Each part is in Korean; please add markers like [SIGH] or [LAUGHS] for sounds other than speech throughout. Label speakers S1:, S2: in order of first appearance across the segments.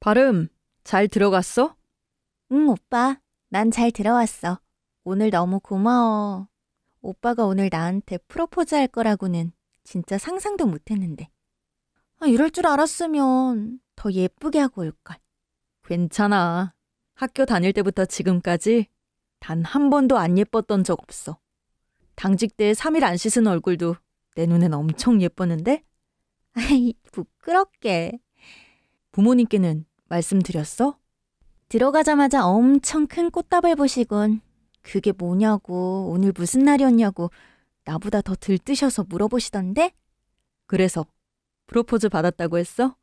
S1: 발음 잘 들어갔어?
S2: 응, 오빠. 난 잘 들어왔어. 오늘 너무 고마워. 오빠가 오늘 나한테 프로포즈 할 거라고는 진짜 상상도 못 했는데. 아, 이럴 줄 알았으면 더 예쁘게 하고 올걸. 괜찮아. 학교 다닐 때부터 지금까지 단 한 번도 안 예뻤던 적 없어. 당직 때 3일 안 씻은 얼굴도 내 눈엔 엄청 예뻤는데? 아이, 부끄럽게. 부모님께는 말씀드렸어? 들어가자마자 엄청 큰 꽃다발 보시군. 그게 뭐냐고, 오늘 무슨 날이었냐고, 나보다 더 들뜨셔서 물어보시던데? 그래서 프로포즈 받았다고 했어?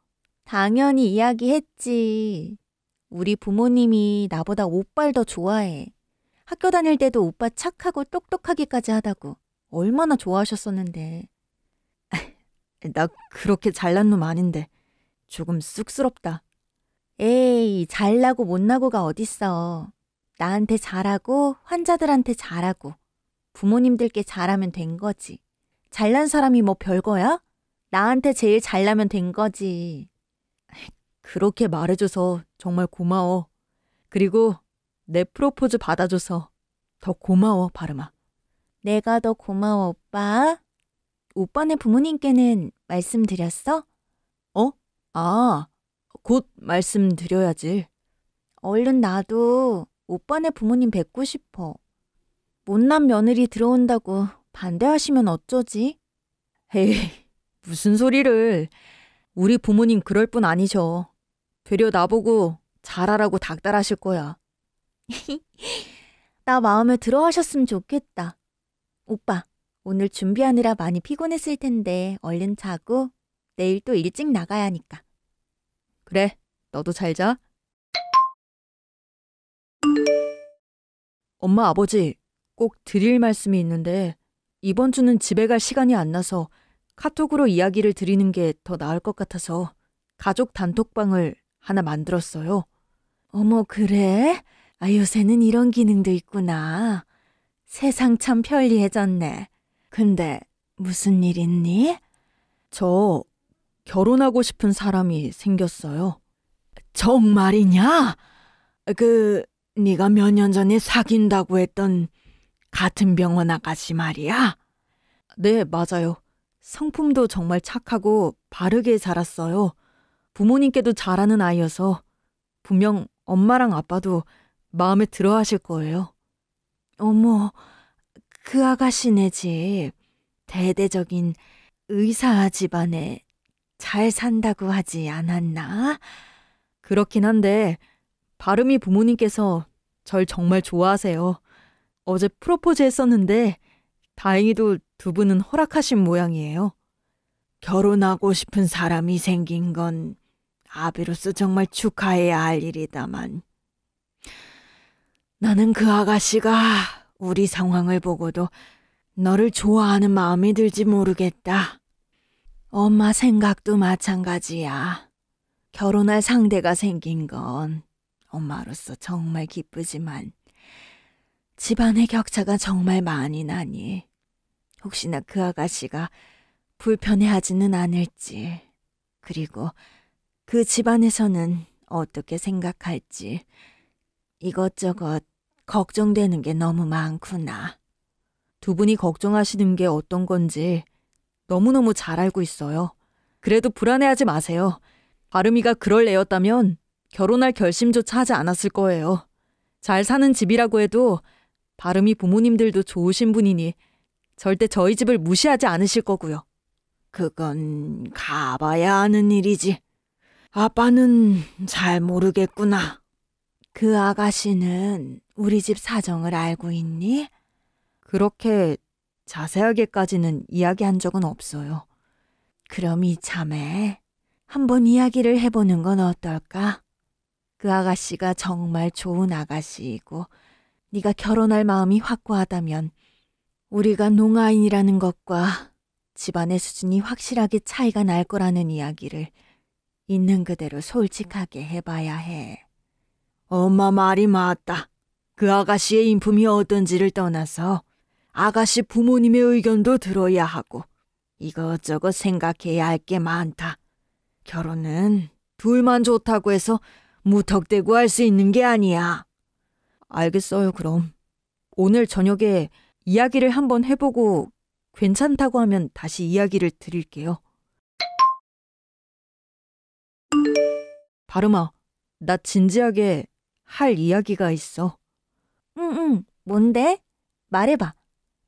S2: 당연히 이야기했지. 우리 부모님이 나보다 오빠를 더 좋아해. 학교 다닐 때도 오빠 착하고 똑똑하기까지 하다고. 얼마나 좋아하셨었는데. [LAUGHS] 나 그렇게 잘난 놈 아닌데 조금 쑥스럽다. 에이, 잘나고 못나고가 어딨어. 나한테 잘하고 환자들한테 잘하고 부모님들께 잘하면 된 거지. 잘난 사람이 뭐 별거야? 나한테 제일 잘나면 된 거지. 그렇게 말해줘서 정말 고마워. 그리고 내 프로포즈 받아줘서 더 고마워, 바르마. 내가 더 고마워, 오빠. 오빠네 부모님께는 말씀드렸어? 어? 아, 곧 말씀드려야지. 얼른 나도 오빠네 부모님 뵙고 싶어. 못난 며느리 들어온다고 반대하시면 어쩌지? 에이, 무슨 소리를. 우리 부모님 그럴 분 아니셔. 되려 나보고 잘하라고 닥달하실 거야. [LAUGHS] 나 마음에 들어 하셨으면 좋겠다. 오빠, 오늘 준비하느라 많이 피곤했을 텐데 얼른 자고 내일 또 일찍 나가야 하니까. 그래, 너도 잘 자. 엄마, 아버지, 꼭 드릴 말씀이 있는데 이번 주는 집에 갈 시간이 안 나서 카톡으로 이야기를 드리는 게 더 나을 것 같아서 가족 단톡방을 하나 만들었어요. 어머, 그래? 아, 요새는 이런 기능도 있구나. 세상 참 편리해졌네. 근데 무슨 일 있니? 저 결혼하고 싶은 사람이 생겼어요. 정말이냐? 그 네가 몇 년 전에 사귄다고 했던 같은 병원 아가씨 말이야? 네, 맞아요. 성품도 정말 착하고 바르게 자랐어요. 부모님께도 잘하는 아이여서 분명 엄마랑 아빠도 마음에 들어 하실 거예요. 어머, 그 아가씨네 집 대대적인 의사 집안에 잘 산다고 하지 않았나? 그렇긴 한데 바름이 부모님께서 절 정말 좋아하세요. 어제 프로포즈 했었는데 다행히도 두 분은 허락하신 모양이에요. 결혼하고 싶은 사람이 생긴 건 아비로서 정말 축하해야 할 일이다만 나는 그 아가씨가 우리 상황을 보고도 너를 좋아하는 마음이 들지 모르겠다. 엄마 생각도 마찬가지야. 결혼할 상대가 생긴 건 엄마로서 정말 기쁘지만 집안의 격차가 정말 많이 나니 혹시나 그 아가씨가 불편해하지는 않을지 그리고 그 집안에서는 어떻게 생각할지 이것저것 걱정되는 게 너무 많구나. 두 분이 걱정하시는 게 어떤 건지 너무너무 잘 알고 있어요. 그래도 불안해하지 마세요. 아름이가 그럴 애였다면 결혼할 결심조차 하지 않았을 거예요. 잘 사는 집이라고 해도 바름이 부모님들도 좋으신 분이니 절대 저희 집을 무시하지 않으실 거고요. 그건 가봐야 아는 일이지. 아빠는 잘 모르겠구나. 그 아가씨는 우리 집 사정을 알고 있니? 그렇게 자세하게까지는 이야기한 적은 없어요. 그럼 이참에 한번 이야기를 해보는 건 어떨까? 그 아가씨가 정말 좋은 아가씨이고 네가 결혼할 마음이 확고하다면 우리가 농아인이라는 것과 집안의 수준이 확실하게 차이가 날 거라는 이야기를 있는 그대로 솔직하게 해봐야 해. 엄마 말이 맞다. 그 아가씨의 인품이 어떤지를 떠나서 아가씨 부모님의 의견도 들어야 하고 이것저것 생각해야 할 게 많다. 결혼은 둘만 좋다고 해서 무턱대고 할 수 있는 게 아니야. 알겠어요, 그럼. 오늘 저녁에 이야기를 한번 해보고 괜찮다고 하면 다시 이야기를 드릴게요. 바름아, 나 진지하게 할 이야기가 있어. 응, 응, 뭔데? 말해봐.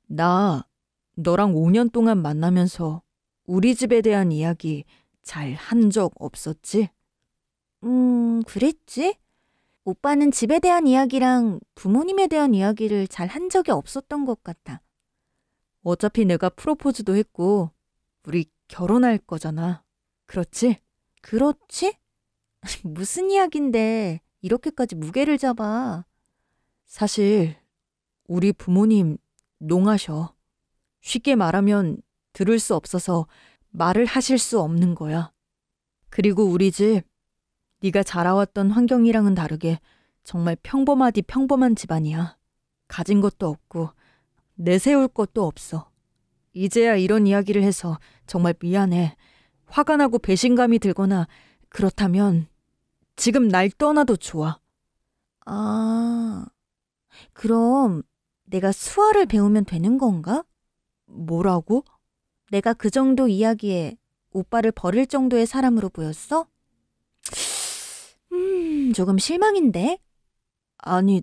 S2: 나 너랑 5년 동안 만나면서 우리 집에 대한 이야기 잘 한 적 없었지? 음, 그랬지? 오빠는 집에 대한 이야기랑 부모님에 대한 이야기를 잘 한 적이 없었던 것 같아. 어차피 내가 프로포즈도 했고, 우리 결혼할 거잖아. 그렇지? 그렇지? [LAUGHS] 무슨 이야긴데 이렇게까지 무게를 잡아. 사실 우리 부모님 농하셔. 쉽게 말하면 들을 수 없어서 말을 하실 수 없는 거야. 그리고 우리 집 네가 자라왔던 환경이랑은 다르게 정말 평범하디 평범한 집안이야. 가진 것도 없고 내세울 것도 없어. 이제야 이런 이야기를 해서 정말 미안해. 화가 나고 배신감이 들거나 그렇다면 지금 날 떠나도 좋아. 아, 그럼 내가 수화를 배우면 되는 건가? 뭐라고? 내가 그 정도 이야기에 오빠를 버릴 정도의 사람으로 보였어? 음, 조금 실망인데? 아니,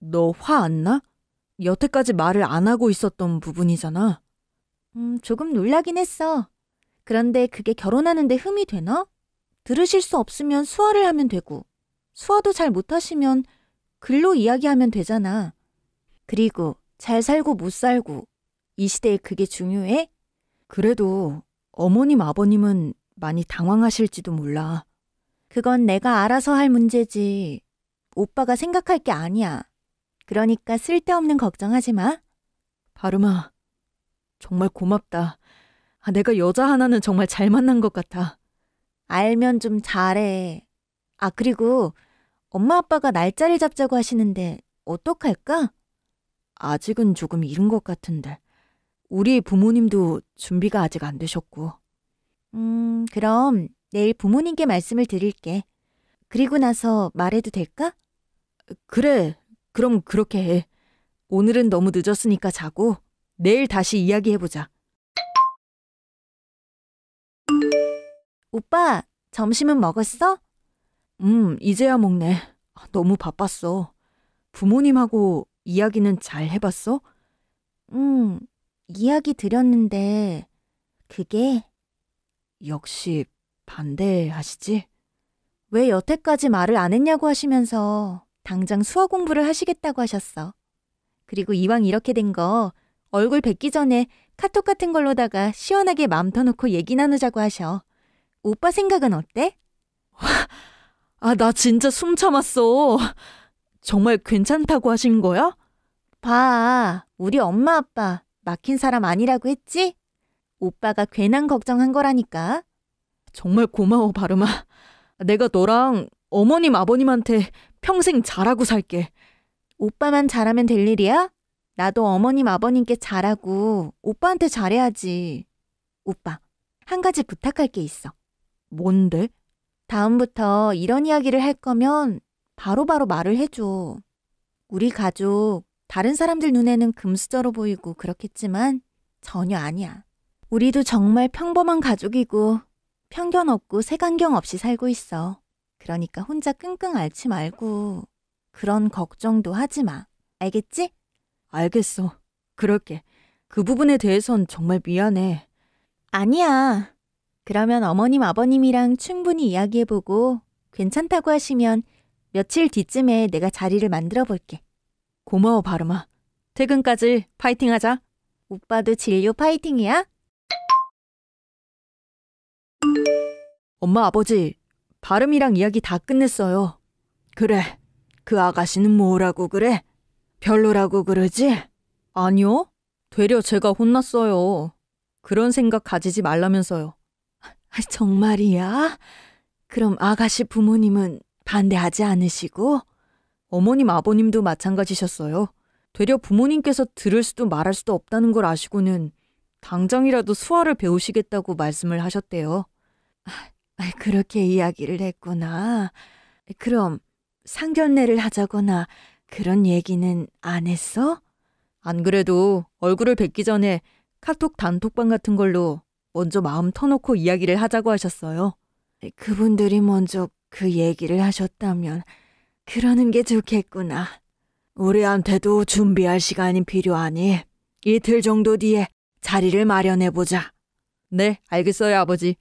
S2: 너 화 안 나? 여태까지 말을 안 하고 있었던 부분이잖아. 음, 조금 놀라긴 했어. 그런데 그게 결혼하는데 흠이 되나? 들으실 수 없으면 수화를 하면 되고, 수화도 잘 못하시면 글로 이야기하면 되잖아. 그리고 잘 살고 못 살고, 이 시대에 그게 중요해? 그래도 어머님, 아버님은 많이 당황하실지도 몰라. 그건 내가 알아서 할 문제지. 오빠가 생각할 게 아니야. 그러니까 쓸데없는 걱정하지 마. 바름아, 정말 고맙다. 아, 내가 여자 하나는 정말 잘 만난 것 같아. 알면 좀 잘해. 아, 그리고 엄마 아빠가 날짜를 잡자고 하시는데 어떡할까? 아직은 조금 이른 것 같은데. 우리 부모님도 준비가 아직 안 되셨고. 음, 그럼 내일 부모님께 말씀을 드릴게. 그리고 나서 말해도 될까? 그래. 그럼 그렇게 해. 오늘은 너무 늦었으니까 자고 내일 다시 이야기해보자. 오빠, 점심은 먹었어? 음, 이제야 먹네. 아, 너무 바빴어. 부모님하고 이야기는 잘 해봤어? 음, 이야기 드렸는데, 그게 역시 반대하시지? 왜 여태까지 말을 안 했냐고 하시면서 당장 수화 공부를 하시겠다고 하셨어. 그리고 이왕 이렇게 된 거 얼굴 뵙기 전에 카톡 같은 걸로다가 시원하게 맘 터놓고 얘기 나누자고 하셔. 오빠 생각은 어때? [LAUGHS] 아, 나 진짜 숨 참았어. 정말 괜찮다고 하신 거야? 봐, 우리 엄마 아빠 막힌 사람 아니라고 했지? 오빠가 괜한 걱정한 거라니까. 정말 고마워, 바르마. 내가 너랑 어머님, 아버님한테 평생 잘하고 살게. 오빠만 잘하면 될 일이야? 나도 어머님, 아버님께 잘하고 오빠한테 잘해야지. 오빠, 한 가지 부탁할 게 있어. 뭔데? 다음부터 이런 이야기를 할 거면 바로바로 바로 말을 해줘. 우리 가족, 다른 사람들 눈에는 금수저로 보이고 그렇겠지만 전혀 아니야. 우리도 정말 평범한 가족이고 편견 없고 색안경 없이 살고 있어. 그러니까 혼자 끙끙 앓지 말고 그런 걱정도 하지 마. 알겠지? 알겠어. 그럴게. 그 부분에 대해선 정말 미안해. 아니야. 그러면 어머님 아버님이랑 충분히 이야기해보고 괜찮다고 하시면 며칠 뒤쯤에 내가 자리를 만들어 볼게. 고마워 바르마. 퇴근까지 파이팅하자. 오빠도 진료 파이팅이야? 엄마 아버지 바름이랑 이야기 다 끝냈어요. 그래. 그 아가씨는 뭐라고 그래? 별로라고 그러지? 아니요. 되려 제가 혼났어요. 그런 생각 가지지 말라면서요. 아, 정말이야? 그럼 아가씨 부모님은 반대하지 않으시고? 어머님, 아버님도 마찬가지셨어요. 되려 부모님께서 들을 수도 말할 수도 없다는 걸 아시고는 당장이라도 수화를 배우시겠다고 말씀을 하셨대요. 아, 그렇게 이야기를 했구나. 그럼 상견례를 하자거나 그런 얘기는 안 했어? 안 그래도 얼굴을 뵙기 전에 카톡 단톡방 같은 걸로 먼저 마음 터놓고 이야기를 하자고 하셨어요. 네, 그분들이 먼저 그 얘기를 하셨다면 그러는 게 좋겠구나. 우리한테도 준비할 시간이 필요하니 이틀 정도 뒤에 자리를 마련해보자. 네, 알겠어요, 아버지.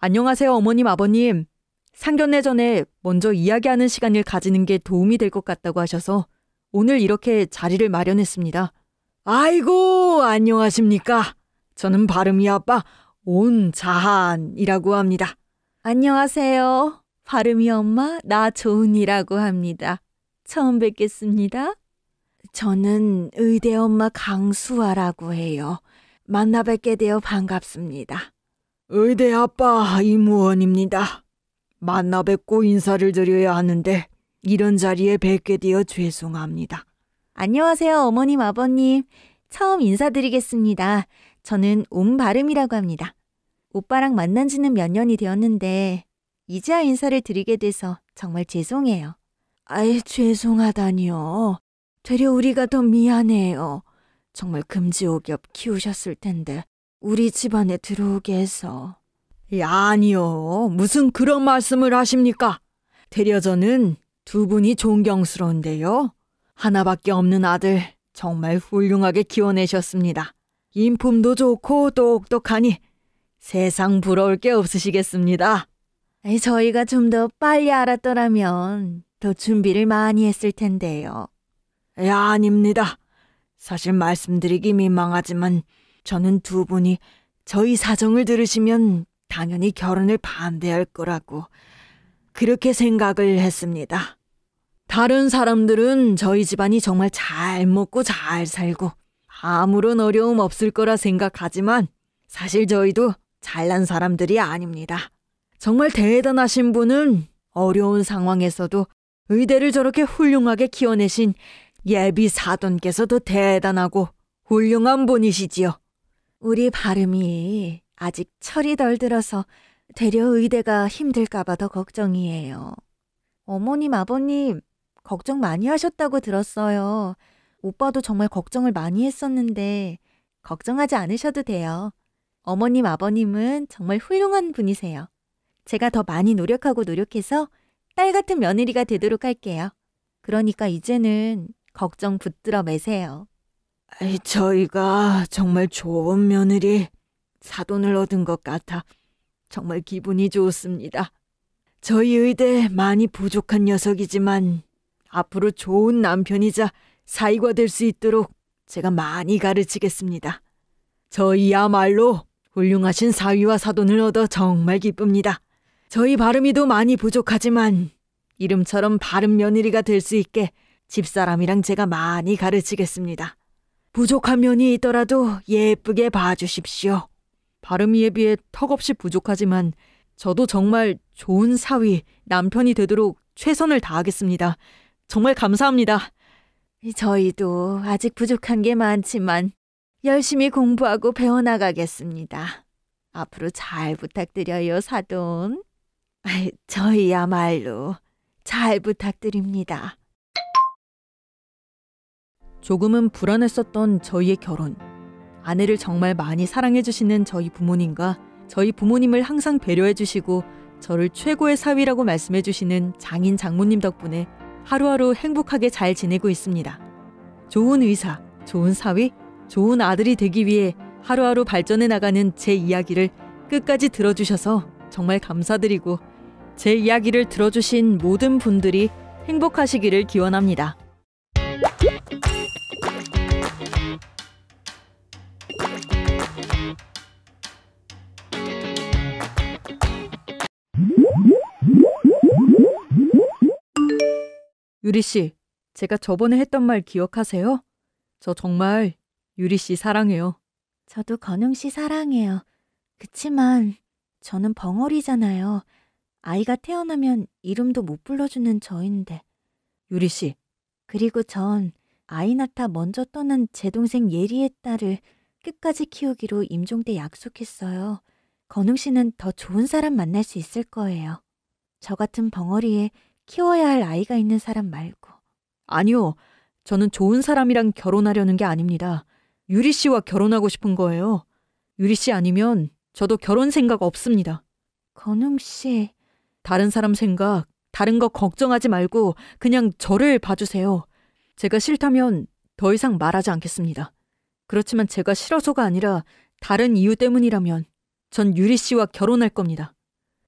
S2: 안녕하세요, 어머님, 아버님. 상견례 전에 먼저 이야기하는 시간을 가지는 게 도움이 될 것 같다고 하셔서 오늘 이렇게 자리를 마련했습니다. 아이고, 안녕하십니까. 저는 바름이 아빠 온자한이라고 합니다. 안녕하세요. 바름이 엄마 나좋은이라고 합니다. 처음 뵙겠습니다. 저는 의대 엄마 강수아라고 해요. 만나 뵙게 되어 반갑습니다. 의대 아빠 이무원입니다. 만나 뵙고 인사를 드려야 하는데 이런 자리에 뵙게 되어 죄송합니다. 안녕하세요, 어머님, 아버님. 처음 인사드리겠습니다. 저는 옴 바름이라고 합니다. 오빠랑 만난 지는 몇 년이 되었는데, 이제야 인사를 드리게 돼서 정말 죄송해요. 아이, 죄송하다니요. 되려 우리가 더 미안해요. 정말 금지옥엽 키우셨을 텐데, 우리 집안에 들어오게 해서. 야, 아니요. 무슨 그런 말씀을 하십니까? 대려 저는 두 분이 존경스러운데요. 하나밖에 없는 아들 정말 훌륭하게 키워내셨습니다. 인품도 좋고 똑똑하니 세상 부러울 게 없으시겠습니다. 저희가 좀 더 빨리 알았더라면 더 준비를 많이 했을 텐데요. 야, 예, 아닙니다. 사실 말씀드리기 민망하지만 저는 두 분이 저희 사정을 들으시면 당연히 결혼을 반대할 거라고 그렇게 생각을 했습니다. 다른 사람들은 저희 집안이 정말 잘 먹고 잘 살고 아무런 어려움 없을 거라 생각하지만 사실 저희도 잘난 사람들이 아닙니다. 정말 대단하신 분은 어려운 상황에서도 의대를 저렇게 훌륭하게 키워내신 예비 사돈께서도 대단하고 훌륭한 분이시지요. 우리 발음이 아직 철이 덜 들어서 되려 의대가 힘들까봐 더 걱정이에요. 어머님, 아버님, 걱정 많이 하셨다고 들었어요. 오빠도 정말 걱정을 많이 했었는데 걱정하지 않으셔도 돼요. 어머님, 아버님은 정말 훌륭한 분이세요. 제가 더 많이 노력하고 노력해서 딸 같은 며느리가 되도록 할게요. 그러니까 이제는 걱정 붙들어 매세요. 저희가 정말 좋은 며느리, 사돈을 얻은 것 같아 정말 기분이 좋습니다. 저희 의대 많이 부족한 녀석이지만 앞으로 좋은 남편이자 사위가될 수 있도록 제가 많이 가르치겠습니다. 저희야말로 훌륭하신 사위와 사돈을 얻어 정말 기쁩니다. 저희 발음이도 많이 부족하지만 이름처럼 바른 며느리가 될 수 있게 집사람이랑 제가 많이 가르치겠습니다. 부족한 면이 있더라도 예쁘게 봐주십시오. 발음이에 비해 턱없이 부족하지만 저도 정말 좋은 사위, 남편이 되도록 최선을 다하겠습니다. 정말 감사합니다. 저희도 아직 부족한 게 많지만 열심히 공부하고 배워나가겠습니다. 앞으로 잘 부탁드려요, 사돈. 저희야말로 잘 부탁드립니다. 조금은 불안했었던 저희의 결혼. 아내를 정말 많이 사랑해주시는 저희 부모님과 저희 부모님을 항상 배려해주시고 저를 최고의 사위라고 말씀해주시는 장인 장모님 덕분에 하루하루 행복하게 잘 지내고 있습니다. 좋은 의사, 좋은 사위, 좋은 아들이 되기 위해 하루하루 발전해 나가는 제 이야기를 끝까지 들어주셔서 정말 감사드리고 제 이야기를 들어주신 모든 분들이 행복하시기를 기원합니다. 유리 씨, 제가 저번에 했던 말 기억하세요? 저 정말 유리 씨 사랑해요. 저도 건웅 씨 사랑해요. 그치만 저는 벙어리잖아요. 아이가 태어나면 이름도 못 불러주는 저인데. 유리 씨. 그리고 전 아이 낳다 먼저 떠난 제 동생 예리의 딸을 끝까지 키우기로 임종 때 약속했어요. 건웅 씨는 더 좋은 사람 만날 수 있을 거예요. 저 같은 벙어리에 키워야 할 아이가 있는 사람 말고. 아니요. 저는 좋은 사람이랑 결혼하려는 게 아닙니다. 유리 씨와 결혼하고 싶은 거예요. 유리 씨 아니면 저도 결혼 생각 없습니다. 건웅 씨. 다른 사람 생각, 다른 거 걱정하지 말고 그냥 저를 봐주세요. 제가 싫다면 더 이상 말하지 않겠습니다. 그렇지만 제가 싫어서가 아니라 다른 이유 때문이라면 전 유리 씨와 결혼할 겁니다.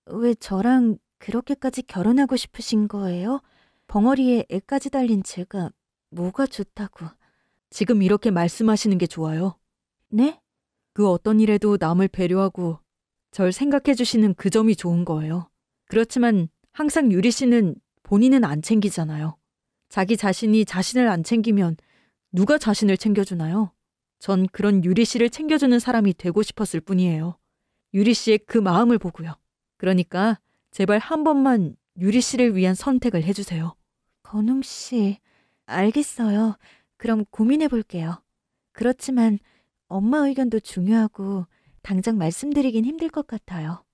S2: 왜 저랑 그렇게까지 결혼하고 싶으신 거예요? 벙어리에 애까지 달린 제가 뭐가 좋다고. 지금 이렇게 말씀하시는 게 좋아요. 네? 그 어떤 일에도 남을 배려하고 절 생각해 주시는 그 점이 좋은 거예요. 그렇지만 항상 유리 씨는 본인은 안 챙기잖아요. 자기 자신이 자신을 안 챙기면 누가 자신을 챙겨주나요? 전 그런 유리 씨를 챙겨주는 사람이 되고 싶었을 뿐이에요. 유리 씨의 그 마음을 보고요. 그러니까 제발 한 번만 유리 씨를 위한 선택을 해주세요. 건웅 씨, 알겠어요. 그럼 고민해 볼게요. 그렇지만 엄마 의견도 중요하고 당장 말씀드리긴 힘들 것 같아요.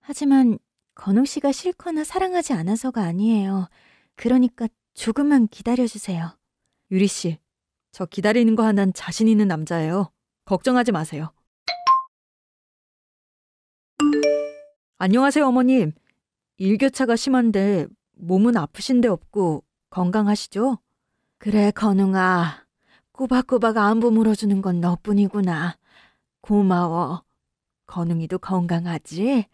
S2: 하지만 건웅 씨가 싫거나 사랑하지 않아서가 아니에요. 그러니까 조금만 기다려주세요. 유리 씨, 저 기다리는 거 하나는 자신 있는 남자예요. 걱정하지 마세요. 안녕하세요, 어머님. 일교차가 심한데 몸은 아프신 데 없고 건강하시죠? 그래, 건웅아. 꼬박꼬박 안부 물어주는 건 너뿐이구나. 고마워. 건웅이도 건강하지?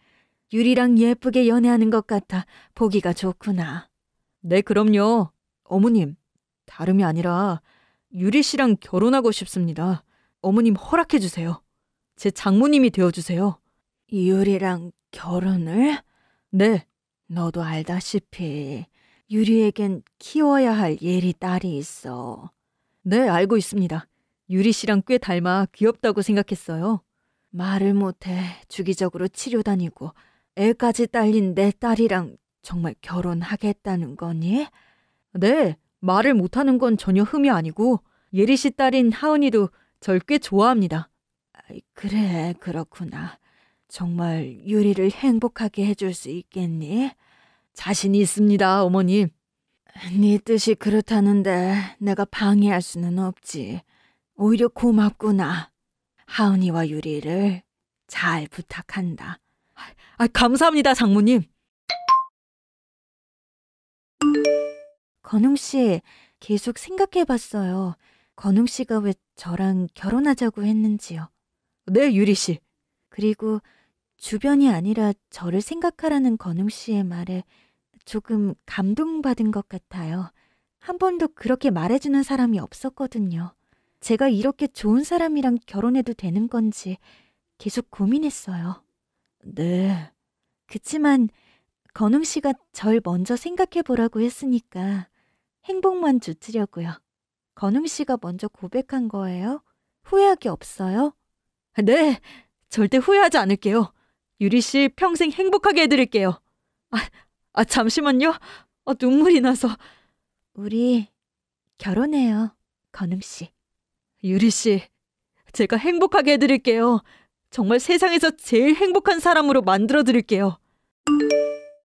S2: 유리랑 예쁘게 연애하는 것 같아 보기가 좋구나. 네, 그럼요. 어머님, 다름이 아니라 유리 씨랑 결혼하고 싶습니다. 어머님 허락해 주세요. 제 장모님이 되어 주세요. 유리랑 결혼을? 네. 너도 알다시피 유리에겐 키워야 할 예리 딸이 있어. 네, 알고 있습니다. 유리 씨랑 꽤 닮아 귀엽다고 생각했어요. 말을 못해 주기적으로 치료 다니고 애까지 딸린 내 딸이랑 정말 결혼하겠다는 거니? 네, 말을 못하는 건 전혀 흠이 아니고 예리 씨 딸인 하은이도 절 꽤 좋아합니다. 그래, 그렇구나. 정말 유리를 행복하게 해줄 수 있겠니? 자신이 있습니다, 어머님. 네 뜻이 그렇다는데 내가 방해할 수는 없지. 오히려 고맙구나. 하은이와 유리를 잘 부탁한다. 아, 감사합니다, 장모님. 건웅 씨, 계속 생각해 봤어요. 건웅 씨가 왜 저랑 결혼하자고 했는지요. 네, 유리 씨. 그리고 주변이 아니라 저를 생각하라는 건웅 씨의 말에 조금 감동받은 것 같아요. 한 번도 그렇게 말해주는 사람이 없었거든요. 제가 이렇게 좋은 사람이랑 결혼해도 되는 건지 계속 고민했어요. 네. 그치만 건웅 씨가 절 먼저 생각해 보라고 했으니까 행복만 주치려고요. 건웅 씨가 먼저 고백한 거예요? 후회하기 없어요? 네, 절대 후회하지 않을게요. 유리 씨 평생 행복하게 해드릴게요. 아, 아 잠시만요. 아, 눈물이 나서. 우리 결혼해요, 건음 씨. 유리 씨, 제가 행복하게 해드릴게요. 정말 세상에서 제일 행복한 사람으로 만들어드릴게요.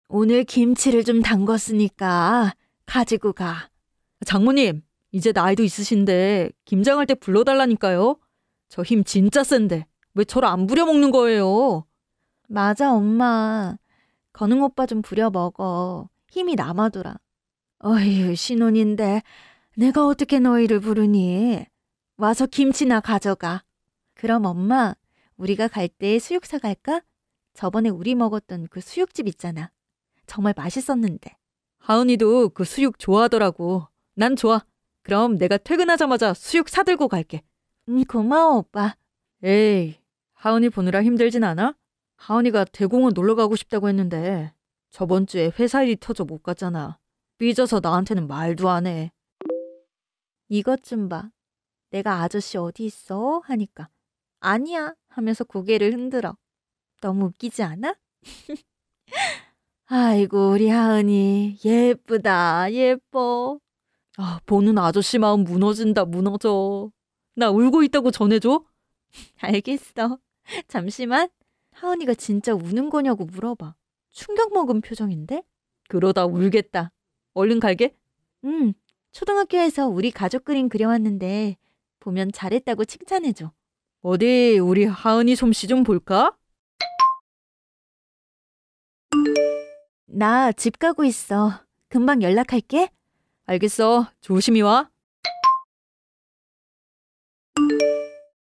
S2: 오늘 김치를 좀 담궜으니까 가지고 가. 장모님, 이제 나이도 있으신데 김장할 때 불러달라니까요. 저 힘 진짜 센데 왜 저를 안 부려먹는 거예요? 맞아, 엄마. 건웅 오빠 좀 부려 먹어. 힘이 남아돌라 어휴, 신혼인데 내가 어떻게 너희를 부르니? 와서 김치나 가져가. 그럼 엄마, 우리가 갈 때 수육사 갈까? 저번에 우리 먹었던 그 수육집 있잖아. 정말 맛있었는데. 하은이도 그 수육 좋아하더라고. 난 좋아. 그럼 내가 퇴근하자마자 수육 사들고 갈게. 음, 고마워, 오빠. 에이, 하은이 보느라 힘들진 않아? 하은이가 대공원 놀러 가고 싶다고 했는데 저번 주에 회사 일이 터져 못 갔잖아. 삐져서 나한테는 말도 안 해. 이것 좀 봐. 내가 아저씨 어디 있어? 하니까 아니야 하면서 고개를 흔들어. 너무 웃기지 않아? [LAUGHS] 아이고 우리 하은이 예쁘다 예뻐. 아 보는 아저씨 마음 무너진다 무너져. 나 울고 있다고 전해줘. [LAUGHS] 알겠어. 잠시만. 하은이가 진짜 우는 거냐고 물어봐. 충격 먹은 표정인데? 그러다 울겠다. 얼른 갈게? 응. 초등학교에서 우리 가족 그림 그려왔는데 보면 잘했다고 칭찬해줘. 어디 우리 하은이 솜씨 좀 볼까? 나 집 가고 있어. 금방 연락할게. 알겠어. 조심히 와.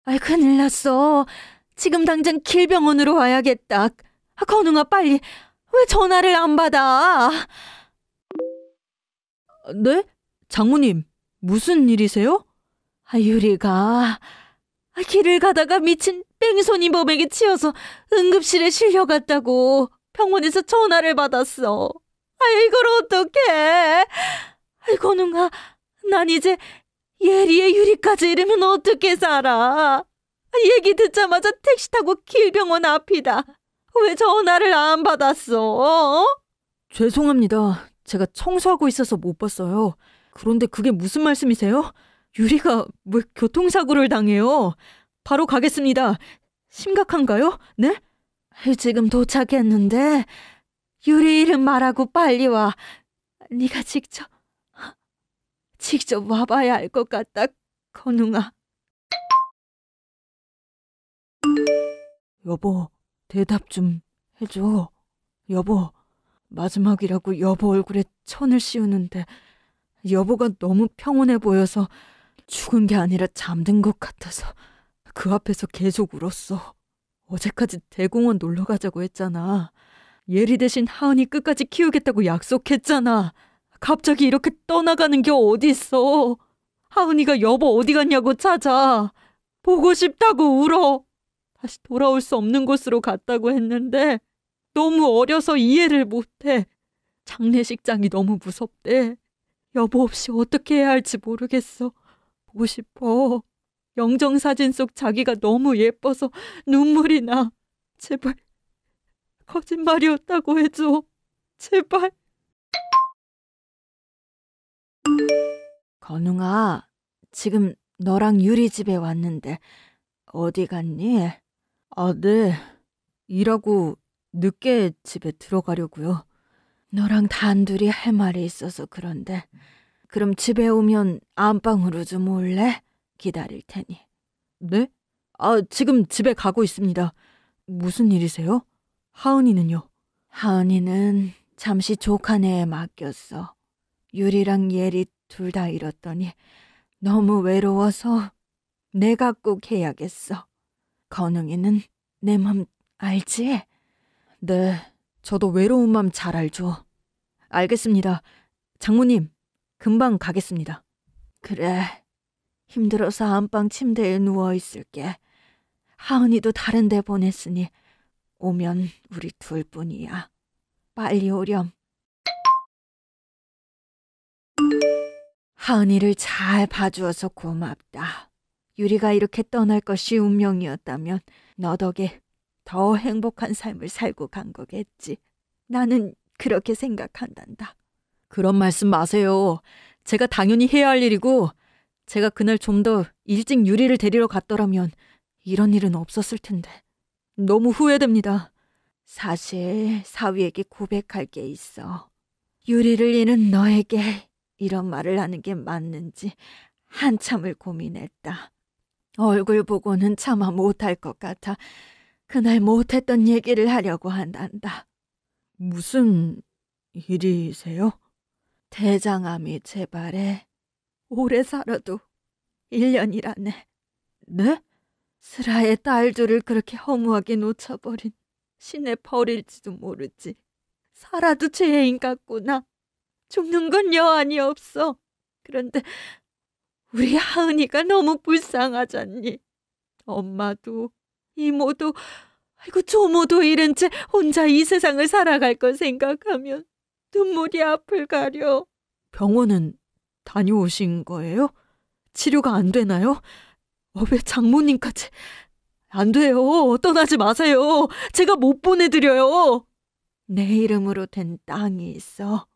S2: 아이, 큰일 났어. 지금 당장 길병원으로 와야겠다. 아, 건웅아, 빨리. 왜 전화를 안 받아? 네? 장모님, 무슨 일이세요? 아, 유리가 아, 길을 가다가 미친 뺑소니 범에게 치여서 응급실에 실려갔다고 병원에서 전화를 받았어. 아, 이걸 어떡해. 아 건웅아, 난 이제 예리의 유리까지 잃으면 어떻게 살아. 얘기 듣자마자 택시 타고 길병원 앞이다. 왜 전화를 안 받았어? 어? 죄송합니다. 제가 청소하고 있어서 못 봤어요. 그런데 그게 무슨 말씀이세요? 유리가 왜 교통사고를 당해요? 바로 가겠습니다. 심각한가요? 네? 지금 도착했는데 유리 이름 말하고 빨리 와. 네가 직접 직접 와봐야 알 것 같다. 건웅아. 여보, 대답 좀 해줘. 여보, 마지막이라고 여보 얼굴에 천을 씌우는데 여보가 너무 평온해 보여서 죽은 게 아니라 잠든 것 같아서 그 앞에서 계속 울었어. 어제까지 대공원 놀러 가자고 했잖아. 예리 대신 하은이 끝까지 키우겠다고 약속했잖아. 갑자기 이렇게 떠나가는 게 어디 있어? 하은이가 여보 어디 갔냐고 찾아. 보고 싶다고 울어. 다시 돌아올 수 없는 곳으로 갔다고 했는데 너무 어려서 이해를 못해. 장례식장이 너무 무섭대. 여보 없이 어떻게 해야 할지 모르겠어. 보고 싶어. 영정 사진 속 자기가 너무 예뻐서 눈물이 나. 제발 거짓말이었다고 해줘. 제발. 건웅아, 지금 너랑 유리 집에 왔는데 어디 갔니? 아, 네. 일하고 늦게 집에 들어가려고요. 너랑 단둘이 할 말이 있어서 그런데 그럼 집에 오면 안방으로 좀 올래? 기다릴 테니. 네? 아, 지금 집에 가고 있습니다. 무슨 일이세요? 하은이는요? 하은이는 잠시 조카네에 맡겼어. 유리랑 예리 둘 다 잃었더니 너무 외로워서 내가 꼭 해야겠어. 건웅이는 내 맘 알지? 네, 저도 외로운 맘 잘 알죠. 알겠습니다. 장모님, 금방 가겠습니다. 그래. 힘들어서 안방 침대에 누워 있을게. 하은이도 다른 데 보냈으니 오면 우리 둘 뿐이야. 빨리 오렴. 하은이를 잘 봐주어서 고맙다. 유리가 이렇게 떠날 것이 운명이었다면 너 덕에 더 행복한 삶을 살고 간 거겠지. 나는 그렇게 생각한단다. 그런 말씀 마세요. 제가 당연히 해야 할 일이고 제가 그날 좀 더 일찍 유리를 데리러 갔더라면 이런 일은 없었을 텐데. 너무 후회됩니다. 사실 사위에게 고백할 게 있어. 유리를 잃은 너에게 이런 말을 하는 게 맞는지 한참을 고민했다. 얼굴 보고는 차마 못할 것 같아 그날 못했던 얘기를 하려고 한단다. 무슨 일이세요? 대장암이 재발해 오래 살아도 1년이라네. 네? 슬아의 딸들을 그렇게 허무하게 놓쳐버린 신의 벌일지도 모르지. 살아도 죄인 같구나. 죽는 건 여한이 없어. 그런데 우리 하은이가 너무 불쌍하잖니. 엄마도 이모도 아이고 조모도 잃은 채 혼자 이 세상을 살아갈 걸 생각하면 눈물이 앞을 가려. 병원은 다녀오신 거예요? 치료가 안 되나요? 어, 왜 장모님까지? 안 돼요. 떠나지 마세요. 제가 못 보내드려요. 내 이름으로 된 땅이 있어.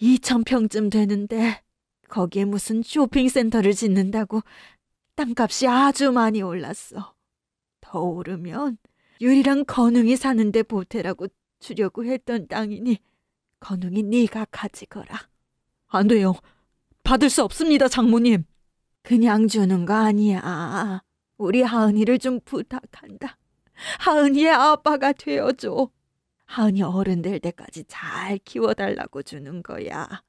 S2: 2천평쯤 되는데 거기에 무슨 쇼핑센터를 짓는다고 땅값이 아주 많이 올랐어. 더 오르면 유리랑 건웅이 사는데 보태라고 주려고 했던 땅이니 건웅이 네가 가지거라. 안 돼요. 받을 수 없습니다, 장모님. 그냥 주는 거 아니야. 우리 하은이를 좀 부탁한다. 하은이의 아빠가 되어줘. 하은이 어른 될 때까지 잘 키워달라고 주는 거야.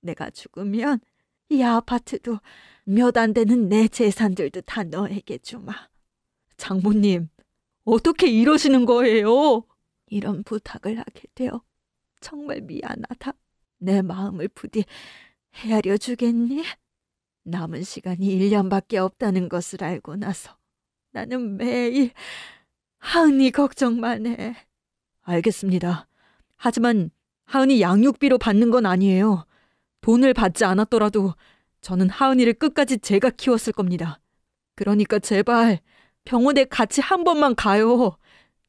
S2: 내가 죽으면 이 아파트도 몇 안 되는 내 재산들도 다 너에게 주마. 장모님, 어떻게 이러시는 거예요? 이런 부탁을 하게 되어 정말 미안하다. 내 마음을 부디 헤아려 주겠니? 남은 시간이 1년밖에 없다는 것을 알고 나서 나는 매일 하은이 걱정만 해. 알겠습니다. 하지만 하은이 양육비로 받는 건 아니에요. 돈을 받지 않았더라도 저는 하은이를 끝까지 제가 키웠을 겁니다. 그러니까 제발 병원에 같이 한 번만 가요.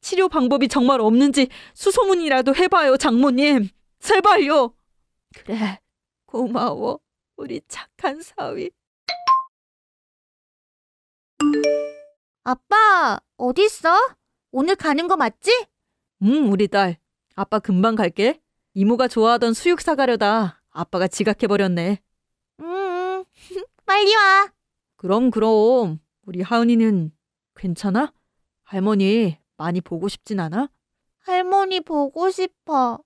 S2: 치료 방법이 정말 없는지 수소문이라도 해봐요, 장모님. 제발요. 그래, 고마워. 우리 착한 사위. 아빠, 어디 있어? 오늘 가는 거 맞지? 응, 음, 우리 딸. 아빠 금방 갈게. 이모가 좋아하던 수육 사가려다. 아빠가 지각해버렸네. 응, 음, 음. [LAUGHS] 빨리 와. 그럼, 그럼. 우리 하은이는 괜찮아? 할머니 많이 보고 싶진 않아? 할머니 보고 싶어.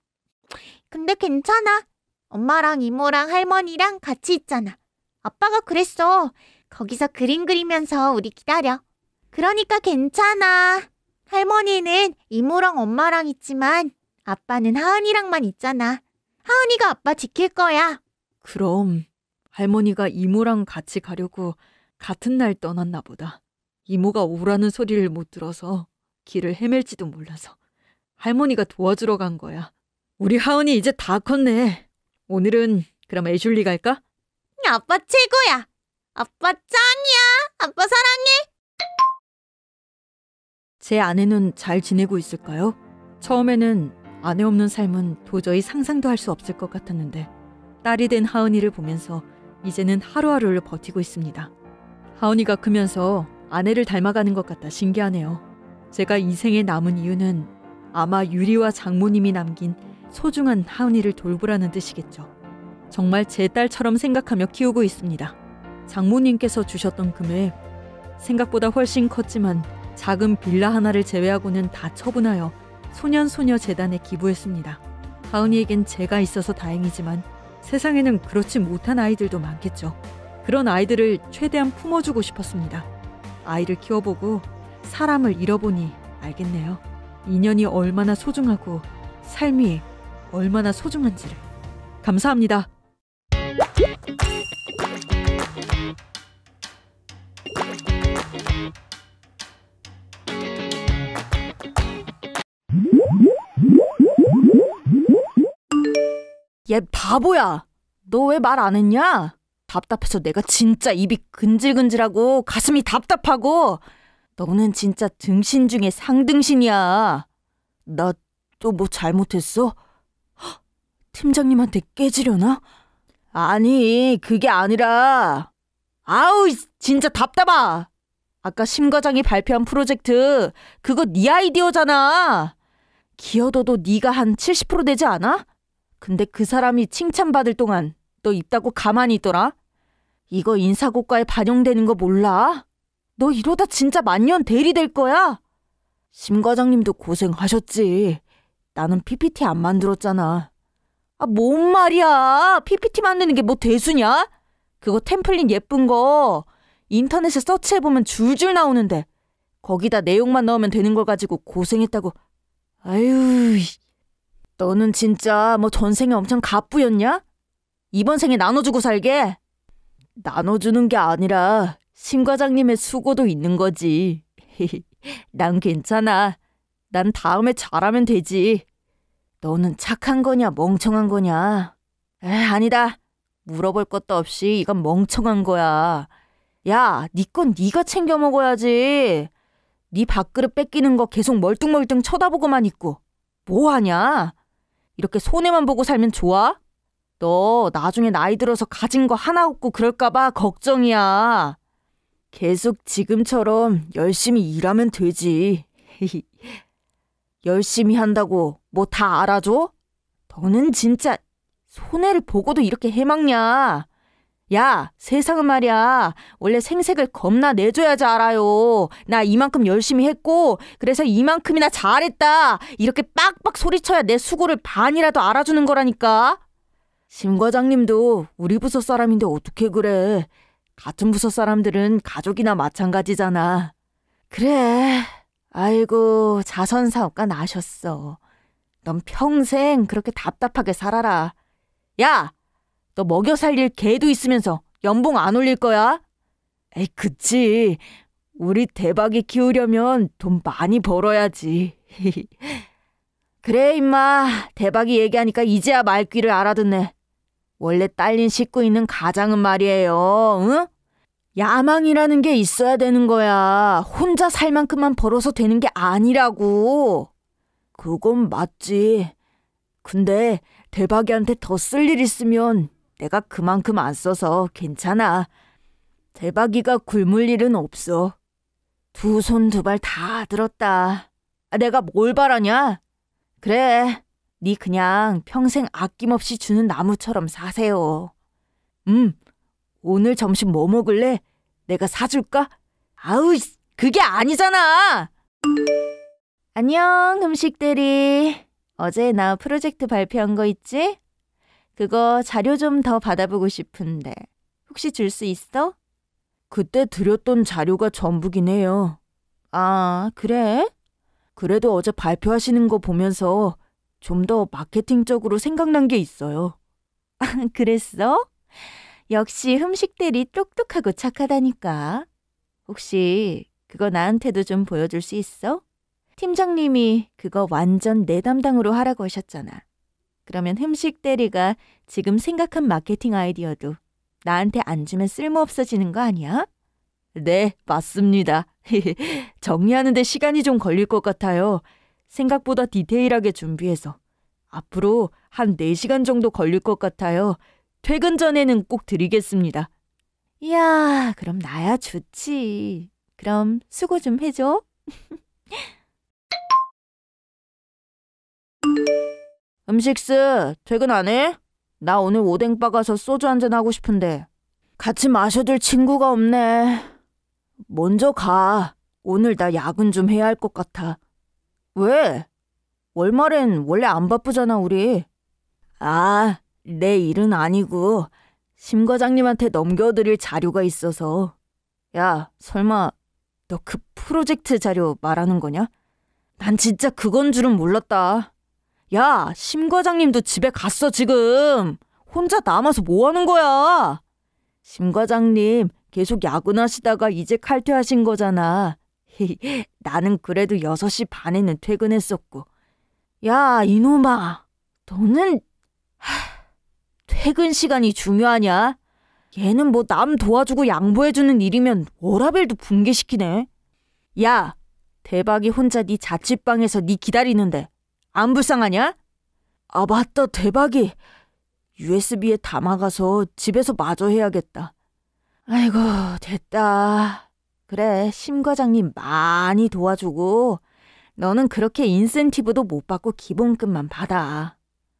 S2: 근데 괜찮아. 엄마랑 이모랑 할머니랑 같이 있잖아. 아빠가 그랬어. 거기서 그림 그리면서 우리 기다려. 그러니까 괜찮아. 할머니는 이모랑 엄마랑 있지만 아빠는 하은이랑만 있잖아. 하은이가 아빠 지킬 거야. 그럼 할머니가 이모랑 같이 가려고 같은 날 떠났나 보다. 이모가 오라는 소리를 못 들어서 길을 헤맬지도 몰라서 할머니가 도와주러 간 거야. 우리 하은이 이제 다 컸네. 오늘은 그럼 애슐리 갈까? 아빠 최고야. 아빠 짱이야. 아빠 사랑해. 제 아내는 잘 지내고 있을까요? 처음에는 아내 없는 삶은 도저히 상상도 할 수 없을 것 같았는데 딸이 된 하은이를 보면서 이제는 하루하루를 버티고 있습니다. 하은이가 크면서 아내를 닮아가는 것 같다 신기하네요. 제가 인생에 남은 이유는 아마 유리와 장모님이 남긴 소중한 하은이를 돌보라는 뜻이겠죠. 정말 제 딸처럼 생각하며 키우고 있습니다. 장모님께서 주셨던 금액 생각보다 훨씬 컸지만 작은 빌라 하나를 제외하고는 다 처분하여 소년소녀 재단에 기부했습니다. 가은이에겐 제가 있어서 다행이지만 세상에는 그렇지 못한 아이들도 많겠죠. 그런 아이들을 최대한 품어주고 싶었습니다. 아이를 키워보고 사람을 잃어보니 알겠네요. 인연이 얼마나 소중하고 삶이 얼마나 소중한지를. 감사합니다. 얘 바보야! 너 왜 말 안 했냐? 답답해서 내가 진짜 입이 근질근질하고 가슴이 답답하고 너는 진짜 등신 중에 상등신이야. 나 또 뭐 잘못했어? 헉, 팀장님한테 깨지려나? 아니 그게 아니라 아우 진짜 답답아. 아까 심 과장이 발표한 프로젝트 그거 네 아이디어잖아. 기어도도 네가 한 70% 되지 않아? 근데 그 사람이 칭찬받을 동안 너있다고 가만히 있더라? 이거 인사고과에 반영되는 거 몰라? 너 이러다 진짜 만년 대리 될 거야? 심 과장님도 고생하셨지. 나는 PPT 안 만들었잖아. 아, 뭔 말이야. PPT 만드는 게 뭐 대수냐? 그거 템플릿 예쁜 거 인터넷에 서치해보면 줄줄 나오는데 거기다 내용만 넣으면 되는 걸 가지고 고생했다고. 아유, 너는 진짜 뭐 전생에 엄청 가부였냐 이번 생에 나눠주고 살게. 나눠주는 게 아니라 심 과장님의 수고도 있는 거지. [LAUGHS] 난 괜찮아. 난 다음에 잘하면 되지. 너는 착한 거냐 멍청한 거냐? 에 아니다. 물어볼 것도 없이 이건 멍청한 거야. 야, 니건 네 네가 챙겨 먹어야지. 네 밥그릇 뺏기는 거 계속 멀뚱멀뚱 쳐다보고만 있고 뭐 하냐? 이렇게 손해만 보고 살면 좋아? 너 나중에 나이 들어서 가진 거 하나 없고 그럴까봐 걱정이야. 계속 지금처럼 열심히 일하면 되지. [LAUGHS] 열심히 한다고 뭐 다 알아줘? 너는 진짜 손해를 보고도 이렇게 해먹냐? 야, 세상은 말이야. 원래 생색을 겁나 내줘야지 알아요. 나 이만큼 열심히 했고, 그래서 이만큼이나 잘했다. 이렇게 빡빡 소리쳐야 내 수고를 반이라도 알아주는 거라니까. 심 과장님도 우리 부서 사람인데 어떻게 그래. 같은 부서 사람들은 가족이나 마찬가지잖아. 그래. 아이고, 자선사업가 나셨어. 넌 평생 그렇게 답답하게 살아라. 야! 너 먹여 살릴 개도 있으면서 연봉 안 올릴 거야? 에이, 그치. 우리 대박이 키우려면 돈 많이 벌어야지. [LAUGHS] 그래, 임마. 대박이 얘기하니까 이제야 말귀를 알아듣네. 원래 딸린 식구 있는 가장은 말이에요, 응? 야망이라는 게 있어야 되는 거야. 혼자 살 만큼만 벌어서 되는 게 아니라고. 그건 맞지. 근데 대박이한테 더 쓸 일 있으면 내가 그만큼 안 써서 괜찮아. 대박이가 굶을 일은 없어. 두 손 두 발 다 들었다. 아, 내가 뭘 바라냐? 그래, 네 그냥 평생 아낌없이 주는 나무처럼 사세요. 음, 오늘 점심 뭐 먹을래? 내가 사줄까? 아우, 그게 아니잖아! 안녕, 음식들이. 어제 나 프로젝트 발표한 거 있지? 그거 자료 좀 더 받아보고 싶은데 혹시 줄 수 있어? 그때 드렸던 자료가 전부긴 해요. 아, 그래? 그래도 어제 발표하시는 거 보면서 좀 더 마케팅적으로 생각난 게 있어요. 아, 그랬어? 역시 흠식들이 똑똑하고 착하다니까. 혹시 그거 나한테도 좀 보여줄 수 있어? 팀장님이 그거 완전 내 담당으로 하라고 하셨잖아. 그러면 흠식 대리가 지금 생각한 마케팅 아이디어도 나한테 안 주면 쓸모없어지는 거 아니야? 네, 맞습니다. [LAUGHS] 정리하는데 시간이 좀 걸릴 것 같아요. 생각보다 디테일하게 준비해서. 앞으로 한 4시간 정도 걸릴 것 같아요. 퇴근 전에는 꼭 드리겠습니다. 이야, 그럼 나야 좋지. 그럼 수고 좀 해줘. [LAUGHS] 음식스 퇴근 안 해? 나 오늘 오뎅바 가서 소주 한 잔 하고 싶은데 같이 마셔줄 친구가 없네. 먼저 가. 오늘 나 야근 좀 해야 할 것 같아. 왜? 월말엔 원래 안 바쁘잖아 우리. 아, 내 일은 아니고 심 과장님한테 넘겨드릴 자료가 있어서. 야, 설마 너 그 프로젝트 자료 말하는 거냐? 난 진짜 그건 줄은 몰랐다. 야, 심 과장님도 집에 갔어, 지금. 혼자 남아서 뭐 하는 거야? 심 과장님, 계속 야근하시다가 이제 칼퇴하신 거잖아. [LAUGHS] 나는 그래도 6시 반에는 퇴근했었고. 야, 이놈아. 너는, 하, 퇴근 시간이 중요하냐? 얘는 뭐 남 도와주고 양보해주는 일이면 워라벨도 붕괴시키네. 야, 대박이 혼자 네 자취방에서 네 기다리는데 안 불쌍하냐? 아, 맞다, 대박이. USB에 담아가서 집에서 마저 해야겠다. 아이고, 됐다. 그래, 심 과장님 많이 도와주고, 너는 그렇게 인센티브도 못 받고 기본급만 받아.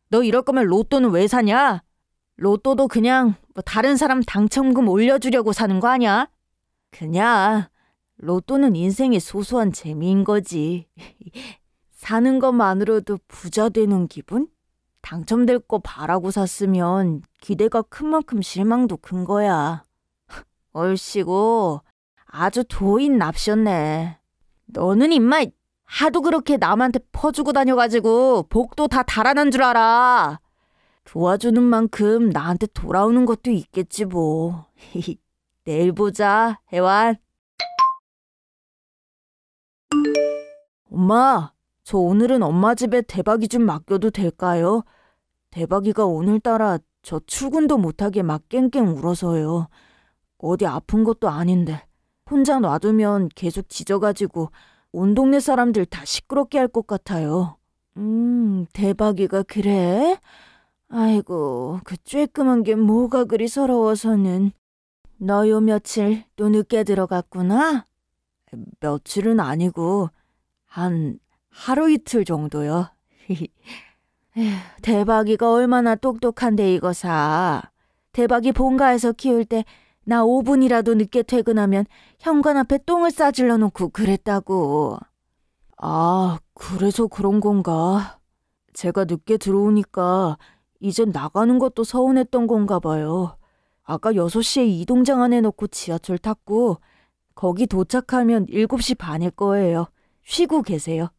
S2: 너 이럴 거면 로또는 왜 사냐? 로또도 그냥 뭐 다른 사람 당첨금 올려주려고 사는 거 아냐? 그냥 로또는 인생의 소소한 재미인 거지. [LAUGHS] 사는 것만으로도 부자 되는 기분? 당첨될 거 바라고 샀으면 기대가 큰 만큼 실망도 큰 거야. [LAUGHS] 얼씨고 아주 도인 납셨네. 너는 임마 하도 그렇게 남한테 퍼주고 다녀가지고 복도 다 달아난 줄 알아. 도와주는 만큼 나한테 돌아오는 것도 있겠지 뭐. [LAUGHS] 내일 보자, 혜완. 엄마, 저 오늘은 엄마 집에 대박이 좀 맡겨도 될까요? 대박이가 오늘따라 저 출근도 못하게 막 깽깽 울어서요. 어디 아픈 것도 아닌데. 혼자 놔두면 계속 지져가지고온 동네 사람들 다 시끄럽게 할 것 같아요. 음, 대박이가 그래? 아이고, 그 쬐끄만 게 뭐가 그리 서러워서는. 너 요 며칠 또 늦게 들어갔구나? 며칠은 아니고 한 하루 이틀 정도요. [LAUGHS] 대박이가 얼마나 똑똑한데 이거사. 대박이 본가에서 키울 때 나 5분이라도 늦게 퇴근하면 현관 앞에 똥을 싸질러 놓고 그랬다고. 아, 그래서 그런 건가? 제가 늦게 들어오니까 이젠 나가는 것도 서운했던 건가 봐요. 아까 6시에 이동장 안에 놓고 지하철 탔고 거기 도착하면 7시 반일 거예요. 쉬고 계세요.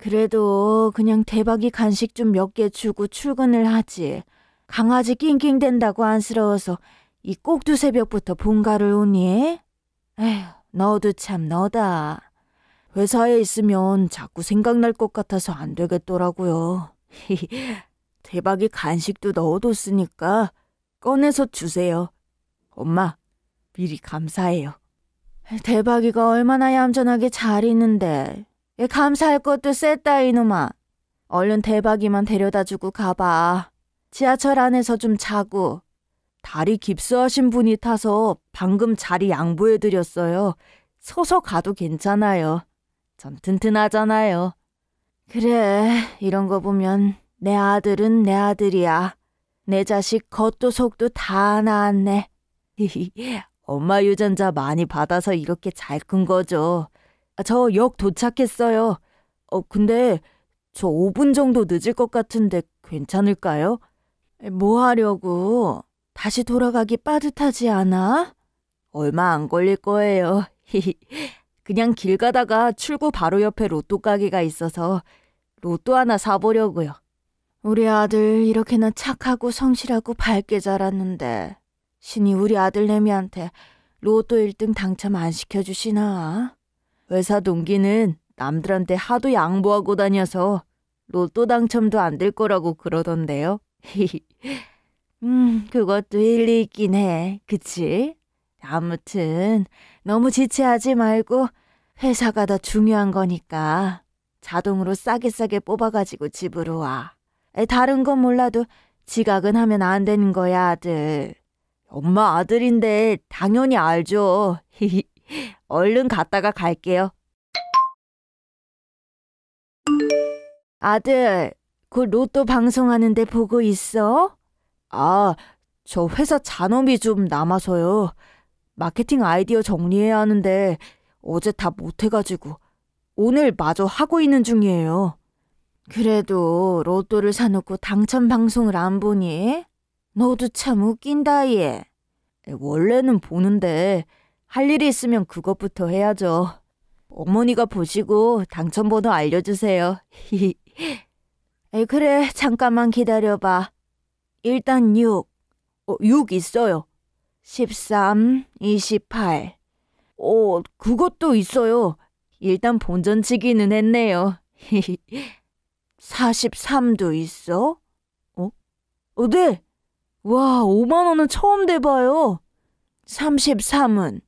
S2: 그래도 그냥 대박이 간식 좀 몇 개 주고 출근을 하지. 강아지 낑낑댄다고 안쓰러워서 이 꼭두 새벽부터 본가를 오니? 에휴, 너도 참 너다. 회사에 있으면 자꾸 생각날 것 같아서 안 되겠더라고요. [LAUGHS] 대박이 간식도 넣어뒀으니까 꺼내서 주세요. 엄마, 미리 감사해요. 대박이가 얼마나 얌전하게 잘 있는데 얘 예, 감사할 것도 셌다 이놈아. 얼른 대박이만 데려다주고 가봐. 지하철 안에서 좀 자고. 다리 깁스하신 분이 타서 방금 자리 양보해드렸어요. 서서 가도 괜찮아요. 전 튼튼하잖아요. 그래, 이런 거 보면 내 아들은 내 아들이야. 내 자식 겉도 속도 다 나았네. [LAUGHS] 엄마 유전자 많이 받아서 이렇게 잘 큰 거죠. 아, 저역 도착했어요. 어, 근데 저 5분 정도 늦을 것 같은데 괜찮을까요? 뭐 하려고? 다시 돌아가기 빠듯하지 않아? 얼마 안 걸릴 거예요. [LAUGHS] 그냥 길 가다가 출구 바로 옆에 로또 가게가 있어서 로또 하나 사보려고요. 우리 아들 이렇게나 착하고 성실하고 밝게 자랐는데 신이 우리 아들 내미한테 로또 1등 당첨 안 시켜주시나? 회사 동기는 남들한테 하도 양보하고 다녀서 로또 당첨도 안 될 거라고 그러던데요. [LAUGHS] 음, 그것도 일리 있긴 해. 그치? 아무튼 너무 지체하지 말고 회사가 더 중요한 거니까 자동으로 싸게 싸게 뽑아가지고 집으로 와. 다른 건 몰라도 지각은 하면 안 되는 거야, 아들. 엄마 아들인데 당연히 알죠. 히히. [LAUGHS] 얼른 갔다가 갈게요. 아들, 그 로또 방송하는데 보고 있어? 아, 저 회사 잔업이 좀 남아서요. 마케팅 아이디어 정리해야 하는데 어제 다 못해가지고 오늘 마저 하고 있는 중이에요. 그래도 로또를 사놓고 당첨 방송을 안 보니? 너도 참 웃긴다, 얘. 원래는 보는데 할 일이 있으면 그것부터 해야죠. 어머니가 보시고 당첨번호 알려주세요. [LAUGHS] 에이, 그래, 잠깐만 기다려봐. 일단 6. 어, 6 있어요. 13, 28. 어, 그것도 있어요. 일단 본전 치기는 했네요. 43도 [LAUGHS] 있어? 어? 어, 네. 와, 5만원은 처음 돼봐요. 33은?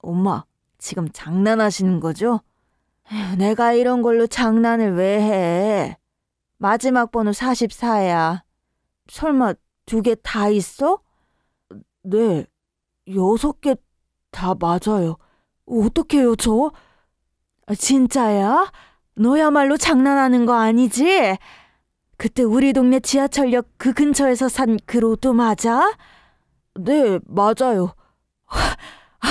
S2: 엄마, 지금 장난하시는 거죠? 에휴, 내가 이런 걸로 장난을 왜 해? 마지막 번호 44야. 설마 두 개 다 있어? 네, 여섯 개 다 맞아요. 어떡해요, 저? 아, 진짜야? 너야말로 장난하는 거 아니지? 그때 우리 동네 지하철역 그 근처에서 산 그 로또 맞아? 네, 맞아요. 아,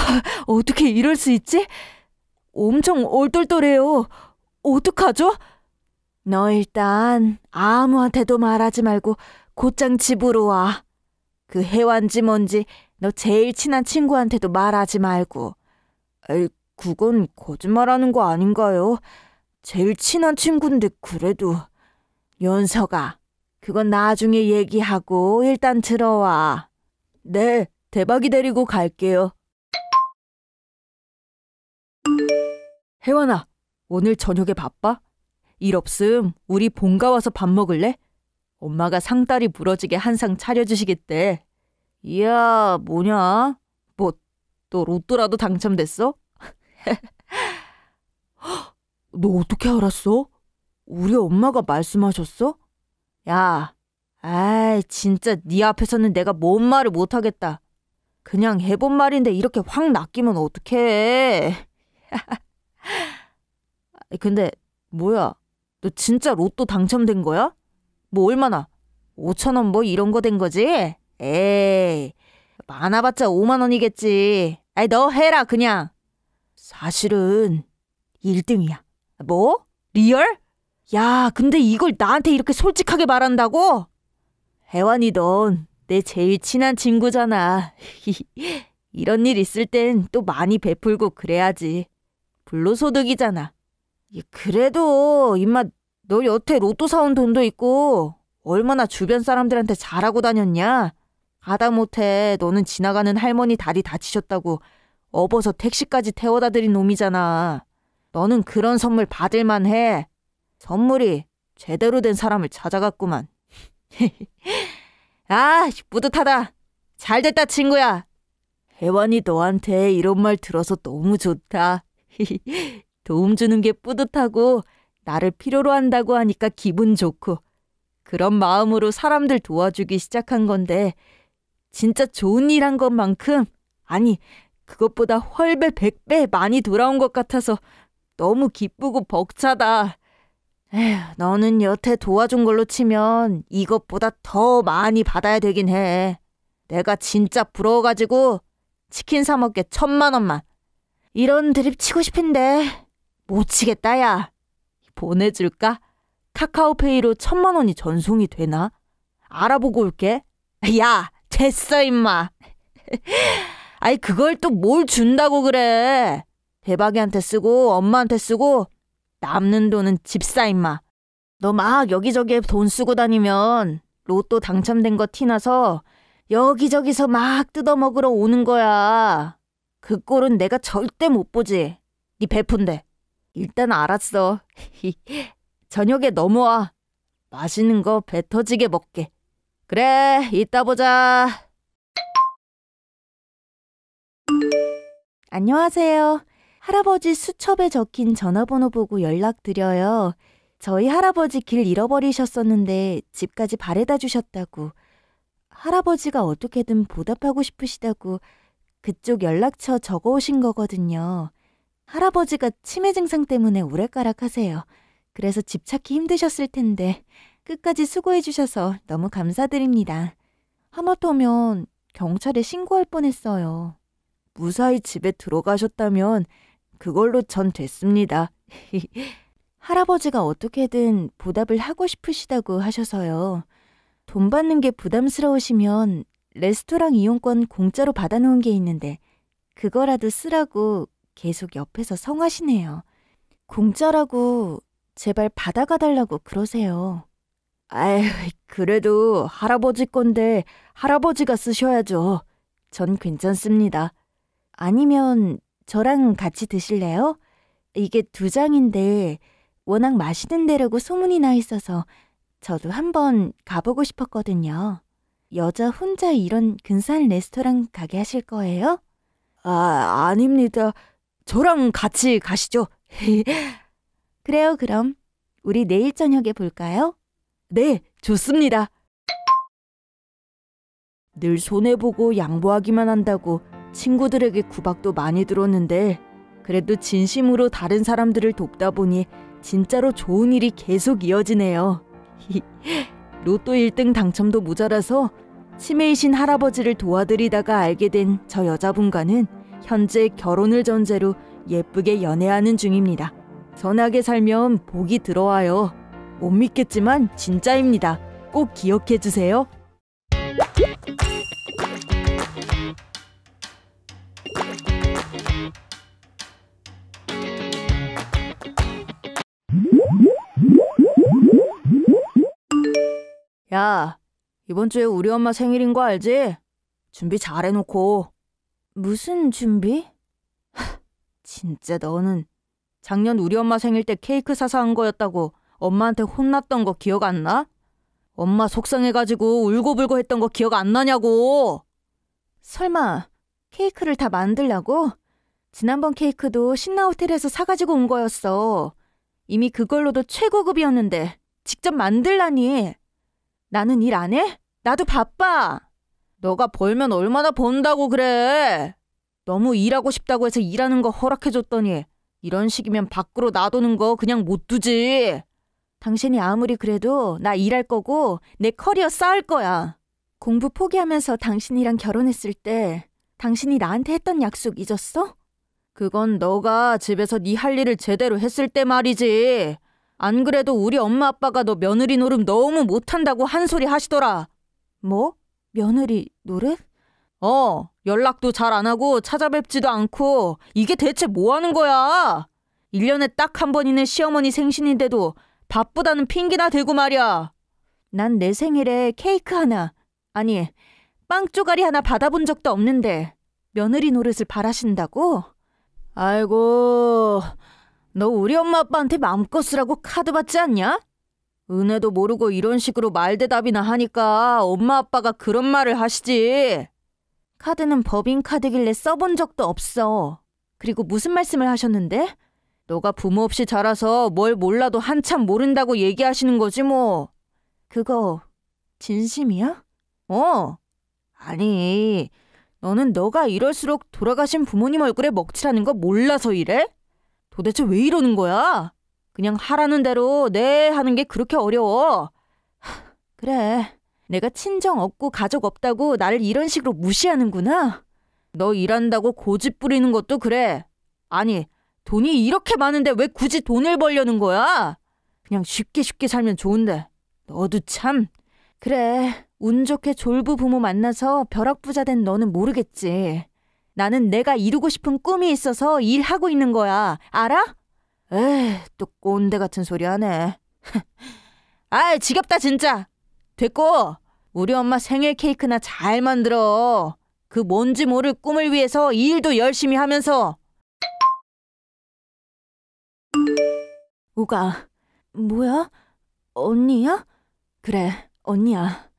S2: 어떻게 이럴 수 있지? 엄청 얼떨떨해요. 어떡하죠? 너 일단 아무한테도 말하지 말고 곧장 집으로 와. 그 해완지 뭔지 너 제일 친한 친구한테도 말하지 말고. 에이, 그건 거짓말하는 거 아닌가요? 제일 친한 친구인데 그래도. 연서가, 그건 나중에 얘기하고 일단 들어와. 네, 대박이 데리고 갈게요. 혜원아, 오늘 저녁에 바빠? 일 없음 우리 본가 와서 밥 먹을래? 엄마가 상다리 부러지게 한 상 차려주시겠대. 이야, 뭐냐? 뭐, 또 로또라도 당첨됐어? [LAUGHS] 너 어떻게 알았어? 우리 엄마가 말씀하셨어? 야, 아이, 진짜 네 앞에서는 내가 뭔 말을 못하겠다. 그냥 해본 말인데 이렇게 확 낚이면 어떡해. [LAUGHS] 아, 근데 뭐야? 너 진짜 로또 당첨된 거야? 뭐 얼마나? 5천 원 뭐 이런 거 된 거지? 에이. 많아봤자 5만 원이겠지. 아이 너 해라 그냥. 사실은 1등이야. 뭐? 리얼? 야, 근데 이걸 나한테 이렇게 솔직하게 말한다고? 혜원이 넌 내 제일 친한 친구잖아. [LAUGHS] 이런 일 있을 땐 또 많이 베풀고 그래야지. 불로소득이잖아. 그래도 임마 너 여태 로또 사온 돈도 있고 얼마나 주변 사람들한테 잘하고 다녔냐? 하다못해 너는 지나가는 할머니 다리 다치셨다고 업어서 택시까지 태워다 드린 놈이잖아. 너는 그런 선물 받을만 해. 선물이 제대로 된 사람을 찾아갔구만. [LAUGHS] 아, 뿌듯하다. 잘됐다, 친구야. 혜원이 너한테 이런 말 들어서 너무 좋다. [LAUGHS] 도움 주는 게 뿌듯하고 나를 필요로 한다고 하니까 기분 좋고 그런 마음으로 사람들 도와주기 시작한 건데 진짜 좋은 일 한 것만큼 아니 그것보다 헐배 백배 많이 돌아온 것 같아서 너무 기쁘고 벅차다. 에휴, 너는 여태 도와준 걸로 치면 이것보다 더 많이 받아야 되긴 해. 내가 진짜 부러워가지고 치킨 사 먹게 천만 원만 이런 드립 치고 싶은데 못 치겠다 야. 보내줄까? 카카오페이로 천만 원이 전송이 되나? 알아보고 올게. 야, 됐어 임마. [LAUGHS] 아이 그걸 또 뭘 준다고 그래. 대박이한테 쓰고 엄마한테 쓰고 남는 돈은 집사 임마. 너 막 여기저기에 돈 쓰고 다니면 로또 당첨된 거 티나서 여기저기서 막 뜯어먹으러 오는 거야. 그 꼴은 내가 절대 못 보지. 네 베푼데. 일단 알았어. [LAUGHS] 저녁에 넘어와. 맛있는 거 배 터지게 먹게. 그래, 이따 보자. 안녕하세요. 할아버지 수첩에 적힌 전화번호 보고 연락드려요. 저희 할아버지 길 잃어버리셨었는데 집까지 바래다 주셨다고. 할아버지가 어떻게든 보답하고 싶으시다고 그쪽 연락처 적어오신 거거든요. 할아버지가 치매 증상 때문에 오락가락 하세요. 그래서 집 찾기 힘드셨을 텐데 끝까지 수고해주셔서 너무 감사드립니다. 하마터면 경찰에 신고할 뻔했어요. 무사히 집에 들어가셨다면 그걸로 전 됐습니다. [LAUGHS] 할아버지가 어떻게든 보답을 하고 싶으시다고 하셔서요. 돈 받는 게 부담스러우시면 레스토랑 이용권 공짜로 받아놓은 게 있는데 그거라도 쓰라고 계속 옆에서 성하시네요. 공짜라고 제발 받아가 달라고 그러세요. 아휴, 그래도 할아버지 건데 할아버지가 쓰셔야죠. 전 괜찮습니다. 아니면 저랑 같이 드실래요? 이게 두 장인데 워낙 맛있는 데라고 소문이 나 있어서 저도 한번 가보고 싶었거든요. 여자 혼자 이런 근사한 레스토랑 가게 하실 거예요? 아, 아닙니다. 저랑 같이 가시죠. [LAUGHS] 그래요, 그럼. 우리 내일 저녁에 볼까요? 네, 좋습니다. 늘 손해보고 양보하기만 한다고 친구들에게 구박도 많이 들었는데, 그래도 진심으로 다른 사람들을 돕다 보니 진짜로 좋은 일이 계속 이어지네요. [LAUGHS] 로또 1등 당첨도 모자라서 치매이신 할아버지를 도와드리다가 알게 된 저 여자분과는 현재 결혼을 전제로 예쁘게 연애하는 중입니다. 전하게 살면 복이 들어와요. 못 믿겠지만 진짜입니다. 꼭 기억해 주세요. 야, 이번 주에 우리 엄마 생일인 거 알지? 준비 잘 해놓고. 무슨 준비? [LAUGHS] 진짜 너는 작년 우리 엄마 생일 때 케이크 사서 한 거였다고 엄마한테 혼났던 거 기억 안 나? 엄마 속상해가지고 울고불고 했던 거 기억 안 나냐고! 설마 케이크를 다 만들라고? 지난번 케이크도 신나 호텔에서 사가지고 온 거였어. 이미 그걸로도 최고급이었는데 직접 만들라니! 나는 일 안 해? 나도 바빠. 너가 벌면 얼마나 번다고 그래. 너무 일하고 싶다고 해서 일하는 거 허락해줬더니 이런 식이면 밖으로 놔두는 거 그냥 못 두지. 당신이 아무리 그래도 나 일할 거고 내 커리어 쌓을 거야. 공부 포기하면서 당신이랑 결혼했을 때 당신이 나한테 했던 약속 잊었어? 그건 너가 집에서 네 할 일을 제대로 했을 때 말이지. 안 그래도 우리 엄마 아빠가 너 며느리 노름 너무 못한다고 한 소리 하시더라. 뭐? 며느리 노릇? 어, 연락도 잘 안 하고 찾아뵙지도 않고 이게 대체 뭐 하는 거야? 1년에 딱 한 번 있는 시어머니 생신인데도 바쁘다는 핑계나 대고 말이야. 난 내 생일에 케이크 하나, 아니, 빵 쪼가리 하나 받아본 적도 없는데 며느리 노릇을 바라신다고? 아이고, 너 우리 엄마 아빠한테 마음껏 쓰라고 카드 받지 않냐? 은혜도 모르고 이런 식으로 말대답이나 하니까 엄마 아빠가 그런 말을 하시지. 카드는 법인 카드길래 써본 적도 없어. 그리고 무슨 말씀을 하셨는데? 너가 부모 없이 자라서 뭘 몰라도 한참 모른다고 얘기하시는 거지 뭐. 그거 진심이야? 어. 아니, 너는 너가 이럴수록 돌아가신 부모님 얼굴에 먹칠하는 거 몰라서 이래? 도대체 왜 이러는 거야? 그냥 하라는 대로 네 하는 게 그렇게 어려워. 그래. 내가 친정 없고 가족 없다고 나를 이런 식으로 무시하는구나. 너 일한다고 고집 부리는 것도 그래. 아니, 돈이 이렇게 많은데 왜 굳이 돈을 벌려는 거야? 그냥 쉽게 쉽게 살면 좋은데. 너도 참. 그래. 운 좋게 졸부 부모 만나서 벼락부자 된 너는 모르겠지. 나는 내가 이루고 싶은 꿈이 있어서 일하고 있는 거야. 알아? 에이, 또 꼰대 같은 소리 하네. [LAUGHS] 아이, 지겹다, 진짜. 됐고, 우리 엄마 생일 케이크나 잘 만들어. 그 뭔지 모를 꿈을 위해서 일도 열심히 하면서. 우가, 뭐야? 언니야? 그래, 언니야.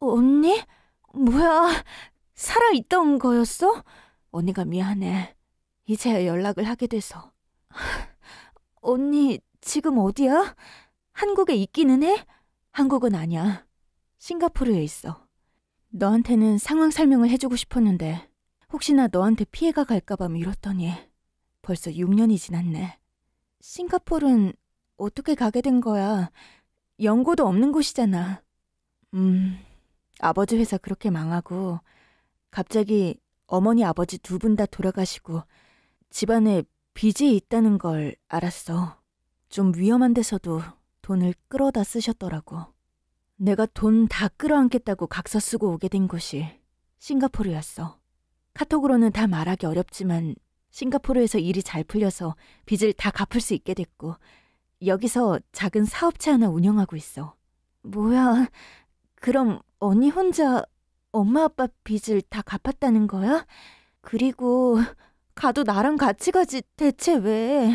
S2: 언니? 뭐야, 살아있던 거였어? 언니가 미안해. 이제야 연락을 하게 돼서. [LAUGHS] 언니, 지금 어디야? 한국에 있기는 해? 한국은 아니야. 싱가포르에 있어. 너한테는 상황 설명을 해주고 싶었는데 혹시나 너한테 피해가 갈까봐 미뤘더니 벌써 6년이 지났네. 싱가포르는 어떻게 가게 된 거야? 연고도 없는 곳이잖아. 음, 아버지 회사 그렇게 망하고 갑자기 어머니 아버지 두 분 다 돌아가시고 집안에 빚이 있다는 걸 알았어. 좀 위험한 데서도 돈을 끌어다 쓰셨더라고. 내가 돈 다 끌어안겠다고 각서 쓰고 오게 된 곳이 싱가포르였어. 카톡으로는 다 말하기 어렵지만 싱가포르에서 일이 잘 풀려서 빚을 다 갚을 수 있게 됐고 여기서 작은 사업체 하나 운영하고 있어. 뭐야, 그럼 언니 혼자 엄마 아빠 빚을 다 갚았다는 거야? 그리고 가도 나랑 같이 가지 대체 왜?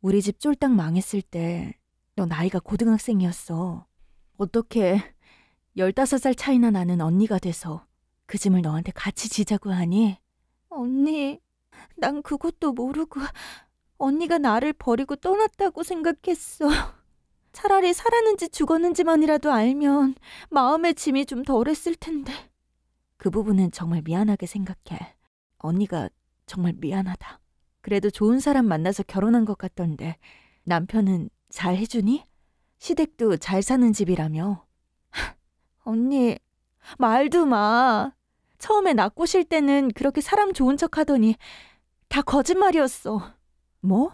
S2: 우리 집 쫄딱 망했을 때 너 나이가 고등학생이었어. 어떻게 15살 차이나 나는 언니가 돼서 그 짐을 너한테 같이 지자고 하니? 언니, 난 그것도 모르고 언니가 나를 버리고 떠났다고 생각했어. 차라리 살았는지 죽었는지만이라도 알면 마음의 짐이 좀 덜했을 텐데. 그 부분은 정말 미안하게 생각해. 언니가 정말 미안하다. 그래도 좋은 사람 만나서 결혼한 것 같던데 남편은 잘 해주니? 시댁도 잘 사는 집이라며. [LAUGHS] 언니, 말도 마. 처음에 낳고 쉴 때는 그렇게 사람 좋은 척 하더니 다 거짓말이었어. 뭐?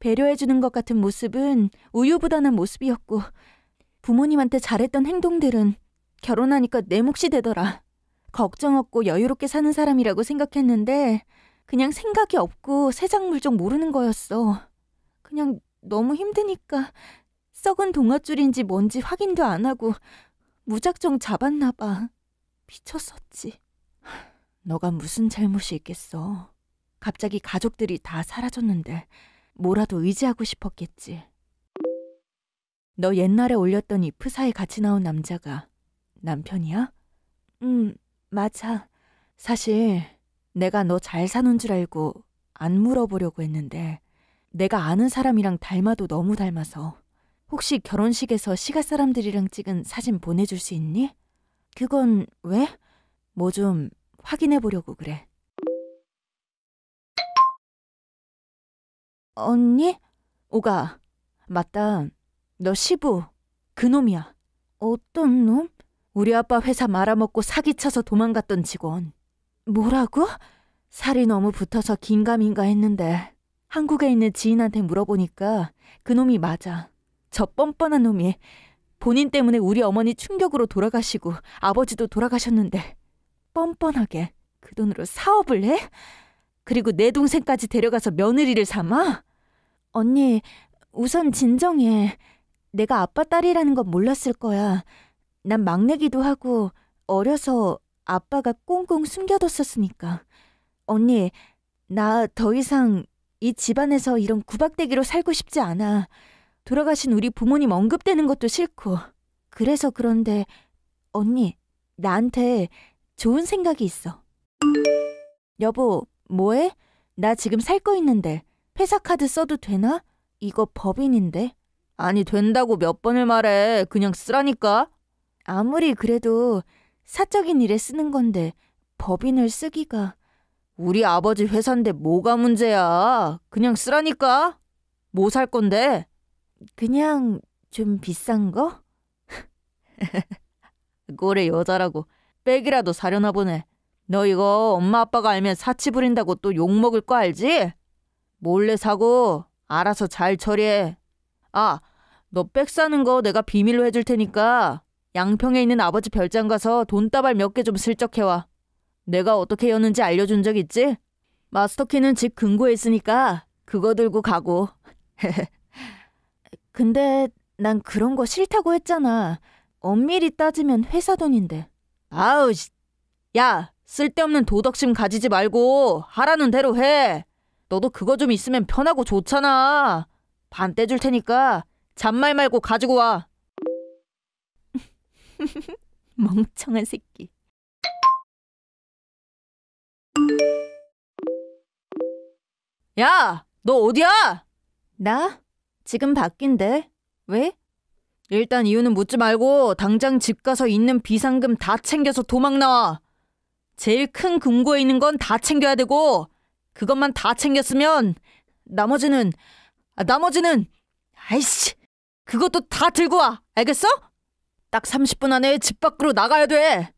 S2: 배려해주는 것 같은 모습은 우유부단한 모습이었고, 부모님한테 잘했던 행동들은 결혼하니까 내 몫이 되더라. 걱정 없고 여유롭게 사는 사람이라고 생각했는데, 그냥 생각이 없고 세상물정 모르는 거였어. 그냥 너무 힘드니까 썩은 동아줄인지 뭔지 확인도 안 하고 무작정 잡았나 봐. 미쳤었지. 너가 무슨 잘못이 있겠어. 갑자기 가족들이 다 사라졌는데 뭐라도 의지하고 싶었겠지. 너 옛날에 올렸던 이 프사에 같이 나온 남자가 남편이야? 응, 음, 맞아. 사실 내가 너 잘 사는 줄 알고 안 물어보려고 했는데 내가 아는 사람이랑 닮아도 너무 닮아서 혹시 결혼식에서 시가 사람들이랑 찍은 사진 보내줄 수 있니? 그건 왜? 뭐 좀 확인해 보려고 그래. 언니? 오가, 맞다. 너 시부, 그놈이야. 어떤 놈? 우리 아빠 회사 말아먹고 사기쳐서 도망갔던 직원. 뭐라고? 살이 너무 붙어서 긴가민가 했는데 한국에 있는 지인한테 물어보니까 그놈이 맞아. 저 뻔뻔한 놈이 본인 때문에 우리 어머니 충격으로 돌아가시고 아버지도 돌아가셨는데 뻔뻔하게 그 돈으로 사업을 해? 그리고 내 동생까지 데려가서 며느리를 삼아? 언니, 우선 진정해. 내가 아빠 딸이라는 건 몰랐을 거야. 난 막내기도 하고 어려서 아빠가 꽁꽁 숨겨뒀었으니까. 언니, 나 더 이상 이 집안에서 이런 구박대기로 살고 싶지 않아. 돌아가신 우리 부모님 언급되는 것도 싫고. 그래서 그런데 언니, 나한테 좋은 생각이 있어. 여보, 뭐해? 나 지금 살 거 있는데. 회사 카드 써도 되나? 이거 법인인데. 아니, 된다고 몇 번을 말해. 그냥 쓰라니까. 아무리 그래도 사적인 일에 쓰는 건데 법인을 쓰기가. 우리 아버지 회사인데 뭐가 문제야. 그냥 쓰라니까. 뭐 살 건데? 그냥 좀 비싼 거? [LAUGHS] 고래 여자라고 백이라도 사려나 보네. 너 이거 엄마 아빠가 알면 사치 부린다고 또 욕먹을 거 알지? 몰래 사고 알아서 잘 처리해. 아, 너 백 사는 거 내가 비밀로 해줄 테니까 양평에 있는 아버지 별장 가서 돈다발 몇 개 좀 슬쩍 해와. 내가 어떻게 여는지 알려준 적 있지? 마스터키는 집근고에 있으니까 그거 들고 가고. [LAUGHS] 근데 난 그런 거 싫다고 했잖아. 엄밀히 따지면 회사 돈인데. 아우, 야, 쓸데없는 도덕심 가지지 말고 하라는 대로 해. 너도 그거 좀 있으면 편하고 좋잖아. 반 떼줄 테니까 잔말 말고 가지고 와. [LAUGHS] 멍청한 새끼. 야, 너 어디야? 나? 지금 바뀐데. 왜? 일단 이유는 묻지 말고 당장 집 가서 있는 비상금 다 챙겨서 도망 나와. 제일 큰 금고에 있는 건 다 챙겨야 되고 그것만 다 챙겼으면 나머지는 아, 나머지는 아이씨 그것도 다 들고 와 알겠어? 딱 30분 안에 집 밖으로 나가야 돼.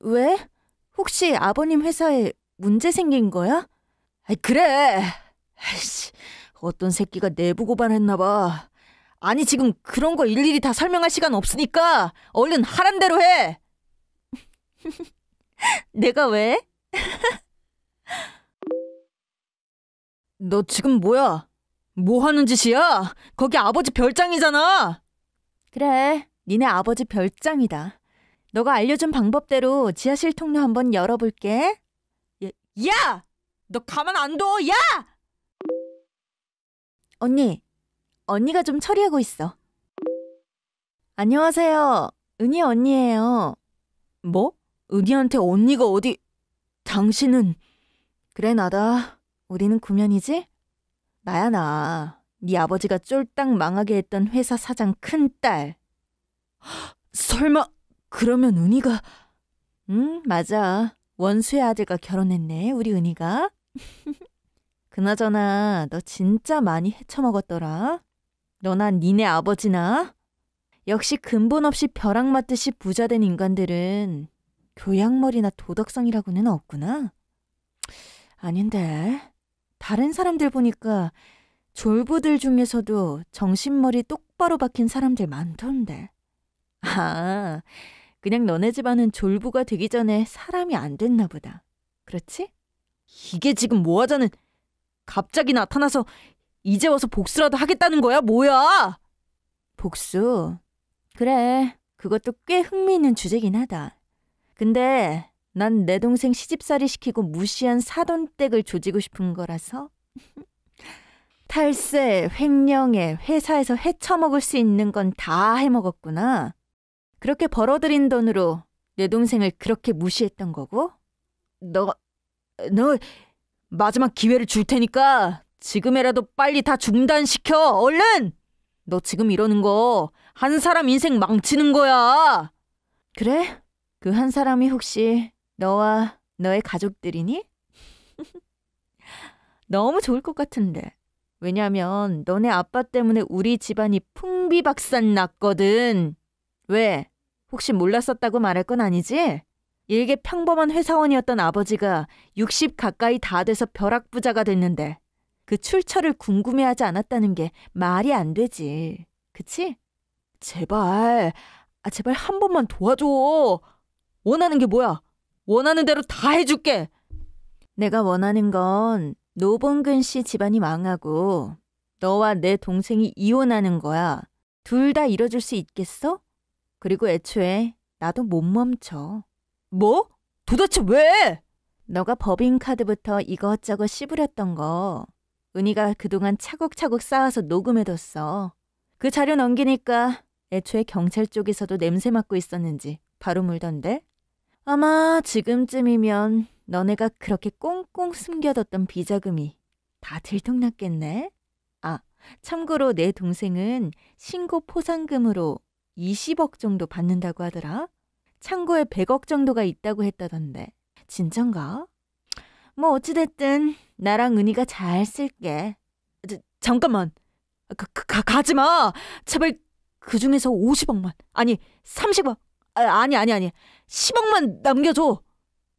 S2: 왜? 혹시 아버님 회사에 문제 생긴 거야? 아이, 그래. 아이씨, 어떤 새끼가 내부 고발했나 봐. 아니 지금 그런 거 일일이 다 설명할 시간 없으니까 얼른 하란 대로 해. [LAUGHS] 내가 왜? [LAUGHS] 너 지금 뭐야? 뭐 하는 짓이야? 거기 아버지 별장이잖아! 그래, 니네 아버지 별장이다. 너가 알려준 방법대로 지하실 통로 한번 열어볼게. 야! 너 가만 안 둬! 야! 언니, 언니가 좀 처리하고 있어. 안녕하세요. 은희 언니예요. 뭐? 은희한테 언니가 어디... 당신은... 그래, 나다. 우리는 구면이지? 나야 나. 네 아버지가 쫄딱 망하게 했던 회사 사장 큰딸. [GASPS] 설마 그러면 은희가 응, 맞아. 원수의 아들과 결혼했네. 우리 은희가. [LAUGHS] 그나저나 너 진짜 많이 헤쳐먹었더라. 너나 니네 아버지나. 역시 근본 없이 벼락 맞듯이 부자된 인간들은 교양머리나 도덕성이라고는 없구나. 아닌데. 다른 사람들 보니까 졸부들 중에서도 정신머리 똑바로 박힌 사람들 많던데. 아, 그냥 너네 집안은 졸부가 되기 전에 사람이 안 됐나 보다. 그렇지? 이게 지금 뭐 하자는 갑자기 나타나서 이제 와서 복수라도 하겠다는 거야? 뭐야? 복수? 그래. 그것도 꽤 흥미있는 주제긴 하다. 근데 난내 동생 시집살이 시키고 무시한 사돈댁을 조지고 싶은 거라서 [LAUGHS] 탈세, 횡령에 회사에서 헤쳐먹을 수 있는 건 다 해먹었구나. 그렇게 벌어들인 돈으로 내 동생을 그렇게 무시했던 거고? 너 너 마지막 기회를 줄 테니까 지금이라도 빨리 다 중단시켜! 얼른! 너 지금 이러는 거 한 사람 인생 망치는 거야! 그래? 그 한 사람이 혹시 너와 너의 가족들이니? [LAUGHS] 너무 좋을 것 같은데. 왜냐면 너네 아빠 때문에 우리 집안이 풍비박산 났거든. 왜? 혹시 몰랐었다고 말할 건 아니지? 일개 평범한 회사원이었던 아버지가 60 가까이 다 돼서 벼락부자가 됐는데 그 출처를 궁금해하지 않았다는 게 말이 안 되지. 그치? 제발, 아, 제발 한 번만 도와줘. 원하는 게 뭐야? 원하는 대로 다 해줄게. 내가 원하는 건 노봉근 씨 집안이 망하고 너와 내 동생이 이혼하는 거야. 둘 다 이뤄줄 수 있겠어? 그리고 애초에 나도 못 멈춰. 뭐? 도대체 왜? 너가 법인카드부터 이것저것 씹으렸던 거 은희가 그동안 차곡차곡 쌓아서 녹음해뒀어. 그 자료 넘기니까 애초에 경찰 쪽에서도 냄새 맡고 있었는지 바로 물던데? 아마 지금쯤이면 너네가 그렇게 꽁꽁 숨겨뒀던 비자금이 다 들통났겠네. 아, 참고로 내 동생은 신고 포상금으로 20억 정도 받는다고 하더라. 창고에 100억 정도가 있다고 했다던데. 진짠가? 뭐 어찌됐든 나랑 은희가 잘 쓸게. 저, 잠깐만. 가, 가, 가지 마. 제발 그 중에서 50억만. 아니, 30억. 아, 니 아니, 아니. 10억만 남겨줘.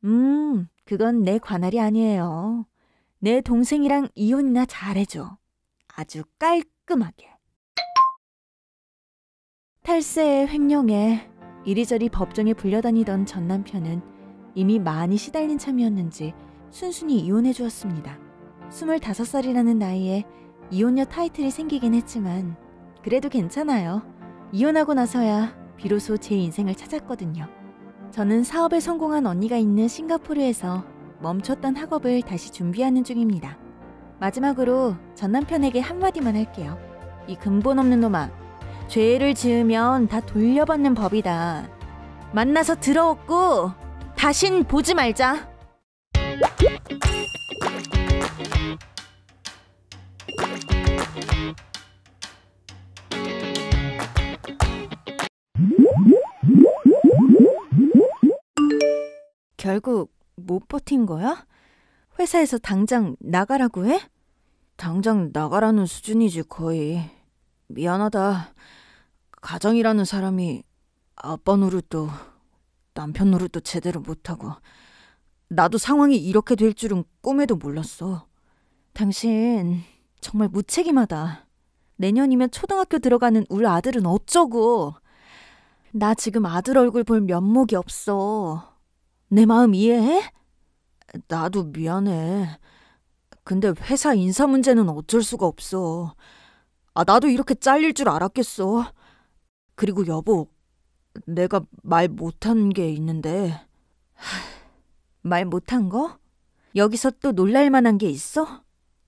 S2: 음, 그건 내 관할이 아니에요. 내 동생이랑 이혼이나 잘해줘. 아주 깔끔하게. 탈세의 횡령에 이리저리 법정에 불려다니던 전 남편은 이미 많이 시달린 참이었는지 순순히 이혼해 주었습니다. 25살이라는 나이에 이혼녀 타이틀이 생기긴 했지만 그래도 괜찮아요. 이혼하고 나서야 비로소 제 인생을 찾았거든요. 저는 사업에 성공한 언니가 있는 싱가포르에서 멈췄던 학업을 다시 준비하는 중입니다. 마지막으로 전 남편에게 한마디만 할게요. 이 근본 없는 놈아, 죄를 지으면 다 돌려받는 법이다. 만나서 들어오고 다신 보지 말자. 결국 못 버틴 거야? 회사에서 당장 나가라고 해? 당장 나가라는 수준이지 거의. 미안하다. 가정이라는 사람이 아빠 노릇도 남편 노릇도 제대로 못하고 나도 상황이 이렇게 될 줄은 꿈에도 몰랐어. 당신 정말 무책임하다. 내년이면 초등학교 들어가는 우리 아들은 어쩌고. 나 지금 아들 얼굴 볼 면목이 없어. 내 마음 이해해? 나도 미안해. 근데 회사 인사 문제는 어쩔 수가 없어. 아, 나도 이렇게 잘릴 줄 알았겠어. 그리고 여보, 내가 말 못한 게 있는데. 말 못한 거? 여기서 또 놀랄 만한 게 있어? 하,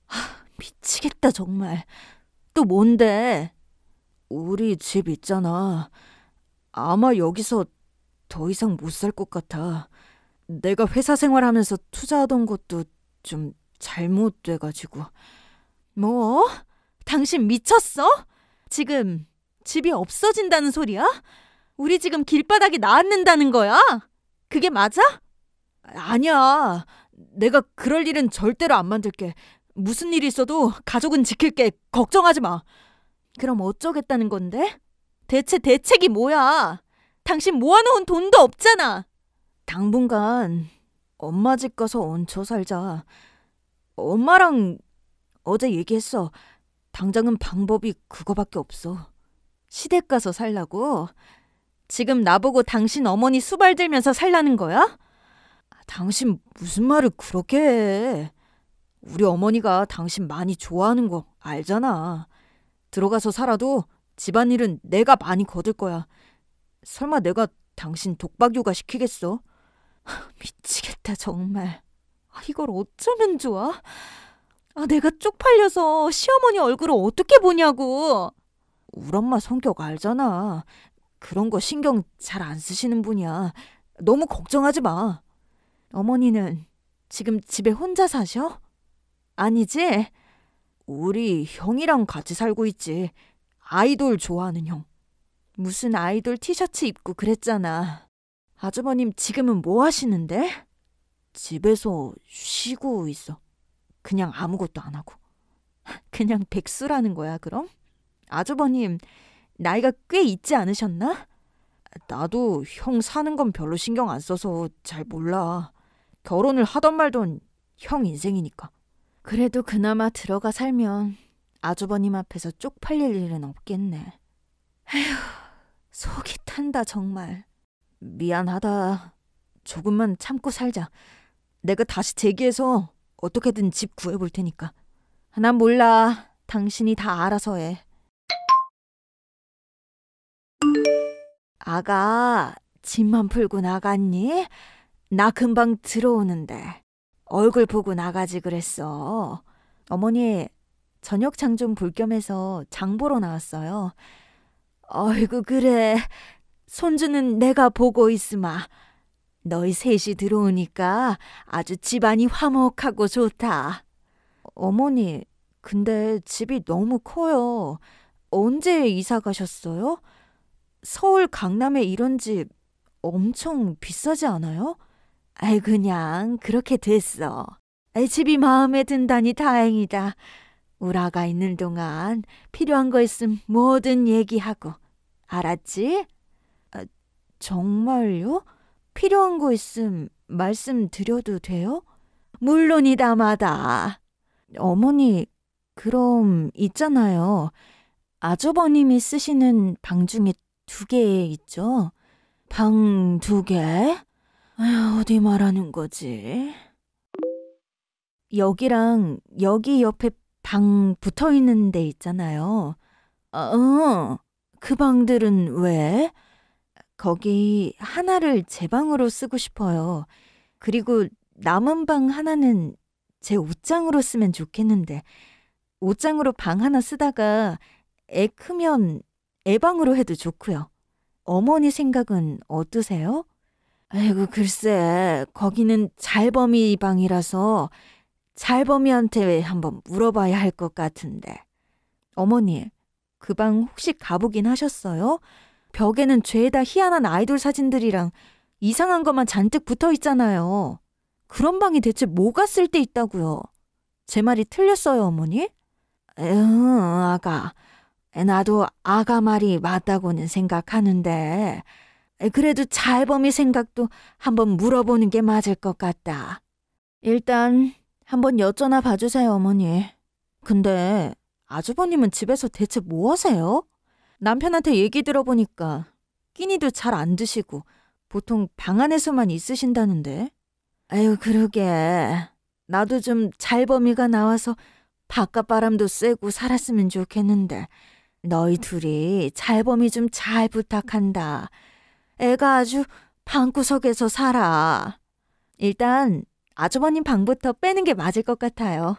S2: 아, 미치겠다, 정말. 또 뭔데? 우리 집 있잖아. 아마 여기서 더 이상 못 살 것 같아. 내가 회사 생활하면서 투자하던 것도 좀 잘못돼가지고. 뭐? 당신 미쳤어? 지금 집이 없어진다는 소리야? 우리 지금 길바닥에 나앉는다는 거야? 그게 맞아? 아니야. 내가 그럴 일은 절대로 안 만들게. 무슨 일이 있어도 가족은 지킬게. 걱정하지 마. 그럼 어쩌겠다는 건데? 대체 대책이 뭐야? 당신 모아놓은 돈도 없잖아. 당분간 엄마 집 가서 얹혀 살자. 엄마랑 어제 얘기했어. 당장은 방법이 그거밖에 없어. 시댁 가서 살라고? 지금 나보고 당신 어머니 수발 들면서 살라는 거야? 아, 당신 무슨 말을 그렇게 해? 우리 어머니가 당신 많이 좋아하는 거 알잖아. 들어가서 살아도 집안일은 내가 많이 거둘 거야. 설마 내가 당신 독박 육아 시키겠어? [LAUGHS] 미치겠다 정말. 아, 이걸 어쩌면 좋아? 아, 내가 쪽팔려서 시어머니 얼굴을 어떻게 보냐고. 우리 엄마 성격 알잖아. 그런 거 신경 잘 안 쓰시는 분이야. 너무 걱정하지 마. 어머니는 지금 집에 혼자 사셔? 아니지? 우리 형이랑 같이 살고 있지. 아이돌 좋아하는 형. 무슨 아이돌 티셔츠 입고 그랬잖아. 아주버님 지금은 뭐 하시는데? 집에서 쉬고 있어. 그냥 아무것도 안 하고. [LAUGHS] 그냥 백수라는 거야, 그럼? 아주버님, 나이가 꽤 있지 않으셨나? 나도 형 사는 건 별로 신경 안 써서 잘 몰라. 결혼을 하던 말던 형 인생이니까. 그래도 그나마 들어가 살면 아주버님 앞에서 쪽팔릴 일은 없겠네. 에휴, 속이 탄다 정말. 미안하다. 조금만 참고 살자. 내가 다시 재기해서 어떻게든 집 구해볼 테니까. 난 몰라. 당신이 다 알아서 해. 아가, 집만 풀고 나갔니? 나 금방 들어오는데. 얼굴 보고 나가지 그랬어. 어머니, 저녁 장 좀 볼 겸해서 장 보러 나왔어요. 어이구, 그래. 손주는 내가 보고 있으마. 너희 셋이 들어오니까 아주 집안이 화목하고 좋다. 어머니, 근데 집이 너무 커요. 언제 이사 가셨어요? 서울 강남에 이런 집 엄청 비싸지 않아요? 아이, 그냥 그렇게 됐어. 아 집이 마음에 든다니 다행이다. 우라가 있는 동안 필요한 거 있음 뭐든 얘기하고. 알았지? 정말요? 필요한 거 있음 말씀드려도 돼요? 물론이다마다. 어머니, 그럼 있잖아요. 아주버님이 쓰시는 방 중에 두 개 있죠? 방 두 개? 아휴, 어디 말하는 거지? 여기랑 여기 옆에 방 붙어 있는 데 있잖아요. 어, 어. 그 방들은 왜? 거기 하나를 제 방으로 쓰고 싶어요. 그리고 남은 방 하나는 제 옷장으로 쓰면 좋겠는데 옷장으로 방 하나 쓰다가 애 크면 애 방으로 해도 좋고요. 어머니 생각은 어떠세요? 아이고 글쎄 거기는 잘범이 방이라서 잘범이한테 한번 물어봐야 할 것 같은데 어머니 그 방 혹시 가보긴 하셨어요? 벽에는 죄다 희한한 아이돌 사진들이랑 이상한 것만 잔뜩 붙어 있잖아요. 그런 방이 대체 뭐가 쓸데 있다고요? 제 말이 틀렸어요, 어머니? 응, 아가. 나도 아가 말이 맞다고는 생각하는데, 그래도 잘범이 생각도 한번 물어보는 게 맞을 것 같다. 일단, 한번 여쭤나 봐주세요, 어머니. 근데, 아주버님은 집에서 대체 뭐 하세요? 남편한테 얘기 들어보니까 끼니도 잘 안 드시고 보통 방 안에서만 있으신다는데. 아유, 그러게. 나도 좀 잘범위가 나와서 바깥 바람도 쐬고 살았으면 좋겠는데. 너희 둘이 잘범위좀 잘 부탁한다. 애가 아주 방구석에서 살아. 일단 아주머님 방부터 빼는 게 맞을 것 같아요.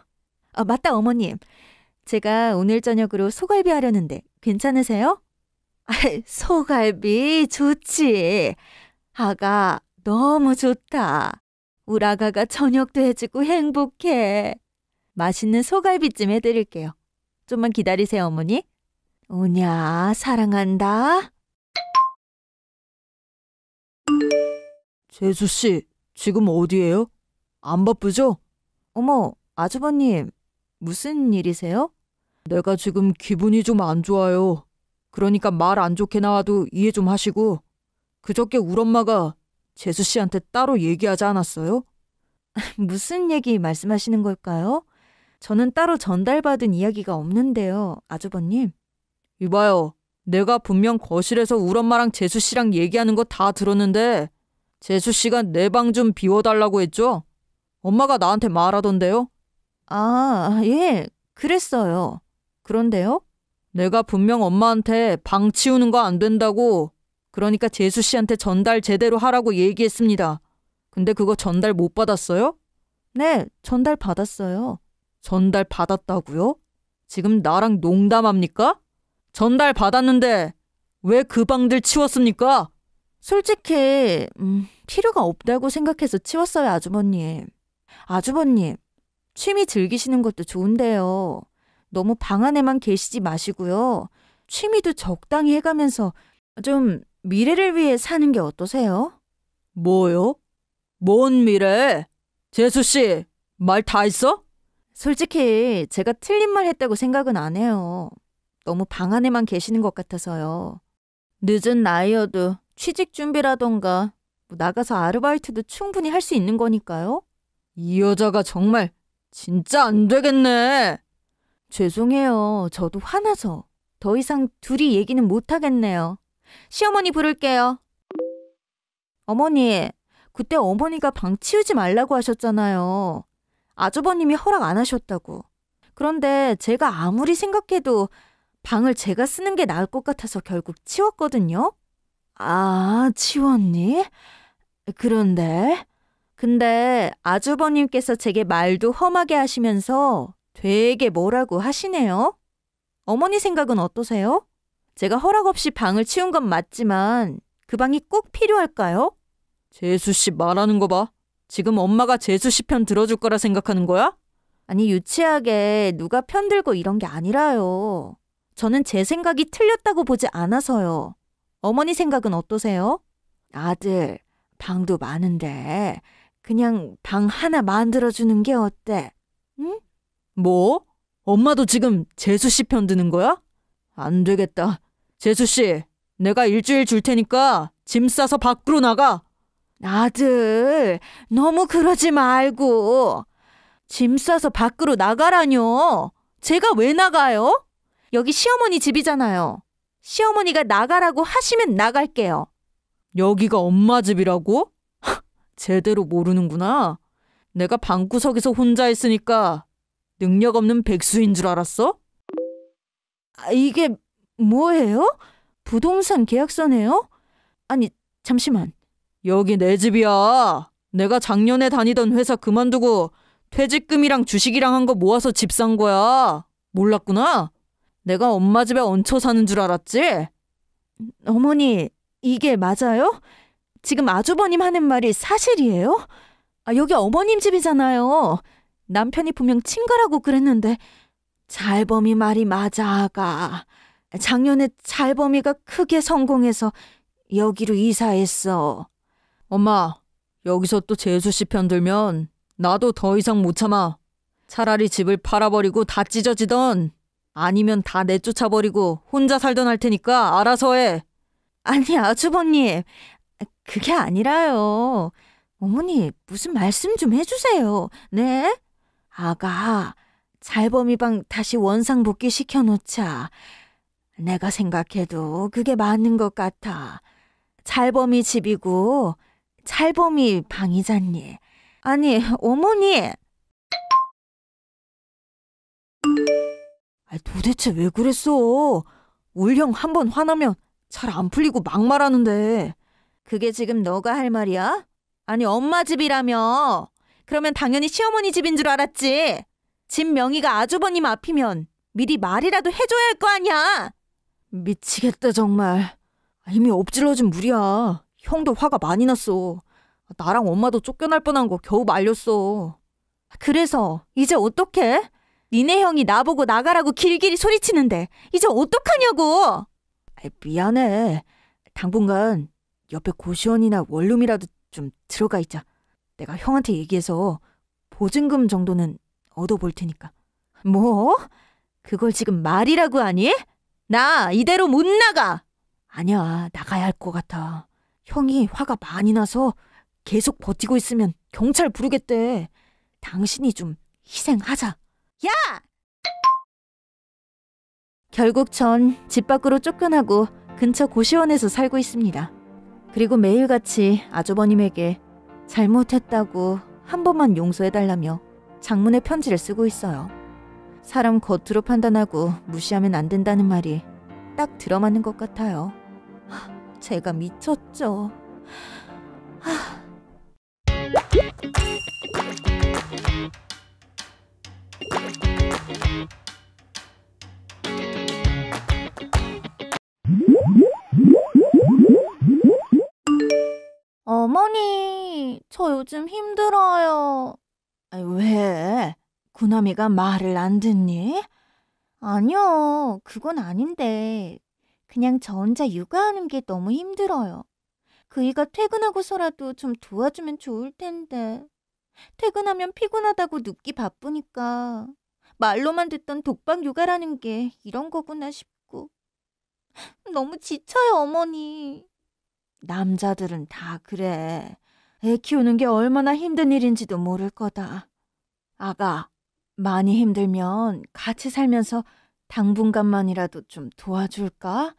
S2: 아, 맞다, 어머님. 제가 오늘 저녁으로 소갈비 하려는데 괜찮으세요? 아, 소갈비 좋지. 아가 너무 좋다. 우라가가 저녁도 해주고 행복해. 맛있는 소갈비찜 해드릴게요. 좀만 기다리세요, 어머니. 오냐, 사랑한다. 제수 씨, 지금 어디에요? 안 바쁘죠? 어머, 아주버님, 무슨 일이세요? 내가 지금 기분이 좀 안 좋아요. 그러니까 말 안 좋게 나와도 이해 좀 하시고. 그저께 울 엄마가 재수 씨한테 따로 얘기하지 않았어요? [LAUGHS] 무슨 얘기 말씀하시는 걸까요? 저는 따로 전달받은 이야기가 없는데요, 아주버님. 이봐요. 내가 분명 거실에서 울 엄마랑 재수 씨랑 얘기하는 거 다 들었는데 재수 씨가 내 방 좀 비워달라고 했죠? 엄마가 나한테 말하던데요? 아, 예, 그랬어요. 그런데요? 내가 분명 엄마한테 방 치우는 거 안 된다고 그러니까 재수 씨한테 전달 제대로 하라고 얘기했습니다. 근데 그거 전달 못 받았어요? 네, 전달 받았어요. 전달 받았다고요? 지금 나랑 농담합니까? 전달 받았는데 왜 그 방들 치웠습니까? 솔직히 음, 필요가 없다고 생각해서 치웠어요, 아주머님. 아주머님, 취미 즐기시는 것도 좋은데요. 너무 방 안에만 계시지 마시고요. 취미도 적당히 해가면서 좀 미래를 위해 사는 게 어떠세요? 뭐요? 뭔 미래? 재수 씨, 말 다 했어? 솔직히 제가 틀린 말 했다고 생각은 안 해요. 너무 방 안에만 계시는 것 같아서요. 늦은 나이여도 취직 준비라던가 뭐 나가서 아르바이트도 충분히 할 수 있는 거니까요. 이 여자가 정말 진짜 안 되겠네. 죄송해요. 저도 화나서. 더 이상 둘이 얘기는 못하겠네요. 시어머니 부를게요. 어머니, 그때 어머니가 방 치우지 말라고 하셨잖아요. 아주버님이 허락 안 하셨다고. 그런데 제가 아무리 생각해도 방을 제가 쓰는 게 나을 것 같아서 결국 치웠거든요. 아, 치웠니? 그런데? 근데 아주버님께서 제게 말도 험하게 하시면서 되게 뭐라고 하시네요. 어머니 생각은 어떠세요? 제가 허락 없이 방을 치운 건 맞지만 그 방이 꼭 필요할까요? 재수 씨 말하는 거 봐. 지금 엄마가 재수 씨 편 들어줄 거라 생각하는 거야? 아니 유치하게 누가 편 들고 이런 게 아니라요. 저는 제 생각이 틀렸다고 보지 않아서요. 어머니 생각은 어떠세요? 아들, 방도 많은데 그냥 방 하나 만들어 주는 게 어때? 응? 뭐? 엄마도 지금 재수 씨편 드는 거야? 안 되겠다. 재수 씨, 내가 일주일 줄 테니까 짐 싸서 밖으로 나가. 아들, 너무 그러지 말고. 짐 싸서 밖으로 나가라뇨. 제가 왜 나가요? 여기 시어머니 집이잖아요. 시어머니가 나가라고 하시면 나갈게요. 여기가 엄마 집이라고? [LAUGHS] 제대로 모르는구나. 내가 방구석에서 혼자 있으니까 능력 없는 백수인 줄 알았어? 아, 이게 뭐예요? 부동산 계약서네요? 아니, 잠시만. 여기 내 집이야. 내가 작년에 다니던 회사 그만두고 퇴직금이랑 주식이랑 한 거 모아서 집 산 거야. 몰랐구나? 내가 엄마 집에 얹혀 사는 줄 알았지? 어머니, 이게 맞아요? 지금 아주버님 하는 말이 사실이에요? 아, 여기 어머님 집이잖아요. 남편이 분명 친가라고 그랬는데 잘범이 말이 맞아 아가. 작년에 잘범이가 크게 성공해서 여기로 이사했어. 엄마, 여기서 또 재수 씨편 들면 나도 더 이상 못 참아. 차라리 집을 팔아버리고 다 찢어지던 아니면 다 내쫓아버리고 혼자 살던 할 테니까 알아서 해. 아니, 아주버님. 그게 아니라요. 어머니, 무슨 말씀 좀 해주세요. 네? 아가, 잘범이방 다시 원상복귀 시켜놓자. 내가 생각해도 그게 맞는 것 같아. 잘범이 집이고 잘범이 방이잖니. 아니, 어머니! 도대체 왜 그랬어? 울형 한 번 화나면 잘 안 풀리고 막말하는데. 그게 지금 너가 할 말이야? 아니, 엄마 집이라며! 그러면 당연히 시어머니 집인 줄 알았지. 집 명의가 아주버님 앞이면 미리 말이라도 해줘야 할 거 아니야. 미치겠다 정말. 아, 이미 엎질러진 물이야. 형도 화가 많이 났어. 나랑 엄마도 쫓겨날 뻔한 거 겨우 말렸어. 그래서 이제 어떡해? 니네 형이 나보고 나가라고 길길이 소리치는데 이제 어떡하냐고. 아, 미안해. 당분간 옆에 고시원이나 원룸이라도 좀 들어가 있자. 내가 형한테 얘기해서 보증금 정도는 얻어볼 테니까. 뭐? 그걸 지금 말이라고 하니? 나 이대로 못 나가! 아니야, 나가야 할 것 같아. 형이 화가 많이 나서 계속 버티고 있으면 경찰 부르겠대. 당신이 좀 희생하자. 야! 결국 전 집 밖으로 쫓겨나고 근처 고시원에서 살고 있습니다. 그리고 매일같이 아주버님에게 잘못했다고 한 번만 용서해달라며 장문의 편지를 쓰고 있어요. 사람 겉으로 판단하고 무시하면 안 된다는 말이 딱 들어맞는 것 같아요. 제가 미쳤죠. 하... 어머니, 저 요즘 힘들어요. 왜? 구나미가 말을 안 듣니? 아니요, 그건 아닌데. 그냥 저 혼자 육아하는 게 너무 힘들어요. 그이가 퇴근하고서라도 좀 도와주면 좋을 텐데. 퇴근하면 피곤하다고 눕기 바쁘니까 말로만 듣던 독박 육아라는 게 이런 거구나 싶고. 너무 지쳐요, 어머니. 남자들은 다 그래. 애 키우는 게 얼마나 힘든 일인지도 모를 거다. 아가, 많이 힘들면 같이 살면서 당분간만이라도 좀 도와줄까?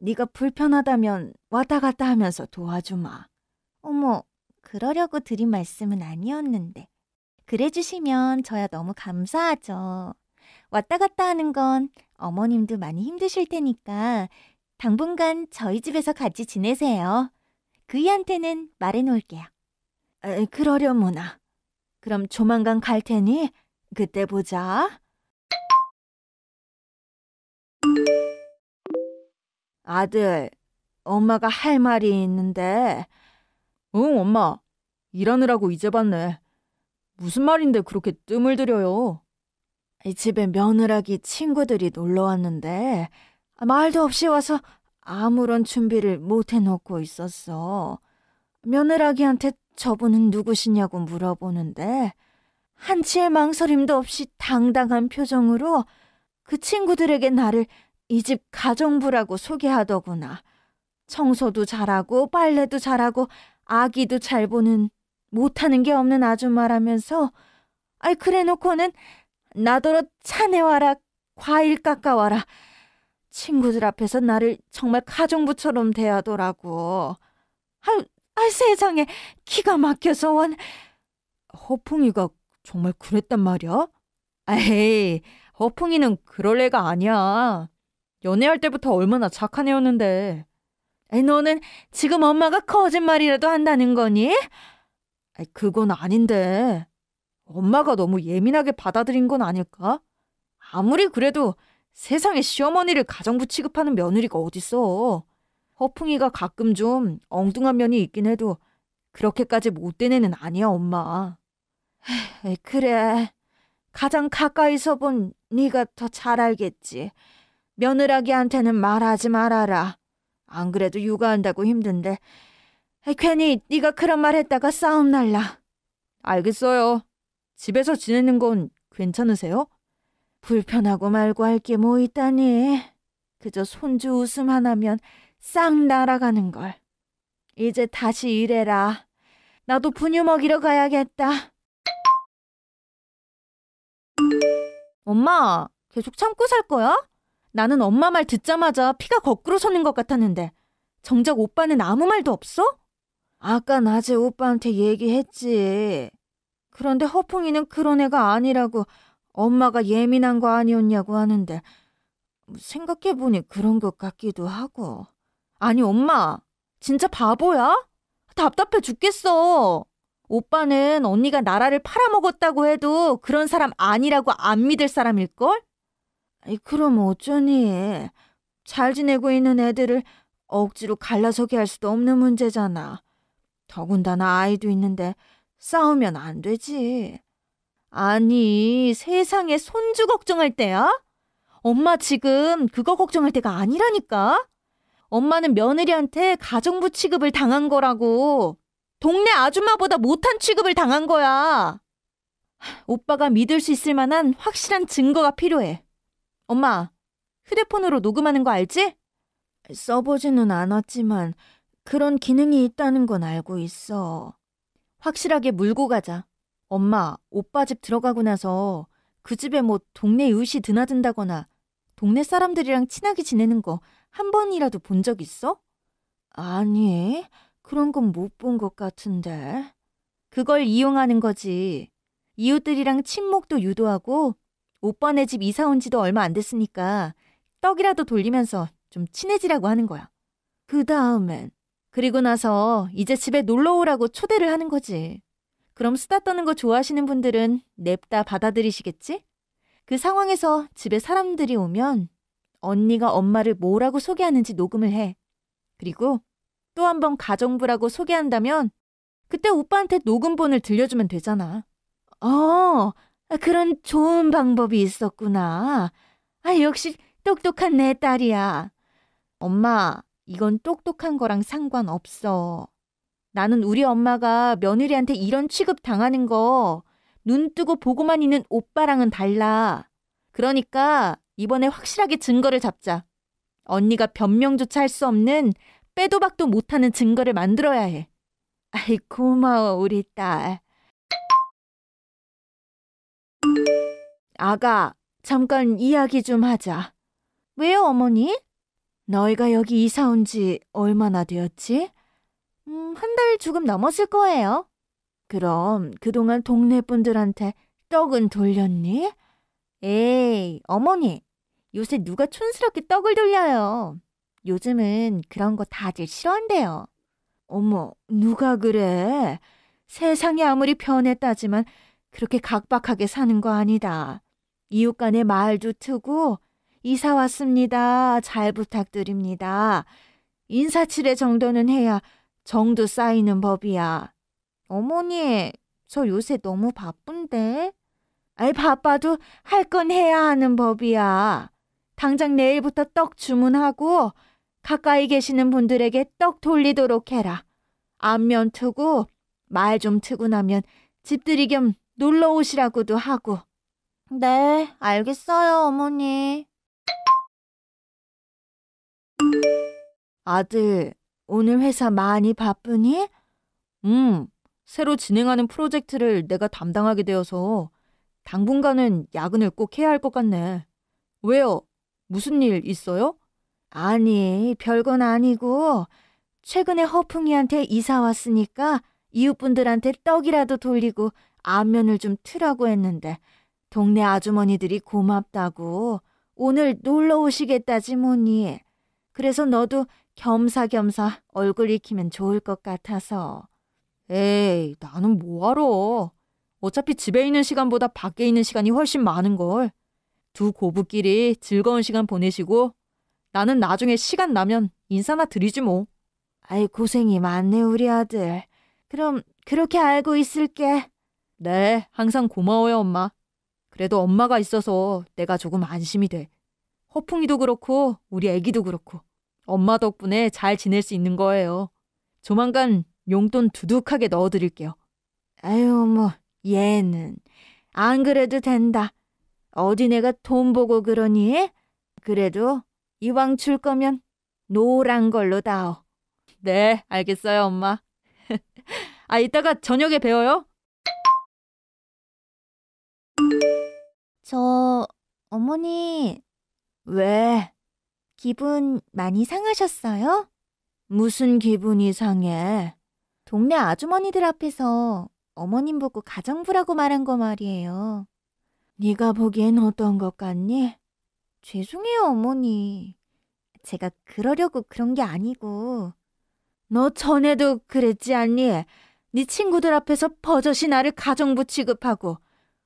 S2: 네가 불편하다면 왔다 갔다 하면서 도와주마. 어머, 그러려고 드린 말씀은 아니었는데. 그래 주시면 저야 너무 감사하죠. 왔다 갔다 하는 건 어머님도 많이 힘드실 테니까 당분간 저희 집에서 같이 지내세요. 그이한테는 말해놓을게요. 에, 그러려무나. 그럼 조만간 갈 테니 그때 보자. 아들, 엄마가 할 말이 있는데. 응, 엄마. 일하느라고 이제 봤네. 무슨 말인데 그렇게 뜸을 들여요? 집에 며느라기 친구들이 놀러 왔는데 말도 없이 와서 아무런 준비를 못 해놓고 있었어. 며느라기한테 저분은 누구시냐고 물어보는데 한치의 망설임도 없이 당당한 표정으로 그 친구들에게 나를 이 집 가정부라고 소개하더구나. 청소도 잘하고 빨래도 잘하고 아기도 잘 보는 못하는 게 없는 아줌마라면서 아이 그래놓고는 나더러 차내와라 과일 깎아와라 친구들 앞에서 나를 정말 가정부처럼 대하더라고. 아, 유아 세상에 기가 막혀서 원. 허풍이가 정말 그랬단 말이야? 에이, 허풍이는 그럴 애가 아니야. 연애할 때부터 얼마나 착한 애였는데. 에이, 너는 지금 엄마가 거짓말이라도 한다는 거니? 에이, 그건 아닌데. 엄마가 너무 예민하게 받아들인 건 아닐까? 아무리 그래도 세상에 시어머니를 가정부 취급하는 며느리가 어딨어. 허풍이가 가끔 좀 엉뚱한 면이 있긴 해도 그렇게까지 못된 애는 아니야, 엄마. 에이, 그래. 가장 가까이서 본 네가 더 잘 알겠지. 며느라기한테는 말하지 말아라. 안 그래도 육아한다고 힘든데 에이, 괜히 네가 그런 말 했다가 싸움 날라. 알겠어요. 집에서 지내는 건 괜찮으세요? 불편하고 말고 할 게 뭐 있다니. 그저 손주 웃음 하나면 싹 날아가는 걸. 이제 다시 일해라. 나도 분유 먹이러 가야겠다. 엄마, 계속 참고 살 거야? 나는 엄마 말 듣자마자 피가 거꾸로 서는 것 같았는데 정작 오빠는 아무 말도 없어? 아까 낮에 오빠한테 얘기했지. 그런데 허풍이는 그런 애가 아니라고 엄마가 예민한 거 아니었냐고 하는데 생각해보니 그런 것 같기도 하고. 아니, 엄마, 진짜 바보야? 답답해 죽겠어. 오빠는 언니가 나라를 팔아먹었다고 해도 그런 사람 아니라고 안 믿을 사람일걸? 아이, 그럼 어쩌니? 잘 지내고 있는 애들을 억지로 갈라서게 할 수도 없는 문제잖아. 더군다나 아이도 있는데 싸우면 안 되지. 아니, 세상에 손주 걱정할 때야? 엄마 지금 그거 걱정할 때가 아니라니까? 엄마는 며느리한테 가정부 취급을 당한 거라고. 동네 아줌마보다 못한 취급을 당한 거야. 오빠가 믿을 수 있을 만한 확실한 증거가 필요해. 엄마, 휴대폰으로 녹음하는 거 알지? 써보지는 않았지만 그런 기능이 있다는 건 알고 있어. 확실하게 물고 가자. 엄마, 오빠 집 들어가고 나서 그 집에 뭐 동네 의시 드나든다거나 동네 사람들이랑 친하게 지내는 거 한 번이라도 본 적 있어? 아니, 그런 건 못 본 것 같은데. 그걸 이용하는 거지. 이웃들이랑 친목도 유도하고 오빠네 집 이사 온 지도 얼마 안 됐으니까 떡이라도 돌리면서 좀 친해지라고 하는 거야. 그 다음엔. 그리고 나서 이제 집에 놀러 오라고 초대를 하는 거지. 그럼 수다 떠는 거 좋아하시는 분들은 냅다 받아들이시겠지? 그 상황에서 집에 사람들이 오면 언니가 엄마를 뭐라고 소개하는지 녹음을 해. 그리고 또 한 번 가정부라고 소개한다면 그때 오빠한테 녹음본을 들려주면 되잖아. 어, 그런 좋은 방법이 있었구나. 아, 역시 똑똑한 내 딸이야. 엄마, 이건 똑똑한 거랑 상관없어. 나는 우리 엄마가 며느리한테 이런 취급 당하는 거눈 뜨고 보고만 있는 오빠랑은 달라. 그러니까 이번에 확실하게 증거를 잡자. 언니가 변명조차 할 수 없는 빼도 박도 못하는 증거를 만들어야 해. 아이, 고마워, 우리 딸. 아가, 잠깐 이야기 좀 하자. 왜요, 어머니? 너희가 여기 이사 온 지 얼마나 되었지? 음, 한달 조금 넘었을 거예요. 그럼 그동안 동네 분들한테 떡은 돌렸니? 에이, 어머니. 요새 누가 촌스럽게 떡을 돌려요. 요즘은 그런 거 다들 싫어한대요. 어머, 누가 그래? 세상이 아무리 변했다지만 그렇게 각박하게 사는 거 아니다. 이웃 간에 말도 트고, 이사 왔습니다. 잘 부탁드립니다. 인사치레 정도는 해야 정도 쌓이는 법이야. 어머니, 저 요새 너무 바쁜데? 아이, 바빠도 할 건 해야 하는 법이야. 당장 내일부터 떡 주문하고 가까이 계시는 분들에게 떡 돌리도록 해라. 안면 트고 말 좀 트고 나면 집들이 겸 놀러 오시라고도 하고. 네, 알겠어요, 어머니. 아들, 오늘 회사 많이 바쁘니? 음, 새로 진행하는 프로젝트를 내가 담당하게 되어서 당분간은 야근을 꼭 해야 할 것 같네. 왜요? 무슨 일 있어요? 아니, 별건 아니고 최근에 허풍이한테 이사 왔으니까 이웃분들한테 떡이라도 돌리고 안면을 좀 트라고 했는데 동네 아주머니들이 고맙다고 오늘 놀러 오시겠다지 뭐니. 그래서 너도 겸사겸사 얼굴 익히면 좋을 것 같아서. 에이, 나는 뭐하러. 어차피 집에 있는 시간보다 밖에 있는 시간이 훨씬 많은걸. 두 고부끼리 즐거운 시간 보내시고 나는 나중에 시간 나면 인사나 드리지 뭐. 아이, 고생이 많네, 우리 아들. 그럼 그렇게 알고 있을게. 네, 항상 고마워요, 엄마. 그래도 엄마가 있어서 내가 조금 안심이 돼. 허풍이도 그렇고 우리 애기도 그렇고. 엄마 덕분에 잘 지낼 수 있는 거예요. 조만간 용돈 두둑하게 넣어드릴게요. 아유, 뭐, 얘는. 안 그래도 된다. 어디 내가 돈 보고 그러니? 그래도 이왕 줄 거면 노란 걸로 다오. 네, 알겠어요, 엄마. [LAUGHS] 아, 이따가 저녁에 배워요? 저, 어머니. 왜? 기분 많이 상하셨어요? 무슨 기분이 상해? 동네 아주머니들 앞에서 어머님 보고 가정부라고 말한 거 말이에요. 네가 보기엔 어떤 것 같니? 죄송해요, 어머니. 제가 그러려고 그런 게 아니고. 너 전에도 그랬지 않니? 네 친구들 앞에서 버젓이 나를 가정부 취급하고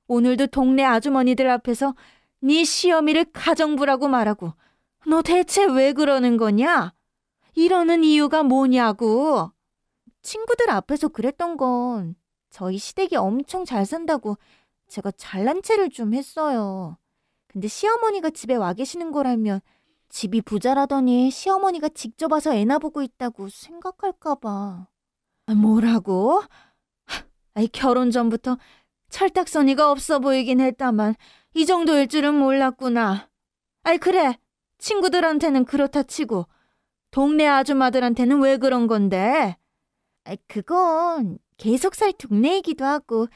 S2: 오늘도 동네 아주머니들 앞에서 네 시어미를 가정부라고 말하고 너 대체 왜 그러는 거냐? 이러는 이유가 뭐냐고. 친구들 앞에서 그랬던 건 저희 시댁이 엄청 잘 산다고 제가 잘난 체를 좀 했어요. 근데 시어머니가 집에 와 계시는 거라면 집이 부자라더니 시어머니가 직접 와서 애나 보고 있다고 생각할까봐. 아, 뭐라고? 아이, 결혼 전부터 철딱선이가 없어 보이긴 했다만 이 정도일 줄은 몰랐구나. 아이, 그래. 친구들한테는 그렇다 치고 동네 아줌마들한테는 왜 그런 건데? 아, 그건 계속 살 동네이기도 하고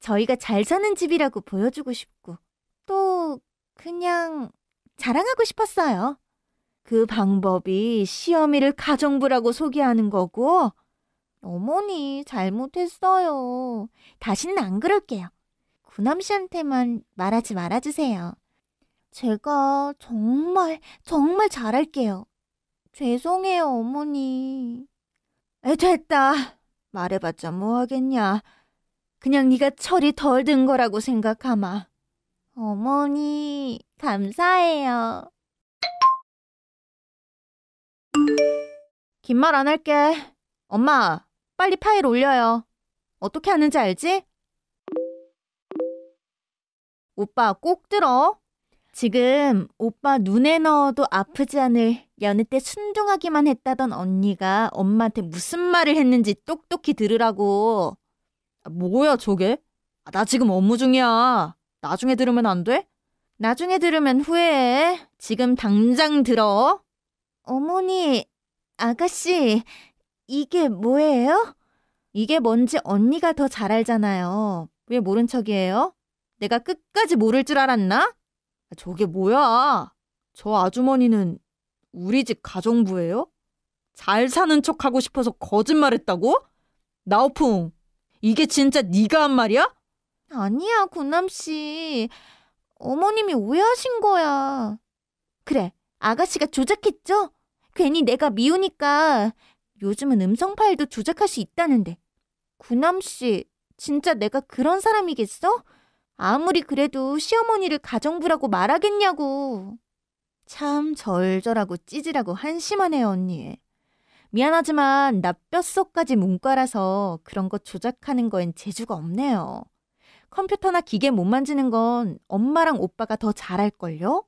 S2: 저희가 잘 사는 집이라고 보여주고 싶고 또 그냥 자랑하고 싶었어요. 그 방법이 시어미를 가정부라고 소개하는 거고 어머니 잘못했어요. 다시는 안 그럴게요. 구남 씨한테만 말하지 말아주세요. 제가 정말, 정말 잘할게요. 죄송해요, 어머니. 에, 됐다. 말해봤자 뭐하겠냐. 그냥 네가 철이 덜 든 거라고 생각하마. 어머니, 감사해요. 긴 말 안 할게. 엄마, 빨리 파일 올려요. 어떻게 하는지 알지? 오빠 꼭 들어. 지금 오빠 눈에 넣어도 아프지 않을 여느 때순종하기만 했다던 언니가 엄마한테 무슨 말을 했는지 똑똑히 들으라고. 아, 뭐야, 저게? 아, 나 지금 업무 중이야. 나중에 들으면 안 돼? 나중에 들으면 후회해. 지금 당장 들어. 어머니, 아가씨, 이게 뭐예요? 이게 뭔지 언니가 더 잘 알잖아요. 왜 모른 척이에요? 내가 끝까지 모를 줄 알았나? 저게 뭐야? 저 아주머니는 우리 집 가정부예요? 잘 사는 척 하고 싶어서 거짓말했다고? 나우풍, 이게 진짜 네가 한 말이야? 아니야, 군남 씨. 어머님이 오해하신 거야. 그래, 아가씨가 조작했죠? 괜히 내가 미우니까 요즘은 음성 파일도 조작할 수 있다는데. 군남 씨, 진짜 내가 그런 사람이겠어? 아무리 그래도 시어머니를 가정부라고 말하겠냐고. 참 절절하고 찌질하고 한심하네요, 언니. 미안하지만 나 뼛속까지 문과라서 그런 거 조작하는 거엔 재주가 없네요. 컴퓨터나 기계 못 만지는 건 엄마랑 오빠가 더 잘할걸요?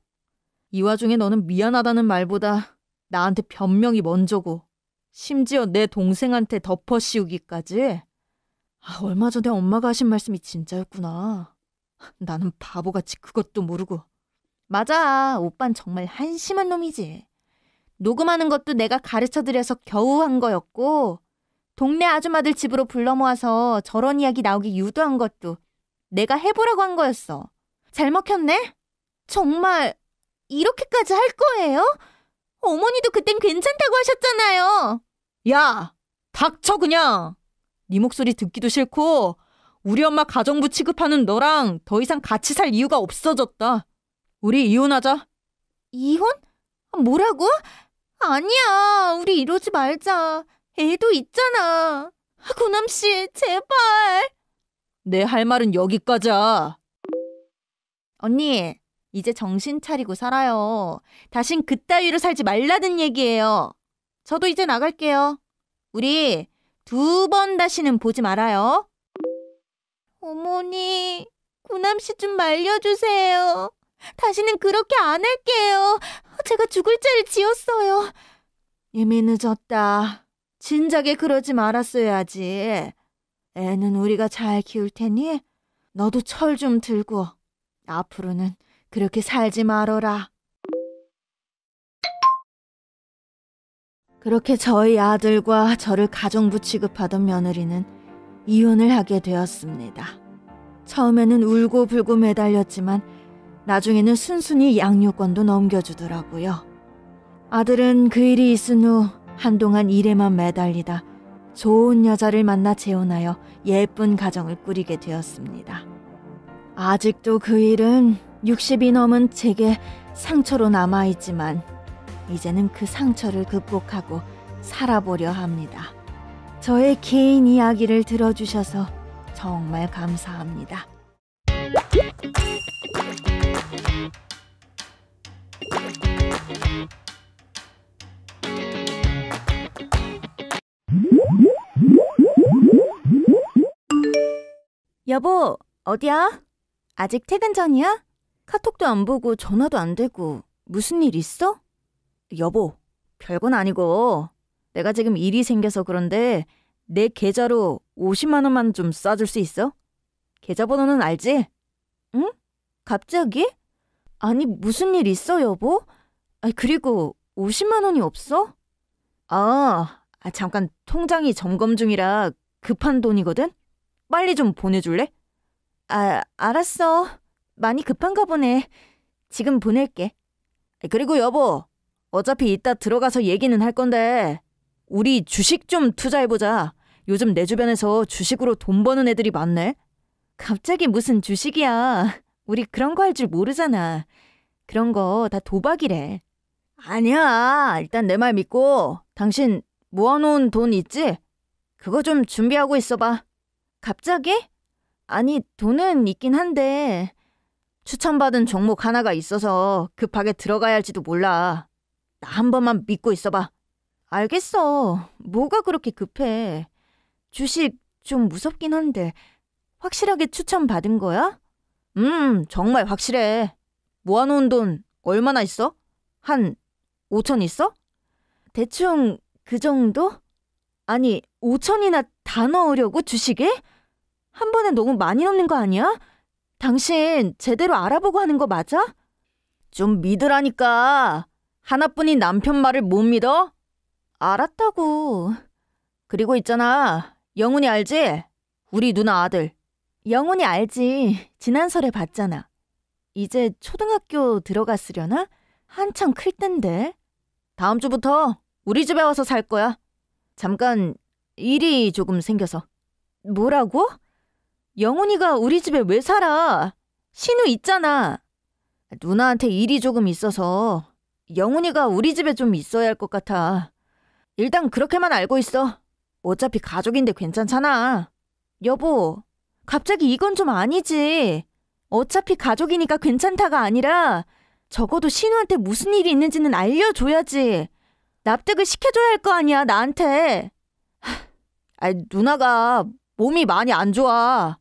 S2: 이 와중에 너는 미안하다는 말보다 나한테 변명이 먼저고 심지어 내 동생한테 덮어씌우기까지? 아, 얼마 전에 엄마가 하신 말씀이 진짜였구나. 나는 바보같이 그것도 모르고. 맞아. 오빤 정말 한심한 놈이지. 녹음하는 것도 내가 가르쳐드려서 겨우 한 거였고, 동네 아줌마들 집으로 불러 모아서 저런 이야기 나오기 유도한 것도 내가 해보라고 한 거였어. 잘 먹혔네? 정말, 이렇게까지 할 거예요? 어머니도 그땐 괜찮다고 하셨잖아요. 야, 닥쳐 그냥. 네 목소리 듣기도 싫고 우리 엄마 가정부 취급하는 너랑 더 이상 같이 살 이유가 없어졌다. 우리 이혼하자. 이혼? 뭐라고? 아니야. 우리 이러지 말자. 애도 있잖아. 고남 씨, 제발. 내 할 말은 여기까지야. 언니, 이제 정신 차리고 살아요. 다신 그따위로 살지 말라는 얘기예요. 저도 이제 나갈게요. 우리 두 번 다시는 보지 말아요. 어머니, 구남 씨좀 말려주세요. 다시는 그렇게 안 할게요. 제가 죽을 죄를 지었어요. 이미 늦었다. 진작에 그러지 말았어야지. 애는 우리가 잘 키울 테니 너도 철 좀 들고 앞으로는 그렇게 살지 말어라. 그렇게 저희 아들과 저를 가정부 취급하던 며느리는 이혼을 하게 되었습니다. 처음에는 울고 불고 매달렸지만 나중에는 순순히 양육권도 넘겨주더라고요. 아들은 그 일이 있은 후 한동안 일에만 매달리다 좋은 여자를 만나 재혼하여 예쁜 가정을 꾸리게 되었습니다. 아직도 그 일은 60이 넘은 제게 상처로 남아있지만 이제는 그 상처를 극복하고 살아보려 합니다. 저의 개인 이야기를 들어주셔서 정말 감사합니다. 여보, 어디야? 아직 퇴근 전이야? 카톡도 안 보고 전화도 안 되고 무슨 일 있어? 여보, 별건 아니고 내가 지금 일이 생겨서 그런데 내 계좌로 50만 원만 좀 쏴줄 수 있어? 계좌번호는 알지? 응? 갑자기? 아니 무슨 일 있어 여보? 아 그리고 50만 원이 없어? 아, 아 잠깐 통장이 점검 중이라 급한 돈이거든? 빨리 좀 보내줄래? 아 알았어 많이 급한가 보네 지금 보낼게 그리고 여보 어차피 이따 들어가서 얘기는 할 건데 우리 주식 좀 투자해보자. 요즘 내 주변에서 주식으로 돈 버는 애들이 많네. 갑자기 무슨 주식이야. 우리 그런 거 할 줄 모르잖아. 그런 거 다 도박이래. 아니야. 일단 내 말 믿고 당신 모아놓은 돈 있지? 그거 좀 준비하고 있어봐. 갑자기? 아니, 돈은 있긴 한데 추천받은 종목 하나가 있어서 급하게 들어가야 할지도 몰라. 나 한 번만 믿고 있어봐. 알겠어. 뭐가 그렇게 급해. 주식 좀 무섭긴 한데 확실하게 추천받은 거야? 음, 정말 확실해. 모아놓은 돈 얼마나 있어? 한 5천 있어? 대충 그 정도? 아니, 5천이나 다 넣으려고 주식에? 한 번에 너무 많이 넣는 거 아니야? 당신 제대로 알아보고 하는 거 맞아? 좀 믿으라니까. 하나뿐인 남편 말을 못 믿어? 알았다고. 그리고 있잖아. 영훈이 알지? 우리 누나 아들. 영훈이 알지. 지난 설에 봤잖아. 이제 초등학교 들어갔으려나? 한창 클땐데 다음 주부터 우리 집에 와서 살 거야. 잠깐 일이 조금 생겨서. 뭐라고? 영훈이가 우리 집에 왜 살아? 신우 있잖아. 누나한테 일이 조금 있어서 영훈이가 우리 집에 좀 있어야 할 것 같아. 일단 그렇게만 알고 있어. 어차피 가족인데 괜찮잖아. 여보, 갑자기 이건 좀 아니지. 어차피 가족이니까 괜찮다가 아니라 적어도 신우한테 무슨 일이 있는지는 알려줘야지. 납득을 시켜줘야 할 거 아니야, 나한테. 아, 누나가 몸이 많이 안 좋아.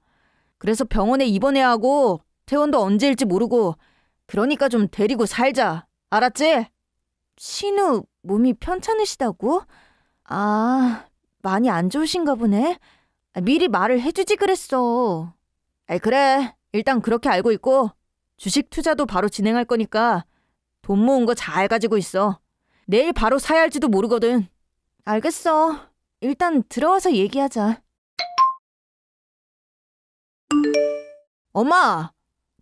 S2: 그래서 병원에 입원해야 하고 퇴원도 언제일지 모르고 그러니까 좀 데리고 살자. 알았지? 신우 몸이 편찮으시다고? 아, 많이 안 좋으신가 보네. 미리 말을 해주지 그랬어. 아이, 그래. 일단 그렇게 알고 있고, 주식 투자도 바로 진행할 거니까 돈 모은 거 잘 가지고 있어. 내일 바로 사야 할지도 모르거든. 알겠어. 일단 들어와서 얘기하자. 엄마!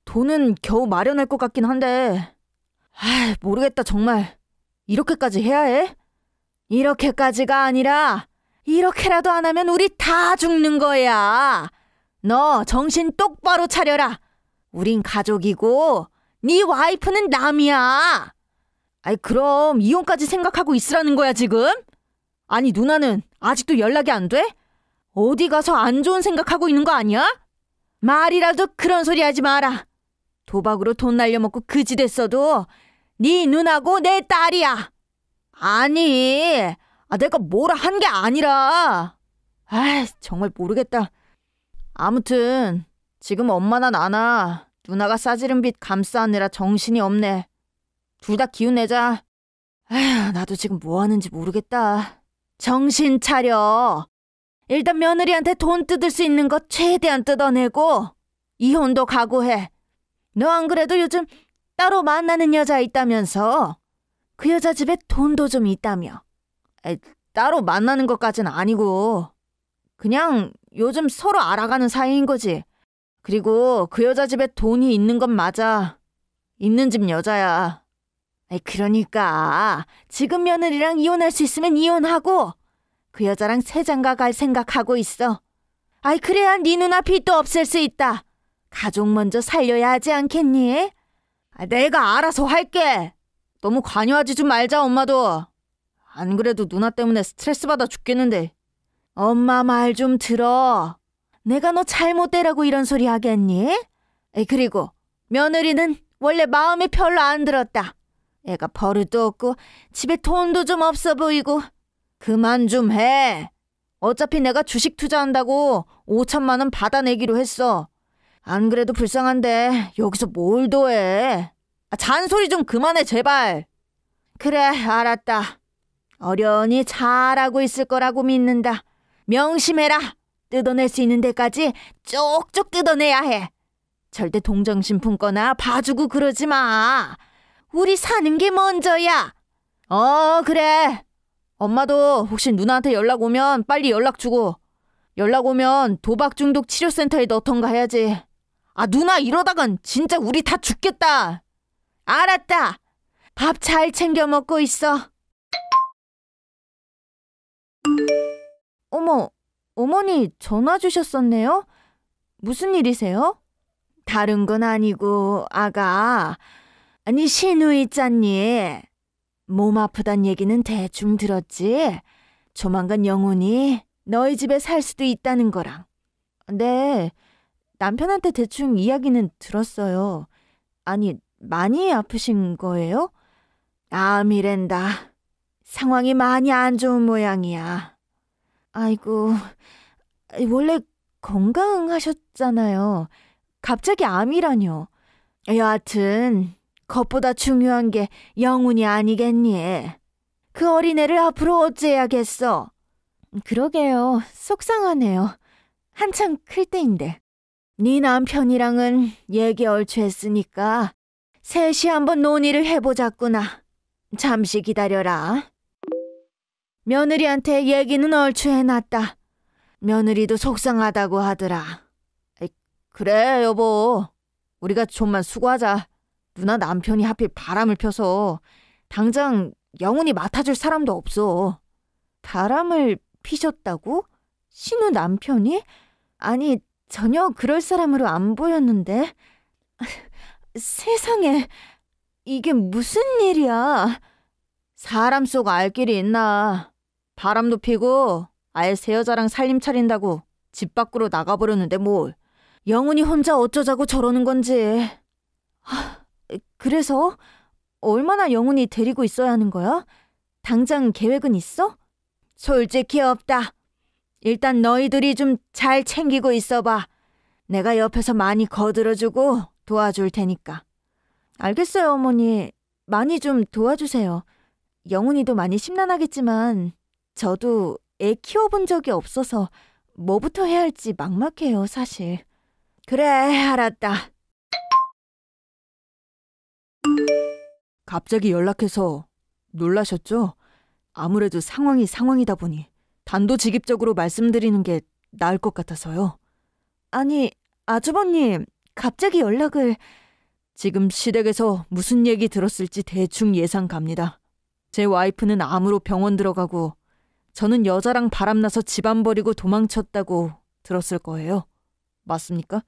S2: 돈은 겨우 마련할 것 같긴 한데. 아, 모르겠다, 정말. 이렇게까지 해야 해? 이렇게까지가 아니라 이렇게라도 안 하면 우리 다 죽는 거야. 너 정신 똑바로 차려라. 우린 가족이고 네 와이프는 남이야. 아이 그럼 이혼까지 생각하고 있으라는 거야 지금? 아니 누나는 아직도 연락이 안 돼? 어디 가서 안 좋은 생각하고 있는 거 아니야? 말이라도 그런 소리 하지 마라. 도박으로 돈 날려먹고 그지 됐어도 네 눈하고 내 딸이야. 아니, 아, 내가 뭐라 한 게 아니라. 아, 정말 모르겠다. 아무튼 지금 엄마나 나나 누나가 싸지른 빛 감싸느라 정신이 없네. 둘 다 기운 내자. 에휴, 나도 지금 뭐 하는지 모르겠다. 정신 차려. 일단 며느리한테 돈 뜯을 수 있는 것 최대한 뜯어내고 이혼도 각오해. 너 안 그래도 요즘 따로 만나는 여자 있다면서 그 여자 집에 돈도 좀 있다며 에, 따로 만나는 것까진 아니고 그냥 요즘 서로 알아가는 사이인 거지 그리고 그 여자 집에 돈이 있는 건 맞아 있는 집 여자야 에, 그러니까 지금 며느리랑 이혼할 수 있으면 이혼하고 그 여자랑 새장가 갈 생각하고 있어 아이 그래야 네 눈앞이 또 없앨 수 있다 가족 먼저 살려야 하지 않겠니? 아, 내가 알아서 할게. 너무 관여하지 좀 말자, 엄마도. 안 그래도 누나 때문에 스트레스 받아 죽겠는데. 엄마 말 좀 들어. 내가 너 잘못되라고 이런 소리 하겠니? 그리고 며느리는 원래 마음이 별로 안 들었다. 애가 버릇도 없고 집에 돈도 좀 없어 보이고 그만 좀 해. 어차피 내가 주식 투자한다고 5천만 원 받아내기로 했어. 안 그래도 불쌍한데 여기서 뭘 더해? 아, 잔소리 좀 그만해 제발. 그래 알았다. 어련히 잘하고 있을 거라고 믿는다. 명심해라. 뜯어낼 수 있는 데까지 쪽쪽 뜯어내야 해. 절대 동정심 품거나 봐주고 그러지 마. 우리 사는 게 먼저야. 어 그래. 엄마도 혹시 누나한테 연락 오면 빨리 연락 주고 연락 오면 도박 중독 치료센터에 넣던가 해야지. 아, 누나 이러다간 진짜 우리 다 죽겠다. 알았다. 밥 잘 챙겨 먹고 있어. 어머, 어머니 전화 주셨었네요? 무슨 일이세요? 다른 건 아니고, 아가. 아니, 신우 있잖니. 몸 아프단 얘기는 대충 들었지? 조만간 영훈이 너희 집에 살 수도 있다는 거랑. 네, 남편한테 대충 이야기는 들었어요. 아니, 많이 아프신 거예요? 암이랜다. 아, 상황이 많이 안 좋은 모양이야. 아이고, 원래 건강하셨잖아요. 갑자기 암이라뇨. 여하튼, 것보다 중요한 게영혼이 아니겠니? 그 어린애를 앞으로 어째야겠어? 그러게요. 속상하네요. 한창 클 때인데. 네 남편이랑은 얘기 얼추 했으니까 셋이 한번 논의를 해보자꾸나. 잠시 기다려라. 며느리한테 얘기는 얼추 해놨다. 며느리도 속상하다고 하더라. 그래, 여보. 우리가 좀만 수고하자. 누나 남편이 하필 바람을 펴서 당장 영훈이 맡아줄 사람도 없어. 바람을 피셨다고? 신우 남편이? 아니, 전혀 그럴 사람으로 안 보였는데. 세상에, 이게 무슨 일이야? 사람 속 알 길이 있나. 바람도 피고 아예 새 여자랑 살림 차린다고 집 밖으로 나가버렸는데 뭘. 영훈이 혼자 어쩌자고 저러는 건지. 하, 아, 그래서 얼마나 영훈이 데리고 있어야 하는 거야? 당장 계획은 있어? 솔직히 없다. 일단 너희들이 좀 잘 챙기고 있어봐. 내가 옆에서 많이 거들어주고 도와줄 테니까. 알겠어요, 어머니. 많이 좀 도와주세요. 영훈이도 많이 심란하겠지만 저도 애 키워본 적이 없어서 뭐부터 해야 할지 막막해요, 사실. 그래, 알았다. 갑자기 연락해서 놀라셨죠? 아무래도 상황이 상황이다 보니. 단도직입적으로 말씀드리는 게 나을 것 같아서요. 아니, 아주버님, 갑자기 연락을... 지금 시댁에서 무슨 얘기 들었을지 대충 예상 갑니다. 제 와이프는 암으로 병원 들어가고 저는 여자랑 바람나서 집안 버리고 도망쳤다고 들었을 거예요. 맞습니까?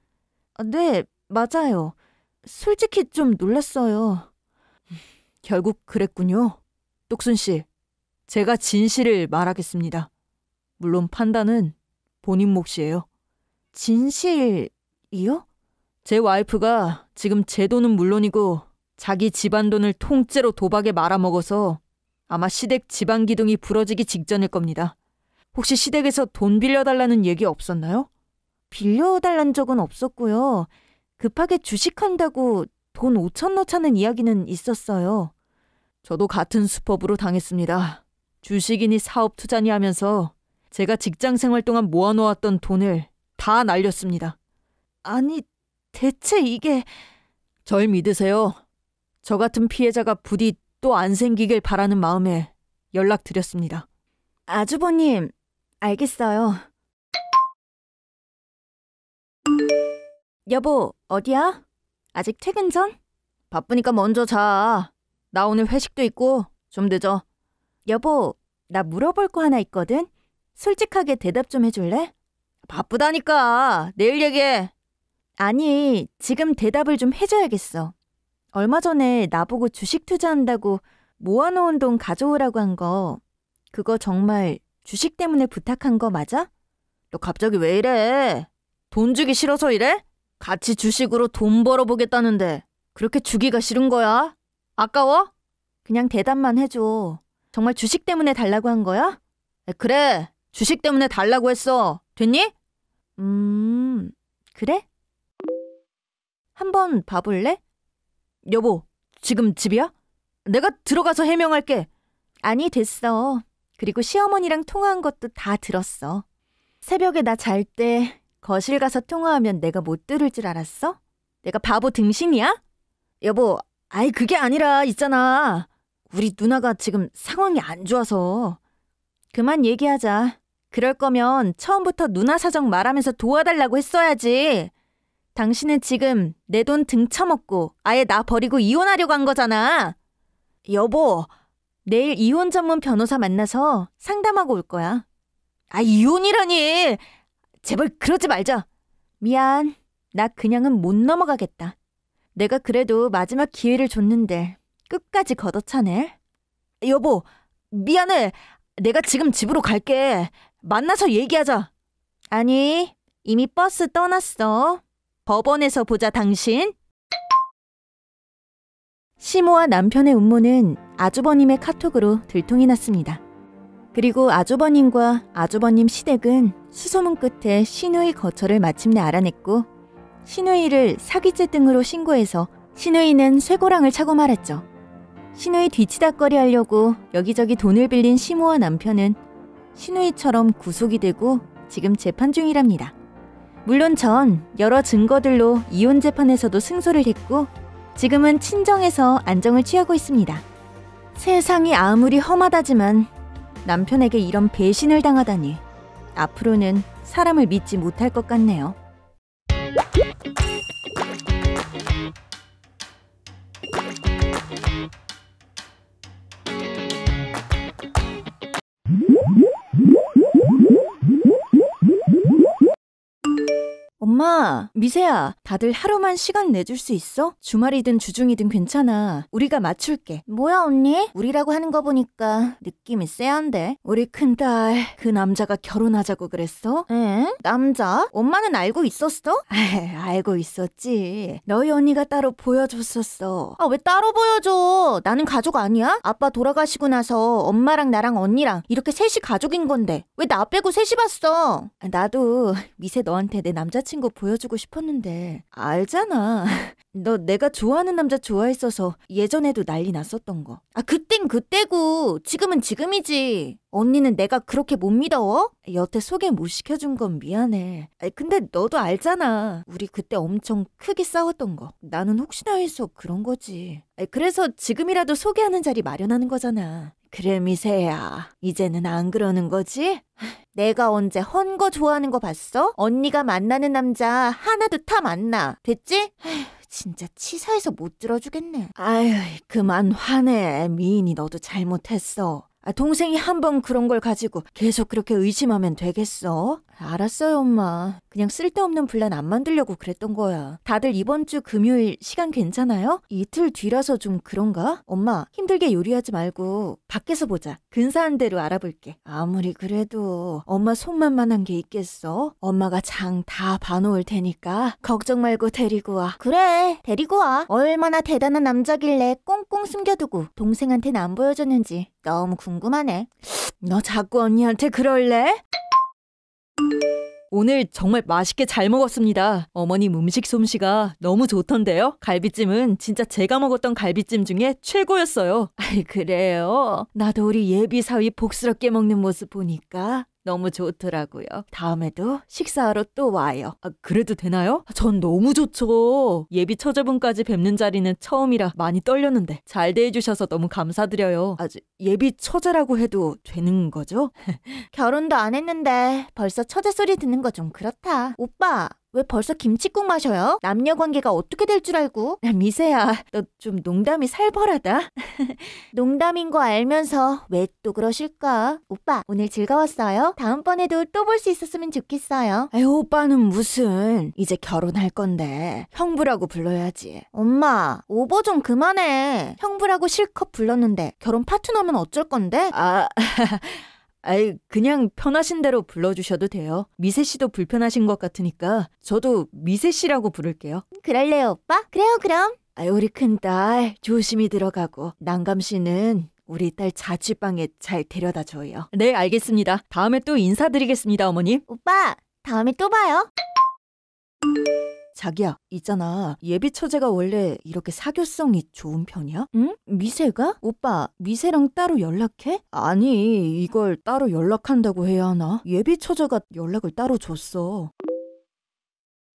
S2: 아, 네, 맞아요. 솔직히 좀 놀랐어요. 결국 그랬군요. 똑순 씨, 제가 진실을 말하겠습니다. 물론 판단은 본인 몫이에요. 진실이요? 제 와이프가 지금 제 돈은 물론이고 자기 집안 돈을 통째로 도박에 말아먹어서 아마 시댁 집안 기둥이 부러지기 직전일 겁니다. 혹시 시댁에서 돈 빌려달라는 얘기 없었나요? 빌려달란 적은 없었고요. 급하게 주식한다고 돈 5천 넣자는 이야기는 있었어요. 저도 같은 수법으로 당했습니다. 주식이니 사업 투자니 하면서 제가 직장 생활 동안 모아놓았던 돈을 다 날렸습니다. 아니, 대체 이게... 절 믿으세요. 저 같은 피해자가 부디 또 안 생기길 바라는 마음에 연락드렸습니다. 아주버님, 알겠어요. 여보, 어디야? 아직 퇴근 전? 바쁘니까 먼저 자. 나 오늘 회식도 있고 좀 늦어. 여보, 나 물어볼 거 하나 있거든. 솔직하게 대답 좀 해줄래? 바쁘다니까. 내일 얘기해. 아니, 지금 대답을 좀 해줘야겠어. 얼마 전에 나보고 주식 투자한다고 모아놓은 돈 가져오라고 한 거. 그거 정말 주식 때문에 부탁한 거 맞아? 너 갑자기 왜 이래? 돈 주기 싫어서 이래? 같이 주식으로 돈 벌어보겠다는데 그렇게 주기가 싫은 거야? 아까워? 그냥 대답만 해줘. 정말 주식 때문에 달라고 한 거야? 그래. 주식 때문에 달라고 했어. 됐니? 음, 그래? 한 번 봐볼래? 여보, 지금 집이야? 내가 들어가서 해명할게. 아니, 됐어. 그리고 시어머니랑 통화한 것도 다 들었어. 새벽에 나 잘 때 거실 가서 통화하면 내가 못 들을 줄 알았어? 내가 바보 등신이야? 여보, 아이, 그게 아니라 있잖아. 우리 누나가 지금 상황이 안 좋아서. 그만 얘기하자. 그럴 거면 처음부터 누나 사정 말하면서 도와달라고 했어야지. 당신은 지금 내 돈 등쳐먹고 아예 나 버리고 이혼하려고 한 거잖아. 여보, 내일 이혼 전문 변호사 만나서 상담하고 올 거야. 아, 이혼이라니! 제발 그러지 말자. 미안. 나 그냥은 못 넘어가겠다. 내가 그래도 마지막 기회를 줬는데 끝까지 걷어차네. 여보, 미안해. 내가 지금 집으로 갈게. 만나서 얘기하자. 아니, 이미 버스 떠났어. 법원에서 보자, 당신. 시모와 남편의 음모는 아주버님의 카톡으로 들통이 났습니다. 그리고 아주버님과 아주버님 시댁은 수소문 끝에 신우이 거처를 마침내 알아냈고 신우이를 사기죄 등으로 신고해서 신우이는 쇠고랑을 차고 말았죠. 신우이 뒤치다거리 하려고 여기저기 돈을 빌린 시모와 남편은 신우이처럼 구속이 되고 지금 재판 중이랍니다. 물론 전 여러 증거들로 이혼 재판에서도 승소를 했고 지금은 친정에서 안정을 취하고 있습니다. 세상이 아무리 험하다지만 남편에게 이런 배신을 당하다니 앞으로는 사람을 믿지 못할 것 같네요. 엄마, 미세야, 다들 하루만 시간 내줄 수 있어? 주말이든 주중이든 괜찮아. 우리가 맞출게. 뭐야, 언니? 우리라고 하는 거 보니까 느낌이 쎄한데. 우리 큰딸, 그 남자가 결혼하자고 그랬어? 응? 남자? 엄마는 알고 있었어? [LAUGHS] 알고 있었지. 너희 언니가 따로 보여줬었어. 아, 왜 따로 보여줘? 나는 가족 아니야? 아빠 돌아가시고 나서 엄마랑 나랑 언니랑 이렇게 셋이 가족인 건데. 왜 나 빼고 셋이 봤어? 나도 미세 너한테 내 남자친구 거 보여주고 싶었는데 알잖아. [LAUGHS] 너 내가 좋아하는 남자 좋아했어서 예전에도 난리 났었던 거. 아 그땐 그때고 지금은 지금이지. 언니는 내가 그렇게 못 믿어? 여태 소개 못 시켜준 건 미안해. 아, 근데 너도 알잖아. 우리 그때 엄청 크게 싸웠던 거. 나는 혹시나 해서 그런 거지. 아, 그래서 지금이라도 소개하는 자리 마련하는 거잖아. 그래 미세야 이제는 안 그러는 거지? 내가 언제 헌 거 좋아하는 거 봤어? 언니가 만나는 남자 하나도 다만 나. 됐지? 진짜 치사해서 못 들어주겠네. 아휴 그만 화내. 미인이 너도 잘못했어. 아, 동생이 한 번 그런 걸 가지고 계속 그렇게 의심하면 되겠어? 알았어요, 엄마. 그냥 쓸데없는 분란 안 만들려고 그랬던 거야. 다들 이번 주 금요일 시간 괜찮아요? 이틀 뒤라서 좀 그런가? 엄마, 힘들게 요리하지 말고 밖에서 보자. 근사한 대로 알아볼게. 아무리 그래도 엄마 손만만한 게 있겠어? 엄마가 장 다 봐놓을 테니까 걱정 말고 데리고 와. 그래, 데리고 와. 얼마나 대단한 남자길래 꽁꽁 숨겨두고 동생한테는 안 보여줬는지 너무 궁금하네. 너 자꾸 언니한테 그럴래? 오늘 정말 맛있게 잘 먹었습니다. 어머님 음식 솜씨가 너무 좋던데요? 갈비찜은 진짜 제가 먹었던 갈비찜 중에 최고였어요. [LAUGHS] 아이, 그래요? 나도 우리 예비 사위 복스럽게 먹는 모습 보니까 너무 좋더라고요. 다음에도 식사하러 또 와요. 아, 그래도 되나요? 아, 전 너무 좋죠. 예비 처제분까지 뵙는 자리는 처음이라 많이 떨렸는데 잘 대해주셔서 너무 감사드려요. 아, 예비 처제라고 해도 되는 거죠? [LAUGHS] 결혼도 안 했는데 벌써 처제 소리 듣는 거 좀 그렇다. 오빠, 왜 벌써 김치국 마셔요? 남녀 관계가 어떻게 될 줄 알고? 아, 미세야, 너 좀 농담이 살벌하다. [LAUGHS] 농담인 거 알면서 왜 또 그러실까? 오빠, 오늘 즐거웠어요? 다음번에도 또 볼 수 있었으면 좋겠어요. 에휴, 오빠는 무슨. 이제 결혼할 건데. 형부라고 불러야지. 엄마, 오버 좀 그만해. 형부라고 실컷 불렀는데 결혼 파트너면 어쩔 건데? 아... [LAUGHS] 아이, 그냥 편하신 대로 불러주셔도 돼요. 미세 씨도 불편하신 것 같으니까 저도 미세 씨라고 부를게요. 그럴래요, 오빠? 그래요, 그럼. 아이, 우리 큰딸 조심히 들어가고 난감 씨는 우리 딸 자취방에 잘 데려다 줘요. 네, 알겠습니다. 다음에 또 인사드리겠습니다, 어머님. 오빠, 다음에 또 봐요. 자기야, 있잖아. 예비 처제가 원래 이렇게 사교성이 좋은 편이야? 응? 미세가? 오빠, 미세랑 따로 연락해? 아니, 이걸 따로 연락한다고 해야 하나? 예비 처제가 연락을 따로 줬어.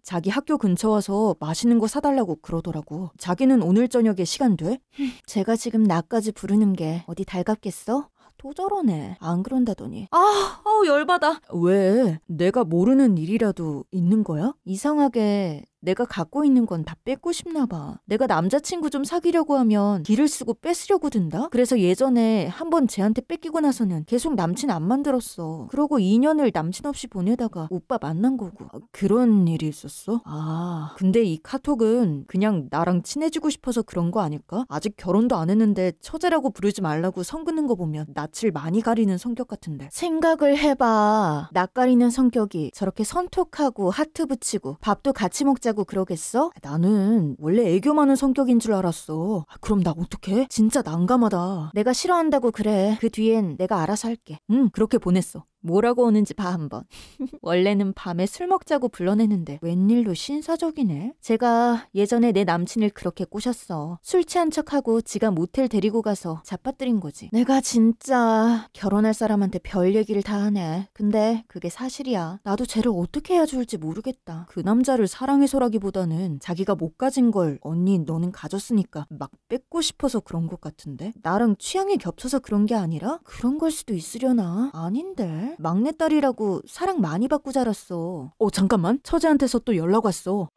S2: 자기 학교 근처 와서 맛있는 거 사달라고 그러더라고. 자기는 오늘 저녁에 시간 돼? 제가 지금 나까지 부르는 게 어디 달갑겠어? 또 저러네. 안 그런다더니. 아, 아우 열받아. 왜? 내가 모르는 일이라도 있는 거야? 이상하게 내가 갖고 있는 건 다 뺏고 싶나 봐. 내가 남자친구 좀 사귀려고 하면 길을 쓰고 뺏으려고 든다? 그래서 예전에 한번 쟤한테 뺏기고 나서는 계속 남친 안 만들었어. 그러고 2년을 남친 없이 보내다가 오빠 만난 거고. 아, 그런 일이 있었어? 아, 근데 이 카톡은 그냥 나랑 친해지고 싶어서 그런 거 아닐까? 아직 결혼도 안 했는데 처제라고 부르지 말라고 성 긋는 거 보면 낯을 많이 가리는 성격 같은데. 생각을 해봐. 낯 가리는 성격이 저렇게 선톡하고 하트 붙이고 밥도 같이 먹자 어쩌고 그러겠어? 나는 원래 애교 많은 성격인 줄 알았어. 아, 그럼 나 어떡해? 진짜 난감하다. 내가 싫어한다고 그래. 그 뒤엔 내가 알아서 할게. 응, 그렇게 보냈어. 뭐라고 오는지 봐 한번. [LAUGHS] 원래는 밤에 술 먹자고 불러내는데 웬일로 신사적이네? 제가 예전에 내 남친을 그렇게 꼬셨어. 술 취한 척하고 지가 모텔 데리고 가서 자빠뜨린 거지. 내가 진짜 결혼할 사람한테 별 얘기를 다 하네. 근데 그게 사실이야. 나도 쟤를 어떻게 해야 좋을지 모르겠다. 그 남자를 사랑해서라기보다는 자기가 못 가진 걸 언니 너는 가졌으니까 막 뺏고 싶어서 그런 것 같은데? 나랑 취향이 겹쳐서 그런 게 아니라 그런 걸 수도 있으려나? 아닌데. 막내딸이라고 사랑 많이 받고 자랐어. 어, 잠깐만. 처제한테서 또 연락 왔어.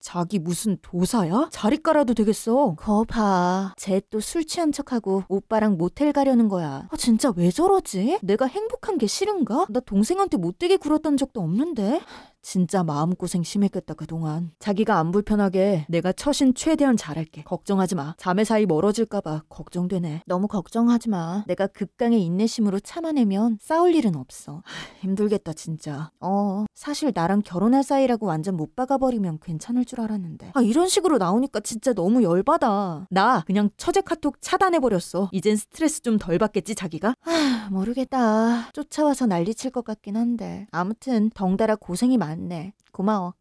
S2: 자기 무슨 도사야? 자리 깔아도 되겠어. 거 봐. 쟤 또 술 취한 척하고 오빠랑 모텔 가려는 거야. 아, 진짜 왜 저러지? 내가 행복한 게 싫은가? 나 동생한테 못되게 굴었던 적도 없는데. 진짜 마음고생 심했겠다 그동안. 자기가 안 불편하게 내가 처신 최대한 잘할게. 걱정하지 마. 자매 사이 멀어질까봐 걱정되네. 너무 걱정하지 마. 내가 극강의 인내심으로 참아내면 싸울 일은 없어. 힘들겠다 진짜. 어 사실 나랑 결혼할 사이라고 완전 못 박아버리면 괜찮을 줄 알았는데. 아 이런 식으로 나오니까 진짜 너무 열받아. 나 그냥 처제 카톡 차단해버렸어. 이젠 스트레스 좀 덜 받겠지 자기가? 아 모르겠다. 쫓아와서 난리칠 것 같긴 한데. 아무튼 덩달아 고생이 많 많네. 고마워.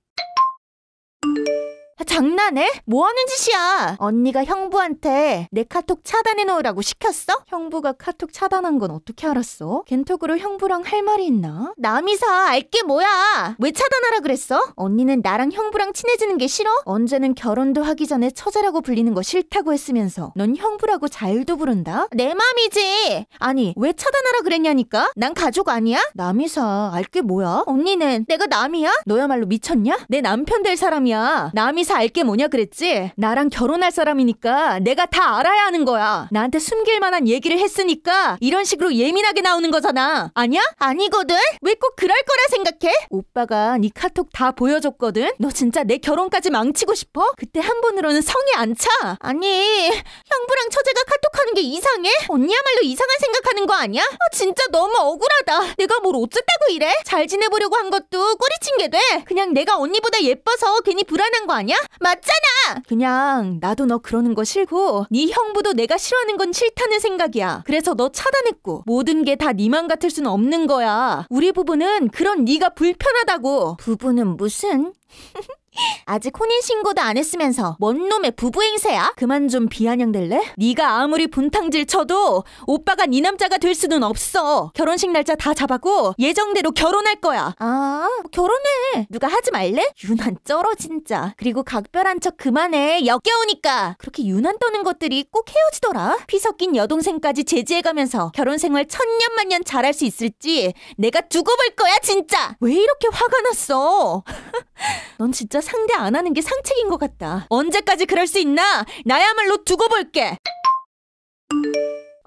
S2: 아, 장난해? 뭐 하는 짓이야? 언니가 형부한테 내 카톡 차단해 놓으라고 시켰어? 형부가 카톡 차단한 건 어떻게 알았어? 겐톡으로 형부랑 할 말이 있나? 남이사 알 게 뭐야? 왜 차단하라 그랬어? 언니는 나랑 형부랑 친해지는 게 싫어? 언제는 결혼도 하기 전에 처제라고 불리는 거 싫다고 했으면서 넌 형부라고 자일도 부른다? 내 맘이지. 아니 왜 차단하라 그랬냐니까? 난 가족 아니야? 남이사 알 게 뭐야? 언니는 내가 남이야? 너야말로 미쳤냐? 내 남편 될 사람이야. 남이사 여기서 알게 뭐냐 그랬지? 나랑 결혼할 사람이니까 내가 다 알아야 하는 거야. 나한테 숨길 만한 얘기를 했으니까 이런 식으로 예민하게 나오는 거잖아. 아니야? 아니거든? 왜 꼭 그럴 거라 생각해? 오빠가 네 카톡 다 보여줬거든? 너 진짜 내 결혼까지 망치고 싶어? 그때 한 번으로는 성이 안 차. 아니, 형부랑 처제가 카톡하는 게 이상해? 언니야말로 이상한 생각하는 거 아니야? 아, 진짜 너무 억울하다. 내가 뭘 어쨌다고 이래? 잘 지내보려고 한 것도 꼬리친 게 돼. 그냥 내가 언니보다 예뻐서 괜히 불안한 거 아니야? 아니야? 맞잖아! 그냥 나도 너 그러는 거 싫고 네 형부도 내가 싫어하는 건 싫다는 생각이야. 그래서 너 차단했고 모든 게 다 네만 같을 순 없는 거야. 우리 부부는 그런 네가 불편하다고. 부부는 무슨? [LAUGHS] 아직 혼인 신고도 안 했으면서 뭔 놈의 부부 행세야? 그만 좀 비아냥될래? 네가 아무리 분탕질 쳐도 오빠가 네 남자가 될 수는 없어. 결혼식 날짜 다 잡았고 예정대로 결혼할 거야. 아 뭐 결혼해. 누가 하지 말래? 유난 쩔어 진짜. 그리고 각별한 척 그만해. 역겨우니까. 그렇게 유난 떠는 것들이 꼭 헤어지더라. 피 섞인 여동생까지 제지해가면서 결혼 생활 천년만년 잘할 수 있을지 내가 두고 볼 거야 진짜. 왜 이렇게 화가 났어? [LAUGHS] 넌 진짜 먼저 상대 안 하는 게 상책인 것 같다. 언제까지 그럴 수 있나? 나야말로 두고 볼게.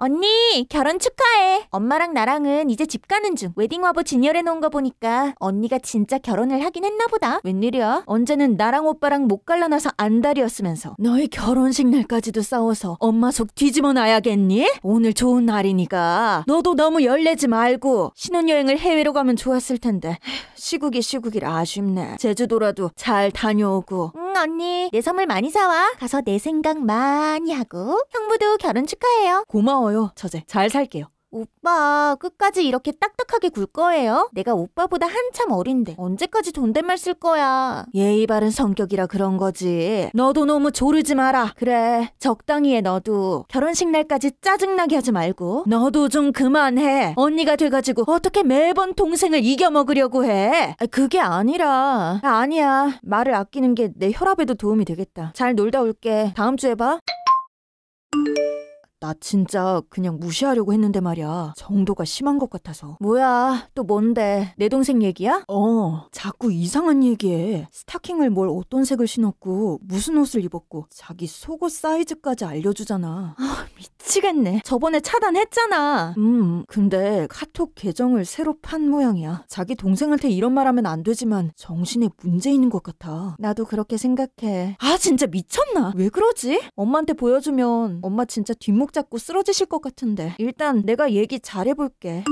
S2: 언니, 결혼 축하해. 엄마랑 나랑은 이제 집 가는 중. 웨딩 화보 진열해 놓은 거 보니까 언니가 진짜 결혼을 하긴 했나 보다. 웬일이야? 언제는 나랑 오빠랑 못 갈라놔서 안달이었으면서 너희 결혼식 날까지도 싸워서 엄마 속 뒤집어 놔야겠니? 오늘 좋은 날이니까 너도 너무 열내지 말고 신혼여행을 해외로 가면 좋았을 텐데 시국이 시국이라 아쉽네. 제주도라도 잘 다녀오고. 음. 응 언니 내 선물 많이 사와 가서 내 생각 많이 하고 형부도 결혼 축하해요 고마워요 처제 잘 살게요 오빠, 끝까지 이렇게 딱딱하게 굴 거예요? 내가 오빠보다 한참 어린데 언제까지 존댓말 쓸 거야? 예의 바른 성격이라 그런 거지. 너도 너무 조르지 마라. 그래, 적당히 해 너도. 결혼식 날까지 짜증나게 하지 말고. 너도 좀 그만해. 언니가 돼가지고 어떻게 매번 동생을 이겨먹으려고 해? 아, 그게 아니라. 아, 아니야. 말을 아끼는 게 내 혈압에도 도움이 되겠다. 잘 놀다 올게. 다음 주에 봐. 나 진짜 그냥 무시하려고 했는데 말이야. 정도가 심한 것 같아서. 뭐야, 또 뭔데? 내 동생 얘기야? 어, 자꾸 이상한 얘기해. 스타킹을 뭘 어떤 색을 신었고, 무슨 옷을 입었고, 자기 속옷 사이즈까지 알려주잖아. 아, 미치겠네. 저번에 차단했잖아. 음, 근데 카톡 계정을 새로 판 모양이야. 자기 동생한테 이런 말 하면 안 되지만, 정신에 문제 있는 것 같아. 나도 그렇게 생각해. 아, 진짜 미쳤나? 왜 그러지? 엄마한테 보여주면 엄마 진짜 뒷목 발목 잡고 쓰러지실 것 같은데 일단 내가 얘기 잘해볼게.